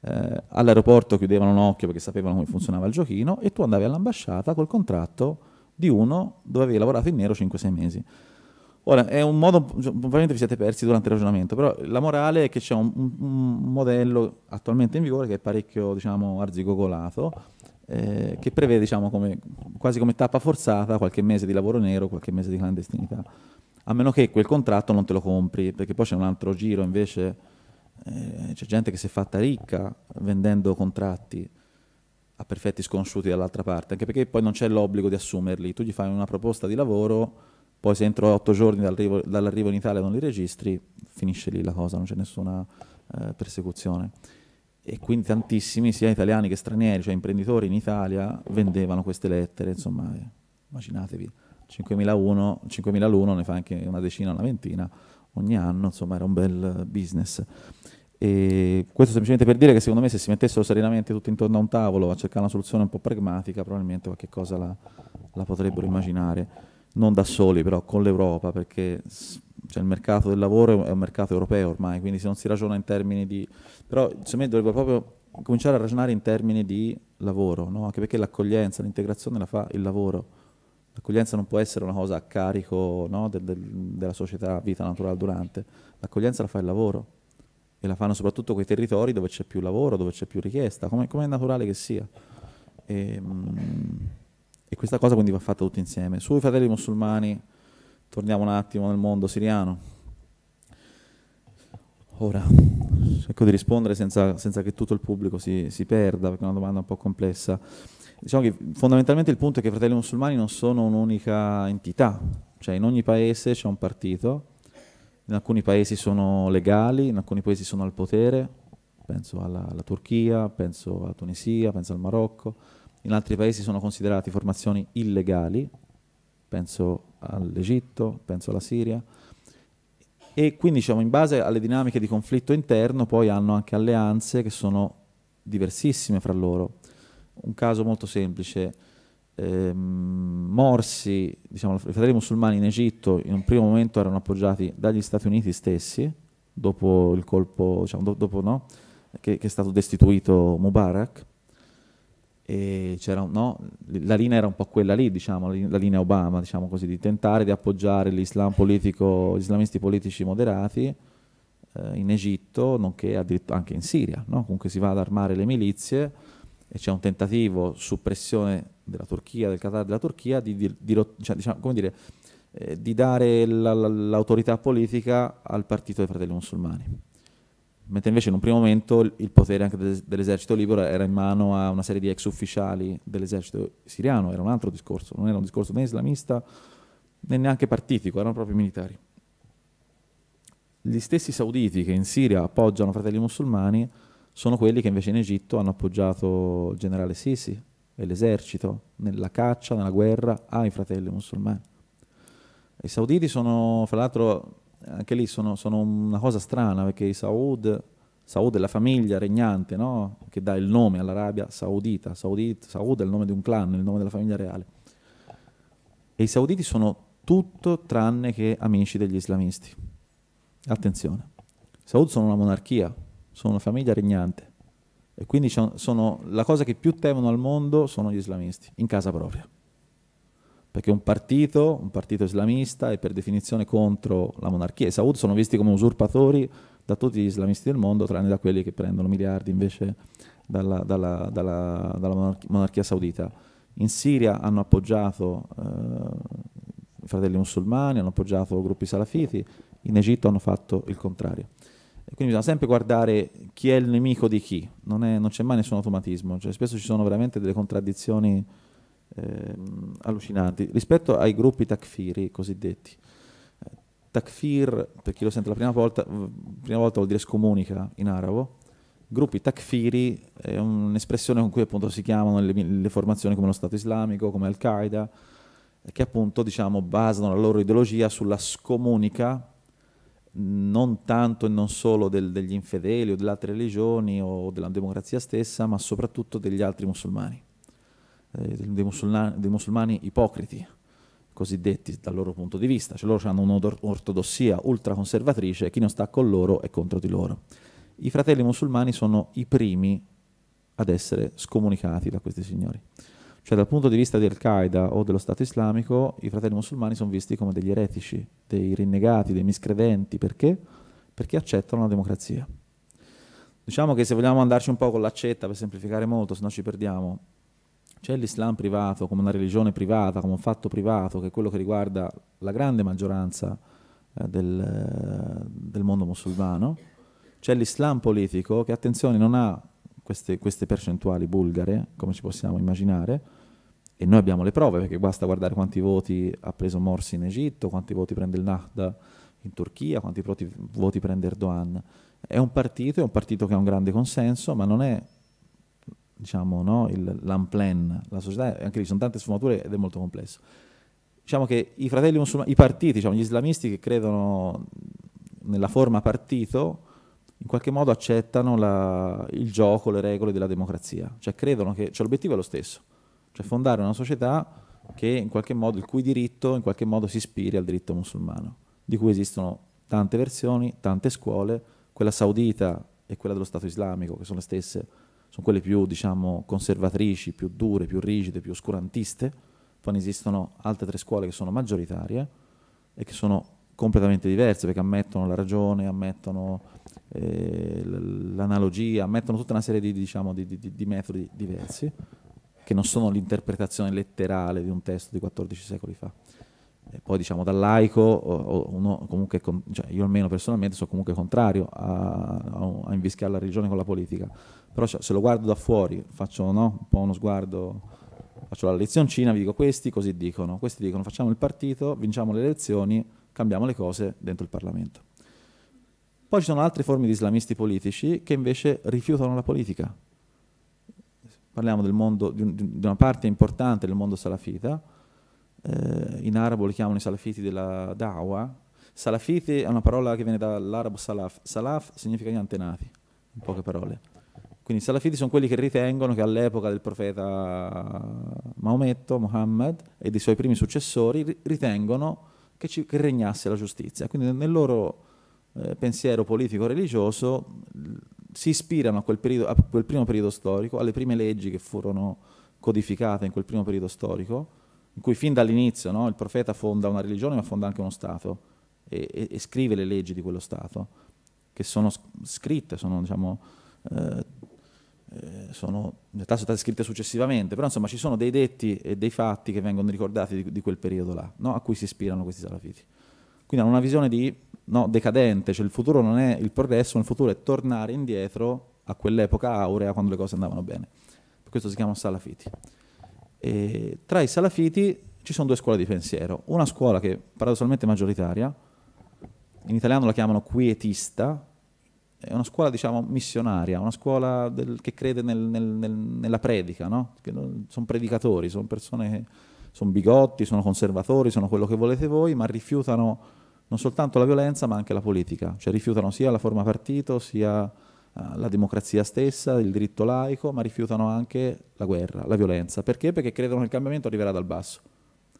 eh, all'aeroporto chiudevano un occhio perché sapevano come funzionava il giochino e tu andavi all'ambasciata col contratto di uno dove avevi lavorato in nero 5-6 mesi. Ora, è un modo, cioè, probabilmente vi siete persi durante il ragionamento, però la morale è che c'è un, un modello attualmente in vigore che è parecchio, diciamo, arzigogolato, eh, che prevede diciamo, come, quasi come tappa forzata qualche mese di lavoro nero, qualche mese di clandestinità, a meno che quel contratto non te lo compri, perché poi c'è un altro giro invece, eh, c'è gente che si è fatta ricca vendendo contratti a perfetti sconosciuti dall'altra parte, anche perché poi non c'è l'obbligo di assumerli, tu gli fai una proposta di lavoro, poi se entro otto giorni dall'arrivo, dall in Italia non li registri, finisce lì la cosa, non c'è nessuna eh, persecuzione e quindi tantissimi, sia italiani che stranieri, cioè imprenditori in Italia, vendevano queste lettere, insomma, eh, immaginatevi, 5001, 5001 ne fa anche una decina, una ventina ogni anno, insomma era un bel business. E questo semplicemente per dire che secondo me se si mettessero serenamente tutti intorno a un tavolo a cercare una soluzione un po' pragmatica, probabilmente qualche cosa la, la potrebbero immaginare, non da soli però con l'Europa, perché cioè il mercato del lavoro è un mercato europeo ormai, quindi se non si ragiona in termini di... però secondo me dovrebbe proprio cominciare a ragionare in termini di lavoro, no? anche perché l'accoglienza, l'integrazione la fa il lavoro. L'accoglienza non può essere una cosa a carico no? del, del, della società vita naturale durante, l'accoglienza la fa il lavoro e la fanno soprattutto quei territori dove c'è più lavoro, dove c'è più richiesta, come, è naturale che sia. E, ehm, mh, e questa cosa quindi va fatta tutti insieme. Sui fratelli musulmani Torniamo un attimo nel mondo siriano. Ora, cerco di rispondere senza, senza che tutto il pubblico si, si, perda, perché è una domanda un po' complessa. Diciamo che fondamentalmente il punto è che i fratelli musulmani non sono un'unica entità, cioè in ogni paese c'è un partito, in alcuni paesi sono legali, in alcuni paesi sono al potere, penso alla, alla Turchia, penso alla Tunisia, penso al Marocco, in altri paesi sono considerati formazioni illegali, penso all'Egitto, penso alla Siria, e quindi diciamo, in base alle dinamiche di conflitto interno poi hanno anche alleanze che sono diversissime fra loro. Un caso molto semplice, eh, Morsi, diciamo, i fratelli musulmani in Egitto in un primo momento erano appoggiati dagli Stati Uniti stessi, dopo il colpo, diciamo, dopo, no? che, che, è stato destituito Mubarak, un, no, la linea era un po' quella lì, diciamo, la linea Obama, diciamo così, di tentare di appoggiare l'Islam politico, gli islamisti politici moderati eh, in Egitto, nonché anche in Siria. No? Comunque si va ad armare le milizie e c'è un tentativo su pressione della Turchia, del Qatar della Turchia, di, di, di, cioè, diciamo, dire, eh, di dare l'autorità politica al partito dei fratelli musulmani mentre invece in un primo momento il potere anche dell'esercito libero era in mano a una serie di ex ufficiali dell'esercito siriano, era un altro discorso, non era un discorso né islamista né neanche partitico, erano proprio militari. Gli stessi sauditi che in Siria appoggiano fratelli musulmani sono quelli che invece in Egitto hanno appoggiato il generale Sisi e l'esercito nella caccia, nella guerra ai fratelli musulmani. I sauditi sono, fra l'altro, anche lì sono, sono una cosa strana perché i Saud Saud è la famiglia regnante no? che dà il nome all'Arabia Saudita. Saudit, Saud è il nome di un clan, il nome della famiglia reale. E i sauditi sono tutto tranne che amici degli islamisti. Attenzione, i Saud sono una monarchia, sono una famiglia regnante e quindi sono, la cosa che più temono al mondo sono gli islamisti, in casa propria perché un partito, un partito islamista è per definizione contro la monarchia. I Saud sono visti come usurpatori da tutti gli islamisti del mondo, tranne da quelli che prendono miliardi invece dalla, dalla, dalla, dalla monarchia saudita. In Siria hanno appoggiato eh, i fratelli musulmani, hanno appoggiato gruppi salafiti, in Egitto hanno fatto il contrario. E quindi bisogna sempre guardare chi è il nemico di chi, non, c'è mai nessun automatismo, cioè, spesso ci sono veramente delle contraddizioni eh, allucinanti. Rispetto ai gruppi takfiri cosiddetti, eh, takfir, per chi lo sente la prima volta, prima volta vuol dire scomunica in arabo, gruppi takfiri è un'espressione con cui appunto si chiamano le, le formazioni come lo Stato Islamico, come Al-Qaeda, che appunto diciamo, basano la loro ideologia sulla scomunica non tanto e non solo del, degli infedeli o delle altre religioni o della democrazia stessa, ma soprattutto degli altri musulmani eh, dei, musulmani, dei, musulmani, ipocriti, cosiddetti dal loro punto di vista, cioè loro hanno un'ortodossia ultraconservatrice e chi non sta con loro è contro di loro. I fratelli musulmani sono i primi ad essere scomunicati da questi signori. Cioè dal punto di vista di Al-Qaeda o dello Stato islamico, i fratelli musulmani sono visti come degli eretici, dei rinnegati, dei miscredenti. Perché? Perché accettano la democrazia. Diciamo che se vogliamo andarci un po' con l'accetta, per semplificare molto, se no ci perdiamo, c'è l'Islam privato come una religione privata, come un fatto privato, che è quello che riguarda la grande maggioranza eh, del, eh, del, mondo musulmano, c'è l'Islam politico che, attenzione, non ha queste, queste percentuali bulgare, come ci possiamo immaginare, e noi abbiamo le prove, perché basta guardare quanti voti ha preso Morsi in Egitto, quanti voti prende il Nahda in Turchia, quanti voti prende Erdogan. È un partito, è un partito che ha un grande consenso, ma non è diciamo, no? il, l'amplen, la società, anche lì ci sono tante sfumature ed è molto complesso. Diciamo che i fratelli musulmani, i partiti, diciamo, gli islamisti che credono nella forma partito, in qualche modo accettano la, il gioco, le regole della democrazia, cioè credono che cioè l'obiettivo è lo stesso, cioè fondare una società che in qualche modo, il cui diritto in qualche modo si ispiri al diritto musulmano, di cui esistono tante versioni, tante scuole, quella saudita e quella dello Stato islamico, che sono le stesse sono quelle più diciamo, conservatrici, più dure, più rigide, più oscurantiste, poi ne esistono altre tre scuole che sono maggioritarie e che sono completamente diverse perché ammettono la ragione, ammettono eh, l'analogia, ammettono tutta una serie di, diciamo, di, di, di metodi diversi che non sono l'interpretazione letterale di un testo di 14 secoli fa. E poi diciamo dal laico, comunque, cioè io almeno personalmente sono comunque contrario a, a, a invischiare la religione con la politica, però se lo guardo da fuori, faccio no, un po' uno sguardo, faccio la lezioncina, vi dico questi così dicono, questi dicono facciamo il partito, vinciamo le elezioni, cambiamo le cose dentro il Parlamento. Poi ci sono altre forme di islamisti politici che invece rifiutano la politica. Parliamo del mondo, di, una parte importante del mondo salafita, eh, in arabo li chiamano i salafiti della dawa. Salafiti è una parola che viene dall'arabo salaf, salaf significa gli antenati, in poche parole quindi i salafiti sono quelli che ritengono che all'epoca del profeta Maometto, Muhammad e dei suoi primi successori ritengono che, ci, che regnasse la giustizia. Quindi nel loro eh, pensiero politico-religioso si ispirano a quel, periodo, a quel primo periodo storico, alle prime leggi che furono codificate in quel primo periodo storico, in cui fin dall'inizio no, il profeta fonda una religione ma fonda anche uno Stato e, e, e scrive le leggi di quello Stato, che sono scritte, sono diciamo, eh, eh, sono, in realtà sono state scritte successivamente, però insomma ci sono dei detti e dei fatti che vengono ricordati di, di quel periodo là, no? a cui si ispirano questi salafiti. Quindi hanno una visione di no, decadente, cioè il futuro non è il progresso, ma il futuro è tornare indietro a quell'epoca aurea quando le cose andavano bene. Per questo si chiamano salafiti. E tra i salafiti ci sono due scuole di pensiero. Una scuola che è paradossalmente maggioritaria, in italiano la chiamano quietista, è una scuola diciamo missionaria, una scuola del, che crede nel, nel, nel, nella predica, no? sono predicatori, sono persone che sono bigotti, sono conservatori, sono quello che volete voi, ma rifiutano non soltanto la violenza ma anche la politica, cioè rifiutano sia la forma partito, sia eh, la democrazia stessa, il diritto laico, ma rifiutano anche la guerra, la violenza. Perché? Perché credono che il cambiamento arriverà dal basso.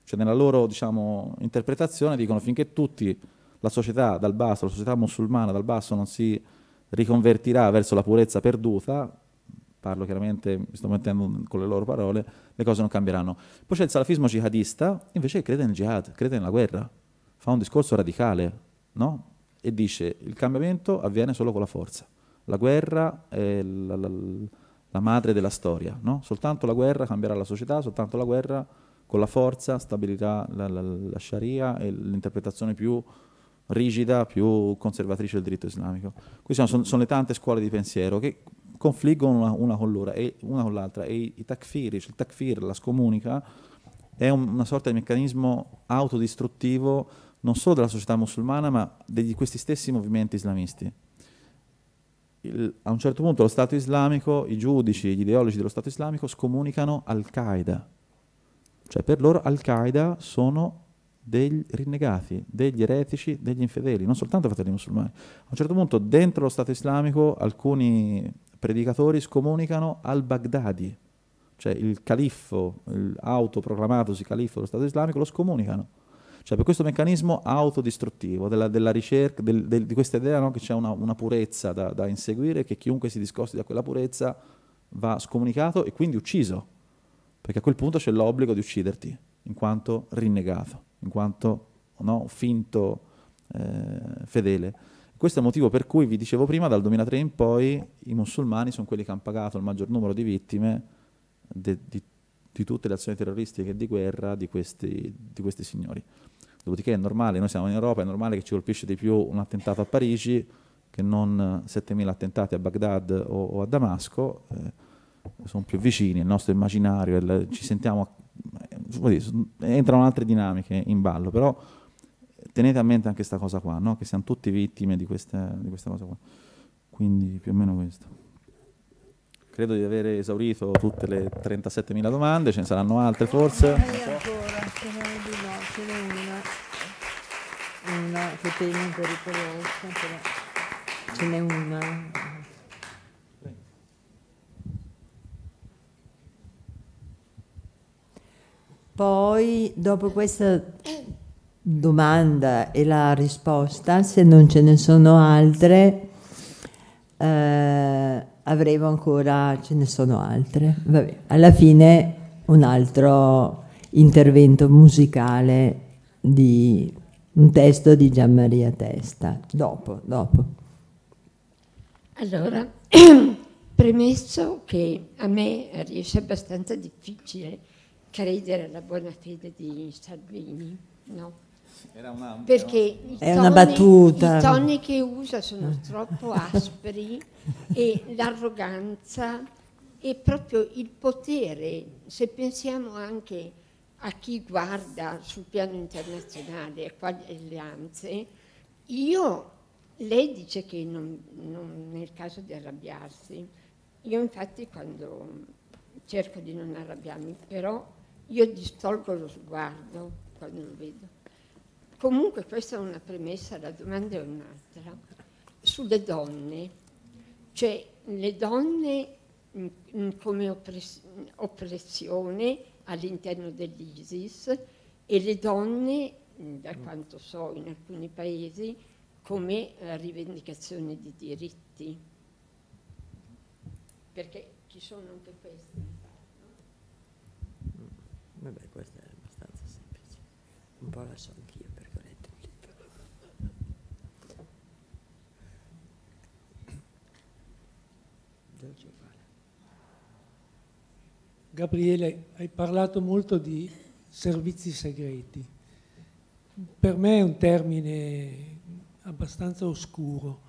Cioè nella loro diciamo, interpretazione dicono finché tutti, la società dal basso, la società musulmana dal basso non si riconvertirà verso la purezza perduta, parlo chiaramente, mi sto mettendo con le loro parole, le cose non cambieranno. Poi c'è il salafismo jihadista, invece crede nel jihad, crede nella guerra, fa un discorso radicale, no? E dice il cambiamento avviene solo con la forza. La guerra è la, la, la madre della storia, no? Soltanto la guerra cambierà la società, soltanto la guerra con la forza stabilirà la, la, la sharia e l'interpretazione più rigida, più conservatrice del diritto islamico. Queste sono, sono, le tante scuole di pensiero che confliggono una, una, con, e, una con, l'altra e i, i takfiri, cioè il takfir, la scomunica, è un, una sorta di meccanismo autodistruttivo non solo della società musulmana ma di questi stessi movimenti islamisti. Il, a un certo punto lo Stato islamico, i giudici, gli ideologi dello Stato islamico scomunicano Al-Qaeda, cioè per loro Al-Qaeda sono dei rinnegati, degli eretici, degli infedeli, non soltanto fratelli musulmani. A un certo punto dentro lo Stato islamico alcuni predicatori scomunicano al-Baghdadi, cioè il califfo, l'autoproclamatosi califfo dello Stato islamico, lo scomunicano. Cioè per questo meccanismo autodistruttivo della, della ricerca, del, del, di questa idea no, che c'è una, una purezza da, da inseguire che chiunque si discosti da quella purezza va scomunicato e quindi ucciso, perché a quel punto c'è l'obbligo di ucciderti in quanto rinnegato, in quanto no, finto eh, fedele. Questo è il motivo per cui, vi dicevo prima, dal 2003 in poi i musulmani sono quelli che hanno pagato il maggior numero di vittime de, di, di, tutte le azioni terroristiche e di guerra di questi, di questi signori. Dopodiché è normale, noi siamo in Europa, è normale che ci colpisce di più un attentato a Parigi che non 7.000 attentati a Baghdad o, o a Damasco, eh, sono più vicini, il nostro immaginario, il, ci sentiamo entrano altre dinamiche in ballo, però tenete a mente anche questa cosa qua, no? che siamo tutti vittime di questa, di questa cosa qua. Quindi più o meno questo credo di aver esaurito tutte le 37.000 domande, ce ne saranno altre forse. Io ancora, ce n'è una, una che temo pericolosa, però ce n'è una. Poi, dopo questa domanda e la risposta, se non ce ne sono altre, eh, avremo ancora, ce ne sono altre. Vabbè, alla fine un altro intervento musicale di un testo di Gian Maria Testa. Dopo, dopo. Allora, [CLEARS THROAT] premesso che a me riesce abbastanza difficile credere alla buona fede di Salvini, no? Una, Perché no? è toni, una i toni che usa sono troppo [LAUGHS] aspri e l'arroganza e proprio il potere, se pensiamo anche a chi guarda sul piano internazionale, e quali alleanze, io, lei dice che non, non è il caso di arrabbiarsi, io infatti quando cerco di non arrabbiarmi, però io distolgo lo sguardo quando lo vedo. Comunque questa è una premessa, la domanda è un'altra. Sulle donne, cioè le donne mm, mm, come oppress- oppressione all'interno dell'ISIS e le donne, mm, da quanto so in alcuni paesi, come eh, rivendicazione di diritti. Perché ci sono anche queste. Vabbè, questo è abbastanza semplice. Un po' la so anch'io perché ho letto il libro. Giorgio Fala. Gabriele, hai parlato molto di servizi segreti. Per me è un termine abbastanza oscuro.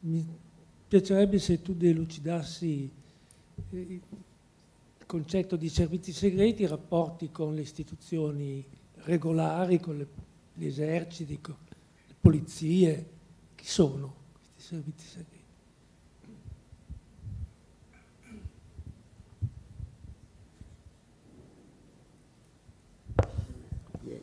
Mi piacerebbe se tu delucidassi eh, concetto di servizi segreti, rapporti con le istituzioni regolari, con le, gli eserciti, con le polizie. Chi sono questi servizi segreti? Eh,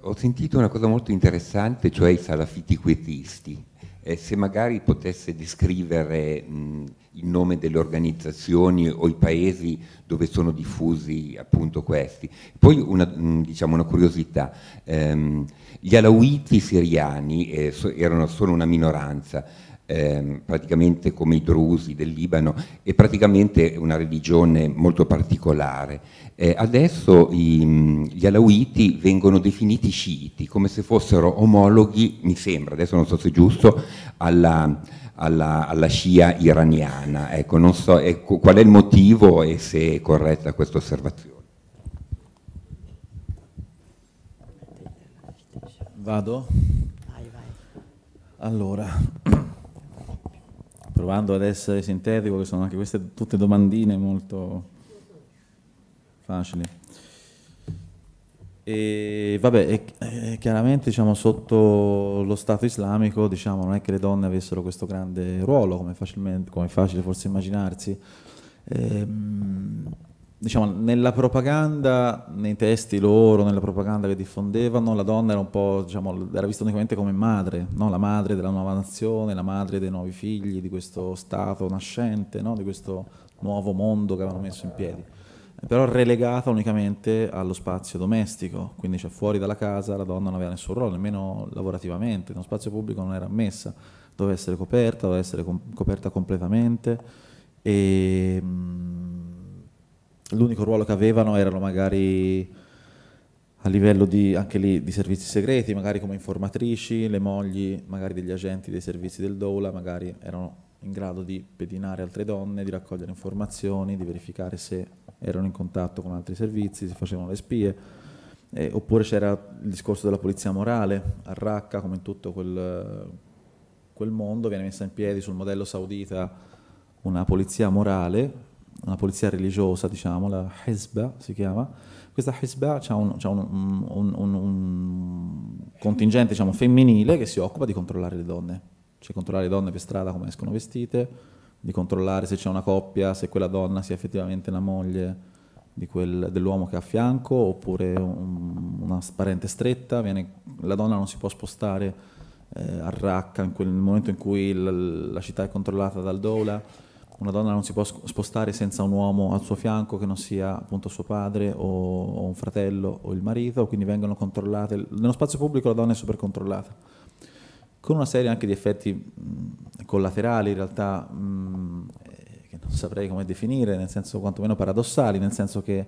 ho sentito una cosa molto interessante, cioè i salafiti quietisti. Eh, se magari potesse descrivere mh, il nome delle organizzazioni o i paesi dove sono diffusi appunto questi. Poi una, mm, diciamo una curiosità, ehm, gli alawiti siriani eh, so, erano solo una minoranza, ehm, praticamente come i drusi del Libano, è praticamente una religione molto particolare. Eh, adesso i, mm, gli alawiti vengono definiti sciiti, come se fossero omologhi, mi sembra, adesso non so se è giusto, alla alla, alla scia iraniana. Ecco, non so ecco, qual è il motivo e se è corretta questa osservazione. Vado? Vai, vai. Allora, [CLEARS THROAT] provando ad essere sintetico, che sono anche queste tutte domandine molto facili. E vabbè, e, e chiaramente diciamo, sotto lo Stato islamico diciamo, non è che le donne avessero questo grande ruolo, come, come è facile forse immaginarsi. E, ehm, diciamo, nella propaganda, nei testi loro, nella propaganda che diffondevano, la donna era un po', diciamo, era vista unicamente come madre, no? la madre della nuova nazione, la madre dei nuovi figli, di questo Stato nascente, no? di questo nuovo mondo che avevano messo in piedi però relegata unicamente allo spazio domestico, quindi cioè fuori dalla casa la donna non aveva nessun ruolo, nemmeno lavorativamente, nello spazio pubblico non era ammessa, doveva essere coperta, doveva essere coperta completamente e mm, l'unico ruolo che avevano erano magari a livello di, anche lì, di servizi segreti, magari come informatrici, le mogli magari degli agenti dei servizi del Doula, magari erano in grado di pedinare altre donne, di raccogliere informazioni, di verificare se erano in contatto con altri servizi, si facevano le spie, eh, oppure c'era il discorso della polizia morale, a Raqqa come in tutto quel, quel mondo viene messa in piedi sul modello saudita una polizia morale, una polizia religiosa, diciamo, la Hezba si chiama. Questa Hezba ha un, un, un, un, contingente diciamo, femminile che si occupa di controllare le donne, cioè controllare le donne per strada come escono vestite, di controllare se c'è una coppia, se quella donna sia effettivamente la moglie dell'uomo che ha a fianco oppure un, una parente stretta, viene, la donna non si può spostare eh, a Raqqa in quel momento in cui la, la città è controllata dal Dola, una donna non si può spostare senza un uomo al suo fianco che non sia appunto suo padre o, o un fratello o il marito, quindi vengono controllate, nello spazio pubblico la donna è super controllata con una serie anche di effetti mh, mm, collaterali in realtà mh, mm, eh, che non saprei come definire, nel senso quantomeno paradossali, nel senso che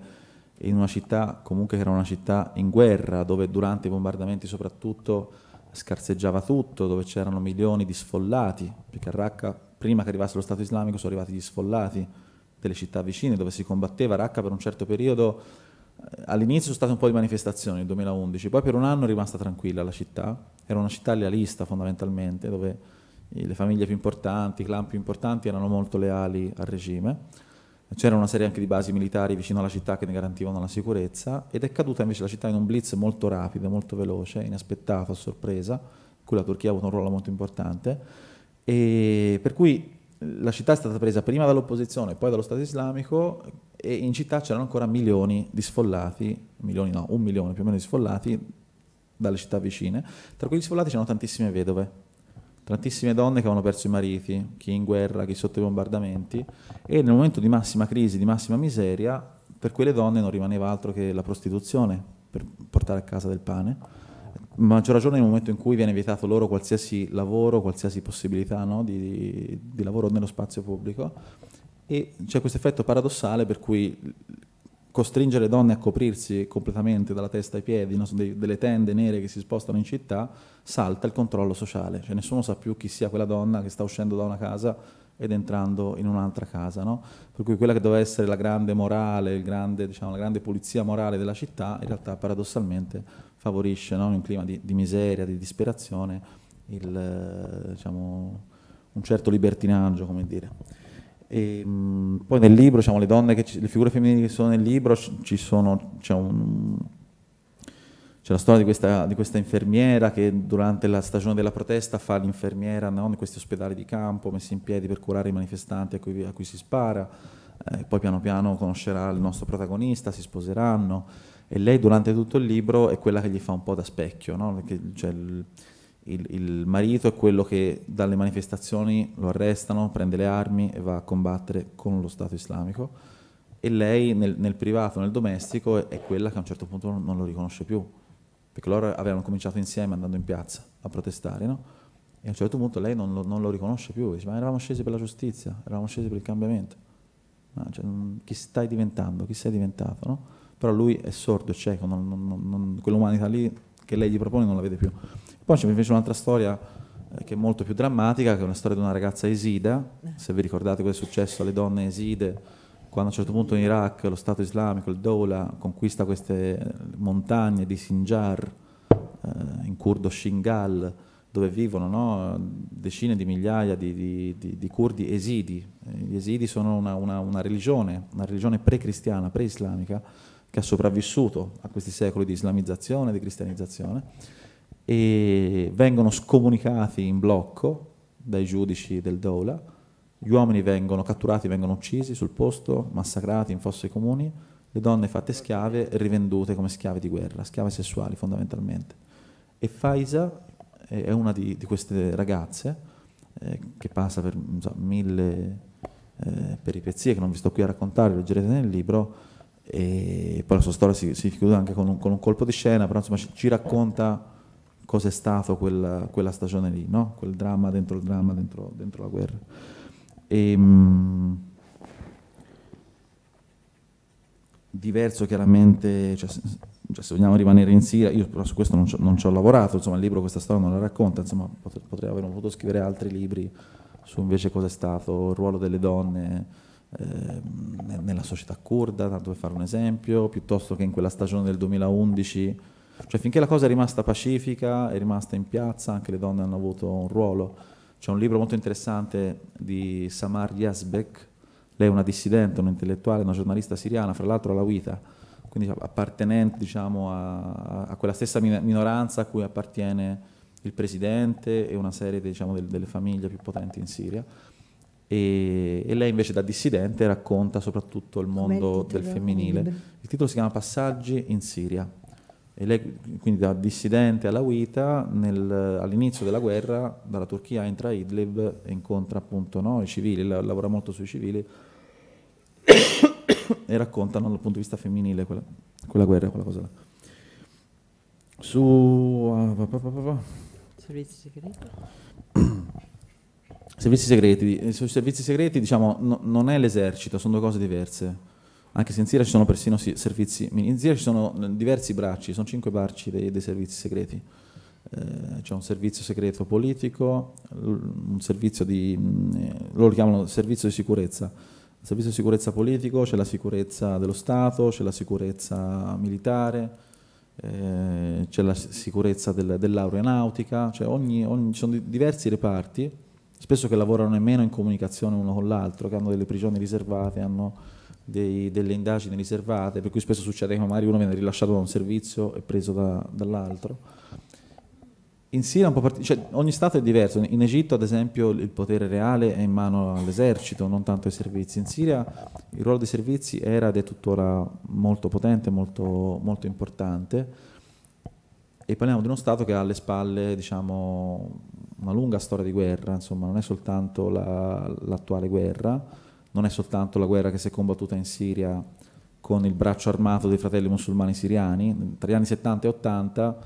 in una città comunque che era una città in guerra, dove durante i bombardamenti soprattutto scarseggiava tutto, dove c'erano milioni di sfollati, perché a Raqqa prima che arrivasse lo Stato islamico sono arrivati gli sfollati delle città vicine, dove si combatteva Raqqa per un certo periodo all'inizio sono state un po' di manifestazioni nel 2011, poi per un anno è rimasta tranquilla la città, era una città lealista fondamentalmente, dove le famiglie più importanti, i clan più importanti erano molto leali al regime, c'era una serie anche di basi militari vicino alla città che ne garantivano la sicurezza ed è caduta invece la città in un blitz molto rapido, molto veloce, inaspettato, a sorpresa, in cui la Turchia ha avuto un ruolo molto importante, per cui la città è stata presa prima dall'opposizione e poi dallo Stato islamico e in città c'erano ancora milioni di sfollati, milioni no, un milione più o meno di sfollati dalle città vicine. Tra quegli sfollati c'erano tantissime vedove, tantissime donne che avevano perso i mariti, chi in guerra, chi sotto i bombardamenti e nel momento di massima crisi, di massima miseria, per quelle donne non rimaneva altro che la prostituzione per portare a casa del pane maggior ragione nel momento in cui viene vietato loro qualsiasi lavoro, qualsiasi possibilità no, di, di, lavoro nello spazio pubblico e c'è questo effetto paradossale per cui costringere le donne a coprirsi completamente dalla testa ai piedi, no? De delle tende nere che si spostano in città, salta il controllo sociale, cioè nessuno sa più chi sia quella donna che sta uscendo da una casa ed entrando in un'altra casa, no? per cui quella che doveva essere la grande morale, grande, diciamo, la grande pulizia morale della città, in realtà paradossalmente favorisce no? in un clima di, di miseria, di disperazione, il, eh, diciamo, un certo libertinaggio, come dire. E, mh, poi nel libro, diciamo, le donne che ci, le figure femminili che sono nel libro, ci sono, c'è, un, c'è la storia di questa, di questa, infermiera che durante la stagione della protesta fa l'infermiera no, in questi ospedali di campo messi in piedi per curare i manifestanti a cui, a cui si spara. Eh, poi piano piano conoscerà il nostro protagonista, si sposeranno e lei durante tutto il libro è quella che gli fa un po' da specchio, no? Perché, cioè, il, il, il, marito è quello che dalle manifestazioni lo arrestano, prende le armi e va a combattere con lo Stato islamico e lei nel, nel privato, nel domestico, è, è, quella che a un certo punto non lo riconosce più, perché loro avevano cominciato insieme andando in piazza a protestare, no? E a un certo punto lei non lo, non lo riconosce più, dice ma eravamo scesi per la giustizia, eravamo scesi per il cambiamento. Ma, cioè, chi stai diventando, chi sei diventato, no? Però lui è sordo, cieco, quell'umanità lì che lei gli propone non la vede più. Poi c'è invece un'altra storia eh, che è molto più drammatica, che è una storia di una ragazza esida, eh. se vi ricordate cosa è successo alle donne eside, quando a un certo punto in Iraq lo Stato islamico, il Dola, conquista queste eh, montagne di Sinjar, eh, in kurdo Shingal, dove vivono no? decine di migliaia di, di, di, di curdi esidi. Gli esidi sono una, una, una religione, una religione pre-cristiana, pre-islamica, che ha sopravvissuto a questi secoli di islamizzazione di cristianizzazione e vengono scomunicati in blocco dai giudici del Doula, gli uomini vengono catturati, vengono uccisi sul posto, massacrati in fosse comuni, le donne fatte schiave e rivendute come schiave di guerra, schiave sessuali fondamentalmente. E Faisa eh, è una di, di queste ragazze eh, che passa per so, mille eh, peripezie che non vi sto qui a raccontare, leggerete nel libro, e poi la sua storia si, si chiude anche con un, con un colpo di scena, però insomma ci, ci racconta cosa è stato quella, quella stagione lì, no? quel dramma dentro il dramma, dentro, dentro la guerra. E, ehm, mh, diverso chiaramente, cioè, cioè, se vogliamo rimanere in Siria, io però su questo non, ci ho lavorato, insomma il libro questa storia non la racconta, insomma potrei aver potuto scrivere altri libri su invece cosa è stato il ruolo delle donne eh, nella società kurda, tanto per fare un esempio, piuttosto che in quella stagione del 2011 cioè finché la cosa è rimasta pacifica, è rimasta in piazza, anche le donne hanno avuto un ruolo. C'è un libro molto interessante di Samar Yazbek, lei è una dissidente, un'intellettuale, una giornalista siriana, fra l'altro alla UITA, quindi diciamo, appartenente diciamo, a, a, quella stessa minoranza a cui appartiene il presidente e una serie diciamo, del, delle famiglie più potenti in Siria. E, e, lei invece da dissidente racconta soprattutto il mondo il del femminile. Il titolo si chiama Passaggi in Siria. E lei, quindi da dissidente alla Wita, all'inizio della guerra, dalla Turchia entra a Idlib e incontra appunto no, i civili, la, lavora molto sui civili [COUGHS] e raccontano dal punto di vista femminile quella, quella guerra, quella cosa là. Su... Uh, pa, pa, pa, servizi segreti? servizi segreti. Eh, sui servizi segreti diciamo no, non è l'esercito, sono due cose diverse anche se in Siria ci sono persino servizi, in Siria ci sono eh, diversi bracci, sono cinque bracci dei, dei servizi segreti. Eh, c'è un servizio segreto politico, un servizio di, mm, eh, loro lo chiamano servizio di sicurezza, il servizio di sicurezza politico, c'è la sicurezza dello Stato, c'è la sicurezza militare, eh, c'è la sicurezza del, dell'aeronautica, cioè ogni, ogni, ci sono diversi reparti, spesso che lavorano nemmeno in comunicazione uno con l'altro, che hanno delle prigioni riservate, hanno dei, delle indagini riservate, per cui spesso succede che magari uno viene rilasciato da un servizio e preso da, dall'altro. In Siria cioè, ogni Stato è diverso, in Egitto ad esempio il potere reale è in mano all'esercito, non tanto ai servizi, in Siria il ruolo dei servizi era ed è tuttora molto potente, molto, molto importante e parliamo di uno Stato che ha alle spalle diciamo, una lunga storia di guerra, insomma non è soltanto l'attuale guerra, non è soltanto la guerra che si è combattuta in Siria con il braccio armato dei fratelli musulmani siriani, tra gli anni 70 e 80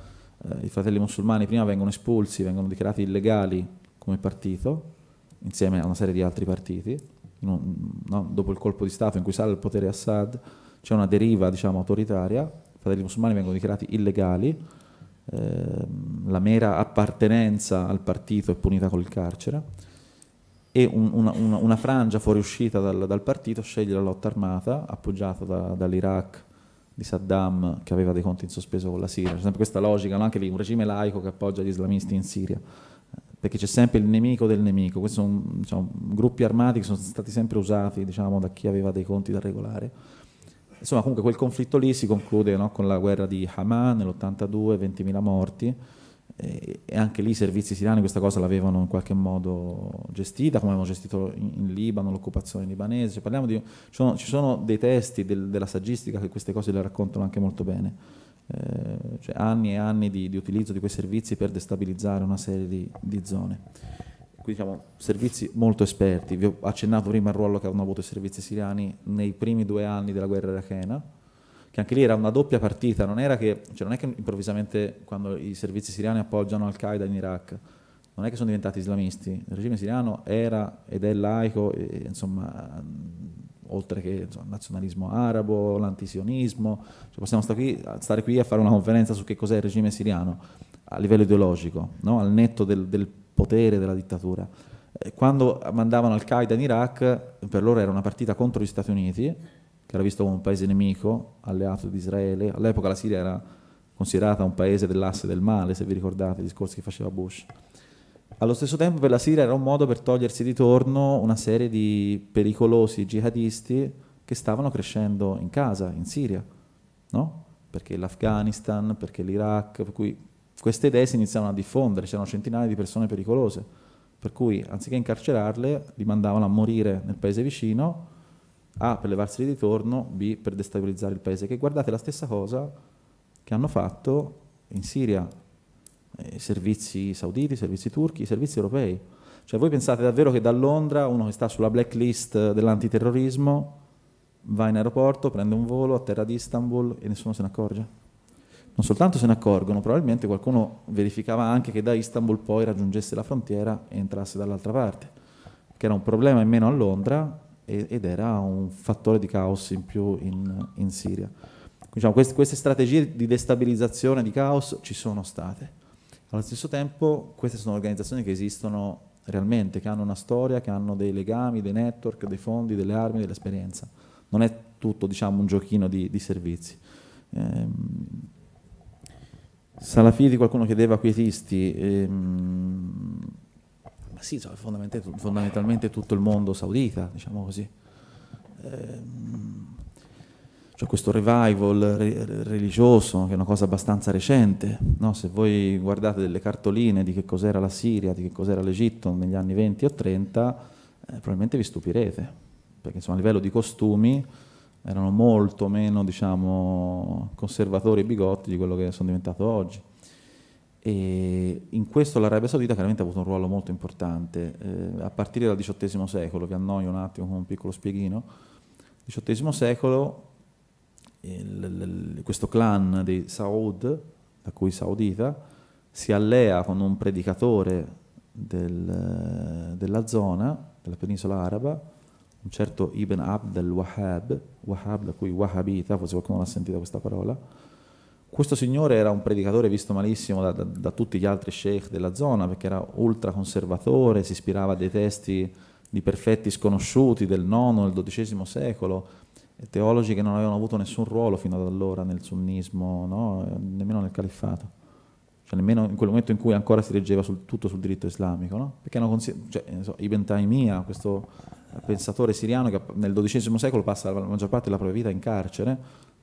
eh, i fratelli musulmani prima vengono espulsi, vengono dichiarati illegali come partito, insieme a una serie di altri partiti, un, no, dopo il colpo di Stato in cui sale il potere Assad c'è una deriva diciamo, autoritaria, i fratelli musulmani vengono dichiarati illegali, eh, la mera appartenenza al partito è punita col carcere e un, una, una, una, frangia fuoriuscita dal, dal, partito sceglie la lotta armata appoggiata da, dall'Iraq di Saddam che aveva dei conti in sospeso con la Siria. C'è sempre questa logica, no? anche lì un regime laico che appoggia gli islamisti in Siria, perché c'è sempre il nemico del nemico. Questi sono diciamo, gruppi armati che sono stati sempre usati diciamo, da chi aveva dei conti da regolare. Insomma, comunque quel conflitto lì si conclude no? con la guerra di Haman nell'82, 20.000 morti. Eh, e anche lì i servizi siriani questa cosa l'avevano in qualche modo gestita, come avevano gestito in, Libano l'occupazione libanese. Cioè, di, ci, sono, ci, sono, dei testi del, della saggistica che queste cose le raccontano anche molto bene. Eh, cioè anni e anni di, di, utilizzo di quei servizi per destabilizzare una serie di, di zone. Quindi diciamo servizi molto esperti. Vi ho accennato prima il ruolo che hanno avuto i servizi siriani nei primi due anni della guerra irachena che anche lì era una doppia partita, non, che, cioè non è che improvvisamente quando i servizi siriani appoggiano Al-Qaeda in Iraq, non è che sono diventati islamisti, il regime siriano era ed è laico, e, insomma, oltre che insomma, nazionalismo arabo, l'antisionismo, cioè possiamo stare qui, stare qui, a fare una conferenza su che cos'è il regime siriano a livello ideologico, no? al netto del, del potere della dittatura. Eh, quando mandavano Al-Qaeda in Iraq, per loro era una partita contro gli Stati Uniti, che era visto come un paese nemico, alleato di Israele. All'epoca la Siria era considerata un paese dell'asse del male, se vi ricordate i discorsi che faceva Bush. Allo stesso tempo per la Siria era un modo per togliersi di torno una serie di pericolosi jihadisti che stavano crescendo in casa, in Siria, no? perché l'Afghanistan, perché l'Iraq, per cui queste idee si iniziavano a diffondere, c'erano centinaia di persone pericolose, per cui anziché incarcerarle li mandavano a morire nel paese vicino a per levarsi di torno, B per destabilizzare il paese, che guardate la stessa cosa che hanno fatto in Siria i eh, servizi sauditi, i servizi turchi, i servizi europei. Cioè voi pensate davvero che da Londra uno che sta sulla blacklist dell'antiterrorismo va in aeroporto, prende un volo, atterra ad Istanbul e nessuno se ne accorge? Non soltanto se ne accorgono, probabilmente qualcuno verificava anche che da Istanbul poi raggiungesse la frontiera e entrasse dall'altra parte, che era un problema in meno a Londra ed era un fattore di caos in più in, in Siria. Diciamo, queste, queste strategie di destabilizzazione, di caos ci sono state. Allo stesso tempo queste sono organizzazioni che esistono realmente, che hanno una storia, che hanno dei legami, dei network, dei fondi, delle armi, dell'esperienza. Non è tutto diciamo, un giochino di, di servizi. Ehm, Salafiti qualcuno chiedeva a quietisti, ehm, ma sì, cioè, fondamentalmente, fondamentalmente, tutto il mondo saudita, diciamo così. cioè questo revival religioso, che è una cosa abbastanza recente, no? se voi guardate delle cartoline di che cos'era la Siria, di che cos'era l'Egitto negli anni 20 o 30, eh, probabilmente vi stupirete, perché insomma, a livello di costumi erano molto meno diciamo, conservatori e bigotti di quello che sono diventato oggi. E in questo l'Arabia Saudita chiaramente ha avuto un ruolo molto importante, eh, a partire dal XVIII secolo, vi annoio un attimo con un piccolo spieghino, XVIII secolo il, eh, questo clan dei Saud, da cui Saudita, si allea con un predicatore del, della zona, della penisola araba, un certo Ibn Abd al-Wahhab, Wahhab da cui Wahhabita, forse qualcuno l'ha sentita questa parola, questo signore era un predicatore visto malissimo da, da, da tutti gli altri sheikh della zona perché era ultraconservatore, si ispirava a dei testi di perfetti sconosciuti del nono, del XII secolo, teologi che non avevano avuto nessun ruolo fino ad allora nel sunnismo, no? nemmeno nel califfato, cioè nemmeno in quel momento in cui ancora si reggeva sul, tutto sul diritto islamico, no? perché hanno cioè, so, Ibn Taymiyyah, questo pensatore siriano che nel XII secolo passa la maggior parte della propria vita in carcere,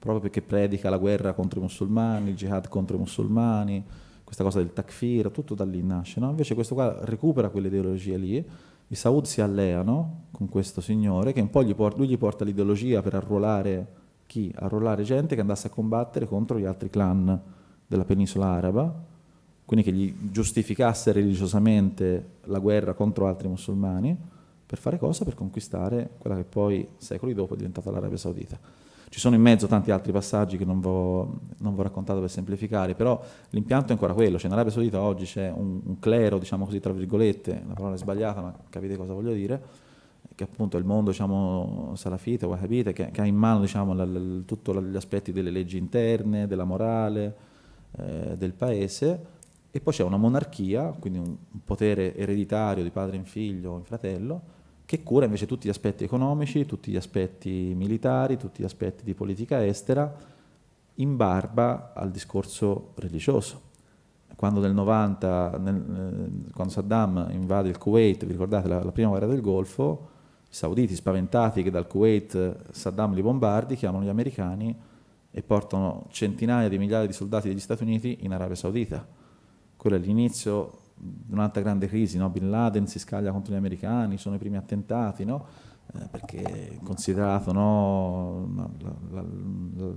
proprio perché predica la guerra contro i musulmani, il jihad contro i musulmani, questa cosa del takfir, tutto da lì nasce. No? Invece questo qua recupera quell'ideologia lì, i Saud si alleano con questo signore che un po' gli porta, lui gli porta l'ideologia per arruolare chi? Arruolare gente che andasse a combattere contro gli altri clan della penisola araba, quindi che gli giustificasse religiosamente la guerra contro altri musulmani, per fare cosa? Per conquistare quella che poi secoli dopo è diventata l'Arabia Saudita. Ci sono in mezzo tanti altri passaggi che non vo, non vo raccontato per semplificare, però l'impianto è ancora quello, cioè in Arabia Saudita oggi c'è un, un clero, diciamo così, tra virgolette, la parola è sbagliata, ma capite cosa voglio dire, che appunto è il mondo diciamo, salafite, wahhabite, che, che ha in mano diciamo, tutti gli aspetti delle leggi interne, della morale, eh, del paese, e poi c'è una monarchia, quindi un, un potere ereditario di padre in figlio o in fratello, che cura invece tutti gli aspetti economici, tutti gli aspetti militari, tutti gli aspetti di politica estera, in barba al discorso religioso. Quando nel 90, nel, eh, quando Saddam invade il Kuwait, vi ricordate la, la prima guerra del Golfo, i sauditi spaventati che dal Kuwait Saddam li bombardi, chiamano gli americani e portano centinaia di migliaia di soldati degli Stati Uniti in Arabia Saudita. Quello è l'inizio un'altra grande crisi, no? Bin Laden si scaglia contro gli americani, sono i primi attentati, no? eh, perché considerato no, la, la, la,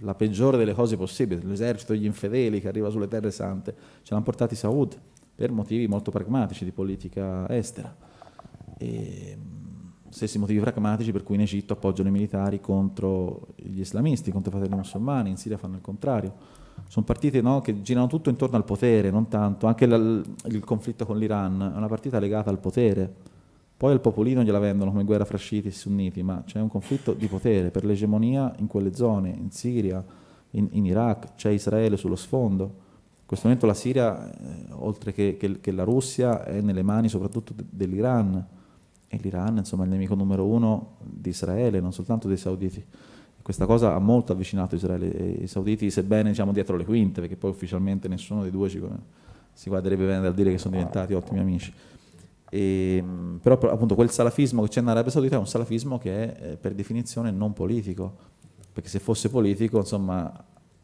la, peggiore delle cose possibili, l'esercito degli infedeli che arriva sulle terre sante, ce l'hanno portati Saud per motivi molto pragmatici di politica estera. E, stessi motivi pragmatici per cui in Egitto appoggiano i militari contro gli islamisti, contro i fratelli musulmani, in Siria fanno il contrario sono partite no, che girano tutto intorno al potere, non tanto, anche il, il conflitto con l'Iran è una partita legata al potere, poi al popolino gliela vendono come guerra fra sciiti e sunniti, ma c'è un conflitto di potere per l'egemonia in quelle zone, in Siria, in, in Iraq, c'è Israele sullo sfondo. In questo momento la Siria, eh, oltre che, che, che, la Russia, è nelle mani soprattutto de, dell'Iran e l'Iran insomma, è il nemico numero uno di Israele, non soltanto dei sauditi questa cosa ha molto avvicinato Israele e i sauditi, sebbene diciamo dietro le quinte, perché poi ufficialmente nessuno dei due ci, si guarderebbe bene dal dire che sono diventati ottimi amici. E, ehm, però appunto quel salafismo che c'è in Arabia Saudita è un salafismo che è eh, per definizione non politico, perché se fosse politico insomma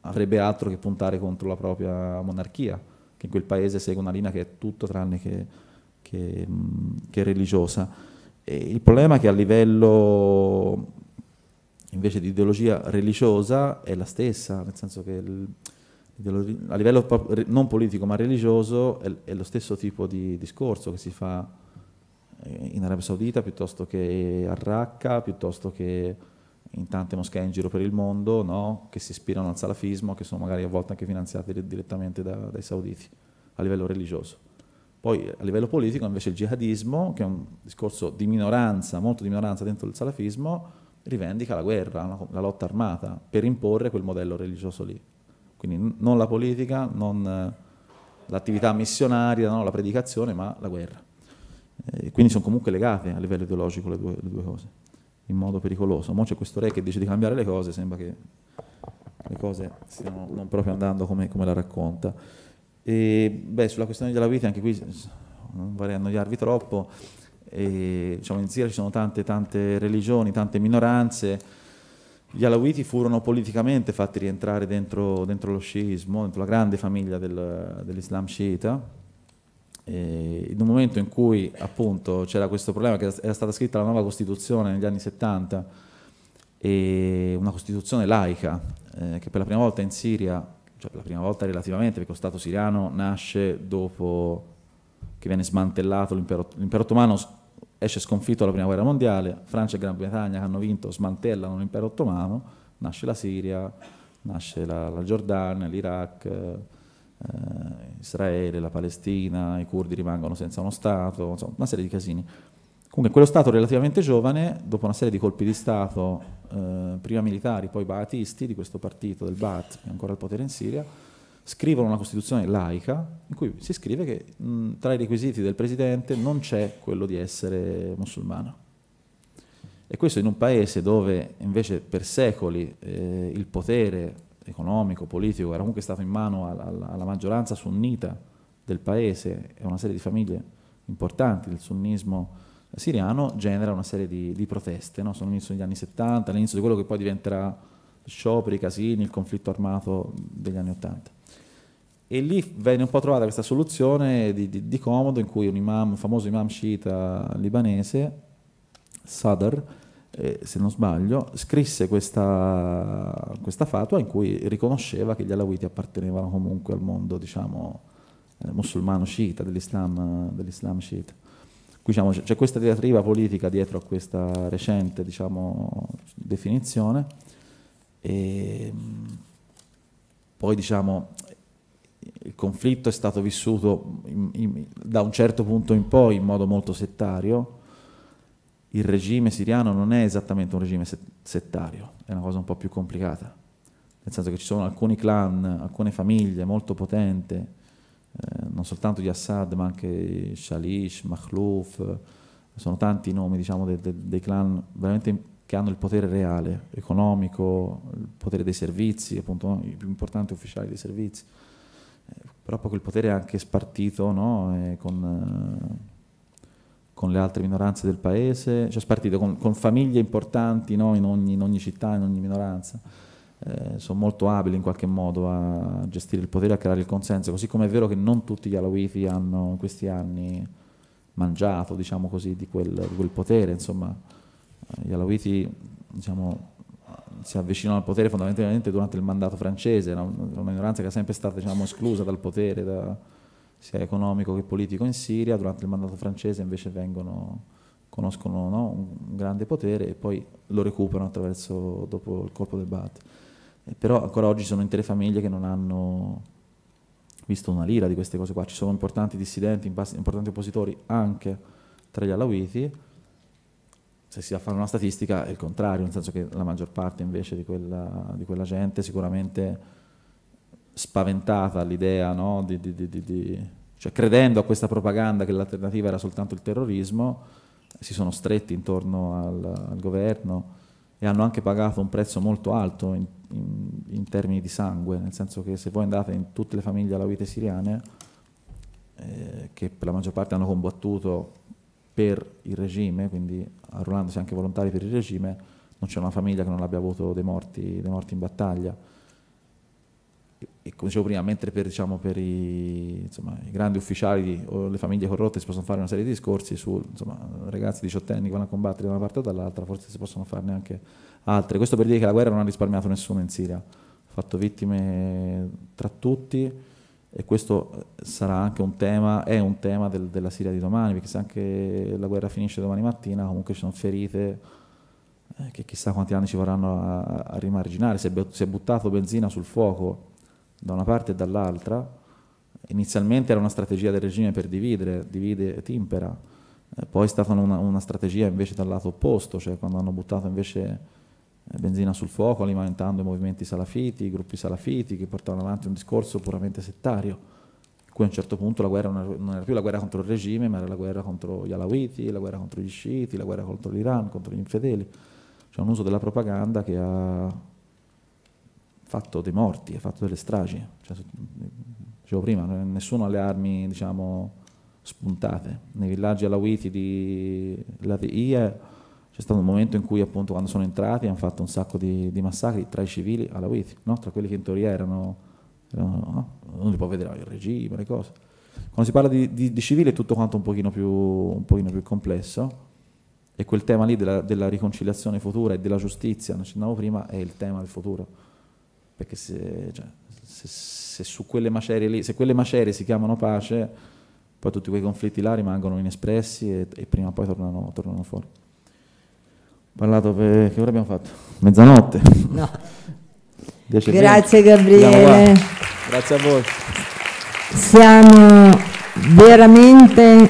avrebbe altro che puntare contro la propria monarchia, che in quel paese segue una linea che è tutto tranne che, che, che religiosa. E il problema è che a livello invece di ideologia religiosa è la stessa, nel senso che il, a livello non politico ma religioso è, è, lo stesso tipo di discorso che si fa eh, in Arabia Saudita piuttosto che a Raqqa, piuttosto che in tante moschee in giro per il mondo, no? che si ispirano al salafismo, che sono magari a volte anche finanziate direttamente da, dai sauditi a livello religioso. Poi a livello politico invece il jihadismo, che è un discorso di minoranza, molto di minoranza dentro il salafismo, rivendica la guerra, la, la lotta armata, per imporre quel modello religioso lì. Quindi non la politica, non eh, l'attività missionaria, non la predicazione, ma la guerra. E eh, quindi sono comunque legate a livello ideologico le due, le due cose, in modo pericoloso. Ora c'è questo re che dice di cambiare le cose, sembra che le cose stiano non proprio andando come, come la racconta. E, beh, sulla questione della vita, anche qui non vorrei annoiarvi troppo, e, diciamo, in Siria ci sono tante, tante religioni, tante minoranze, gli alawiti furono politicamente fatti rientrare dentro, dentro lo sciismo, dentro la grande famiglia del, dell'Islam sciita, e in un momento in cui appunto c'era questo problema che era stata scritta la nuova Costituzione negli anni 70, una Costituzione laica, eh, che per la prima volta in Siria, cioè per la prima volta relativamente, perché lo Stato siriano nasce dopo che viene smantellato l'impero, l'impero ottomano esce sconfitto la prima guerra mondiale, Francia e Gran Bretagna che hanno vinto smantellano l'impero ottomano, nasce la Siria, nasce la, la Giordania, l'Iraq, eh, Israele, la Palestina, i curdi rimangono senza uno Stato, insomma una serie di casini. Comunque quello Stato relativamente giovane, dopo una serie di colpi di Stato, eh, prima militari, poi baatisti di questo partito del Ba'ath, che è ancora al potere in Siria, scrivono una Costituzione laica in cui si scrive che mh, tra i requisiti del presidente non c'è quello di essere musulmano. E questo in un paese dove invece per secoli eh, il potere economico, politico era comunque stato in mano alla, alla maggioranza sunnita del paese e una serie di famiglie importanti del sunnismo siriano, genera una serie di, di proteste. No? Sono all'inizio degli anni 70, all'inizio di quello che poi diventerà scioperi, casini, il conflitto armato degli anni 80. E lì venne un po' trovata questa soluzione di, di, di comodo in cui un, imam, un famoso imam sciita libanese, Sadr, eh, se non sbaglio, scrisse questa, questa, fatua in cui riconosceva che gli alawiti appartenevano comunque al mondo, diciamo, eh, musulmano sciita, dell'Islam, dell'Islam sciita. Diciamo, c'è questa diatriba politica dietro a questa recente diciamo, definizione. E, poi diciamo il conflitto è stato vissuto in, in, da un certo punto in poi in modo molto settario, il regime siriano non è esattamente un regime settario, è una cosa un po' più complicata, nel senso che ci sono alcuni clan, alcune famiglie molto potenti, eh, non soltanto di Assad ma anche Shalish, Makhlouf, sono tanti i nomi diciamo, de, de, dei clan veramente che hanno il potere reale, economico, il potere dei servizi, appunto no? i più importanti ufficiali dei servizi però poi quel potere è anche spartito no? con, con, le altre minoranze del paese, cioè spartito con, con famiglie importanti no? in, ogni, in, ogni, città, in ogni minoranza. Eh, sono molto abili in qualche modo a gestire il potere, a creare il consenso, così come è vero che non tutti gli alawiti hanno in questi anni mangiato diciamo così, di, quel, di quel potere, insomma eh, gli alawiti diciamo, si avvicinano al potere fondamentalmente durante il mandato francese, una minoranza che è sempre stata diciamo, esclusa dal potere, da, sia economico che politico in Siria, durante il mandato francese invece vengono, conoscono no, un grande potere e poi lo recuperano attraverso, dopo il colpo del Baath. E eh, però ancora oggi ci sono intere famiglie che non hanno visto una lira di queste cose qua, ci sono importanti dissidenti, importanti oppositori anche tra gli alawiti, se si va a fare una statistica è il contrario, nel senso che la maggior parte invece di quella, di quella gente sicuramente spaventata all'idea, no? di, di, di, cioè credendo a questa propaganda che l'alternativa era soltanto il terrorismo, si sono stretti intorno al, al governo e hanno anche pagato un prezzo molto alto in, in, in, termini di sangue, nel senso che se voi andate in tutte le famiglie alawite siriane, eh, che per la maggior parte hanno combattuto per il regime, quindi arruolandosi anche volontari per il regime, non c'è una famiglia che non abbia avuto dei morti, dei morti in battaglia. E, e come dicevo prima, mentre per, diciamo, per i, insomma, i, grandi ufficiali o le famiglie corrotte si possono fare una serie di discorsi su insomma, ragazzi diciottenni che vanno a combattere da una parte o dall'altra, forse si possono farne anche altre. Questo per dire che la guerra non ha risparmiato nessuno in Siria, ha fatto vittime tra tutti e questo eh, sarà anche un tema, è un tema del, della Siria di domani, perché se anche la guerra finisce domani mattina comunque ci sono ferite eh, che chissà quanti anni ci vorranno a, a rimarginare, si è, si è, buttato benzina sul fuoco da una parte e dall'altra, inizialmente era una strategia del regime per dividere, divide e timpera, eh, poi è stata una, una strategia invece dal lato opposto, cioè quando hanno buttato invece eh, benzina sul fuoco alimentando i movimenti salafiti, i gruppi salafiti che portavano avanti un discorso puramente settario, in cui a un certo punto la guerra non era più la guerra contro il regime, ma era la guerra contro gli alawiti, la guerra contro gli sciiti, la guerra contro l'Iran, contro gli infedeli. C'è un uso della propaganda che ha fatto dei morti, ha fatto delle stragi. Cioè, dicevo prima, nessuno ha le armi, diciamo, spuntate. Nei villaggi alawiti di Lati'ia c'è stato un momento in cui appunto quando sono entrati hanno fatto un sacco di, di massacri tra i civili alawiti, no? tra quelli che in teoria erano, erano no? non si può vedere il regime, le cose. Quando si parla di, di, di civile è tutto quanto un pochino più, un pochino più complesso e quel tema lì della, della, riconciliazione futura e della giustizia, ne accennavo prima, è il tema del futuro. Perché se, cioè, se, se su quelle macerie lì, se quelle macerie si chiamano pace, poi tutti quei conflitti là rimangono inespressi e, e prima o poi tornano, tornano fuori parlato per... che ora abbiamo fatto? Mezzanotte. No. [LAUGHS] Grazie Gabriele. Grazie a voi. Siamo veramente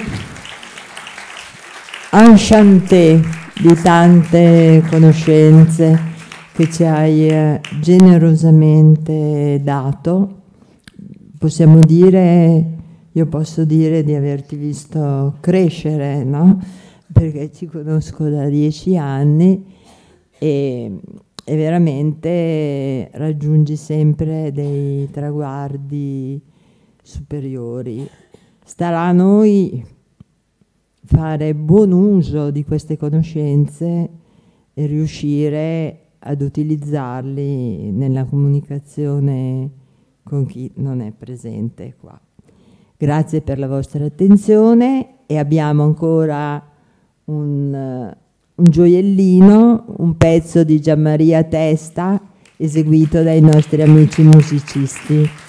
enchanté di tante conoscenze che ci hai eh, generosamente dato. Possiamo dire, io posso dire di averti visto crescere, no? perché ci conosco da dieci anni e, e veramente raggiungi sempre dei traguardi superiori. Starà a noi fare buon uso di queste conoscenze e riuscire ad utilizzarli nella comunicazione con chi non è presente qua. Grazie per la vostra attenzione e abbiamo ancora un, un gioiellino, un pezzo di Gianmaria Testa eseguito dai nostri amici musicisti.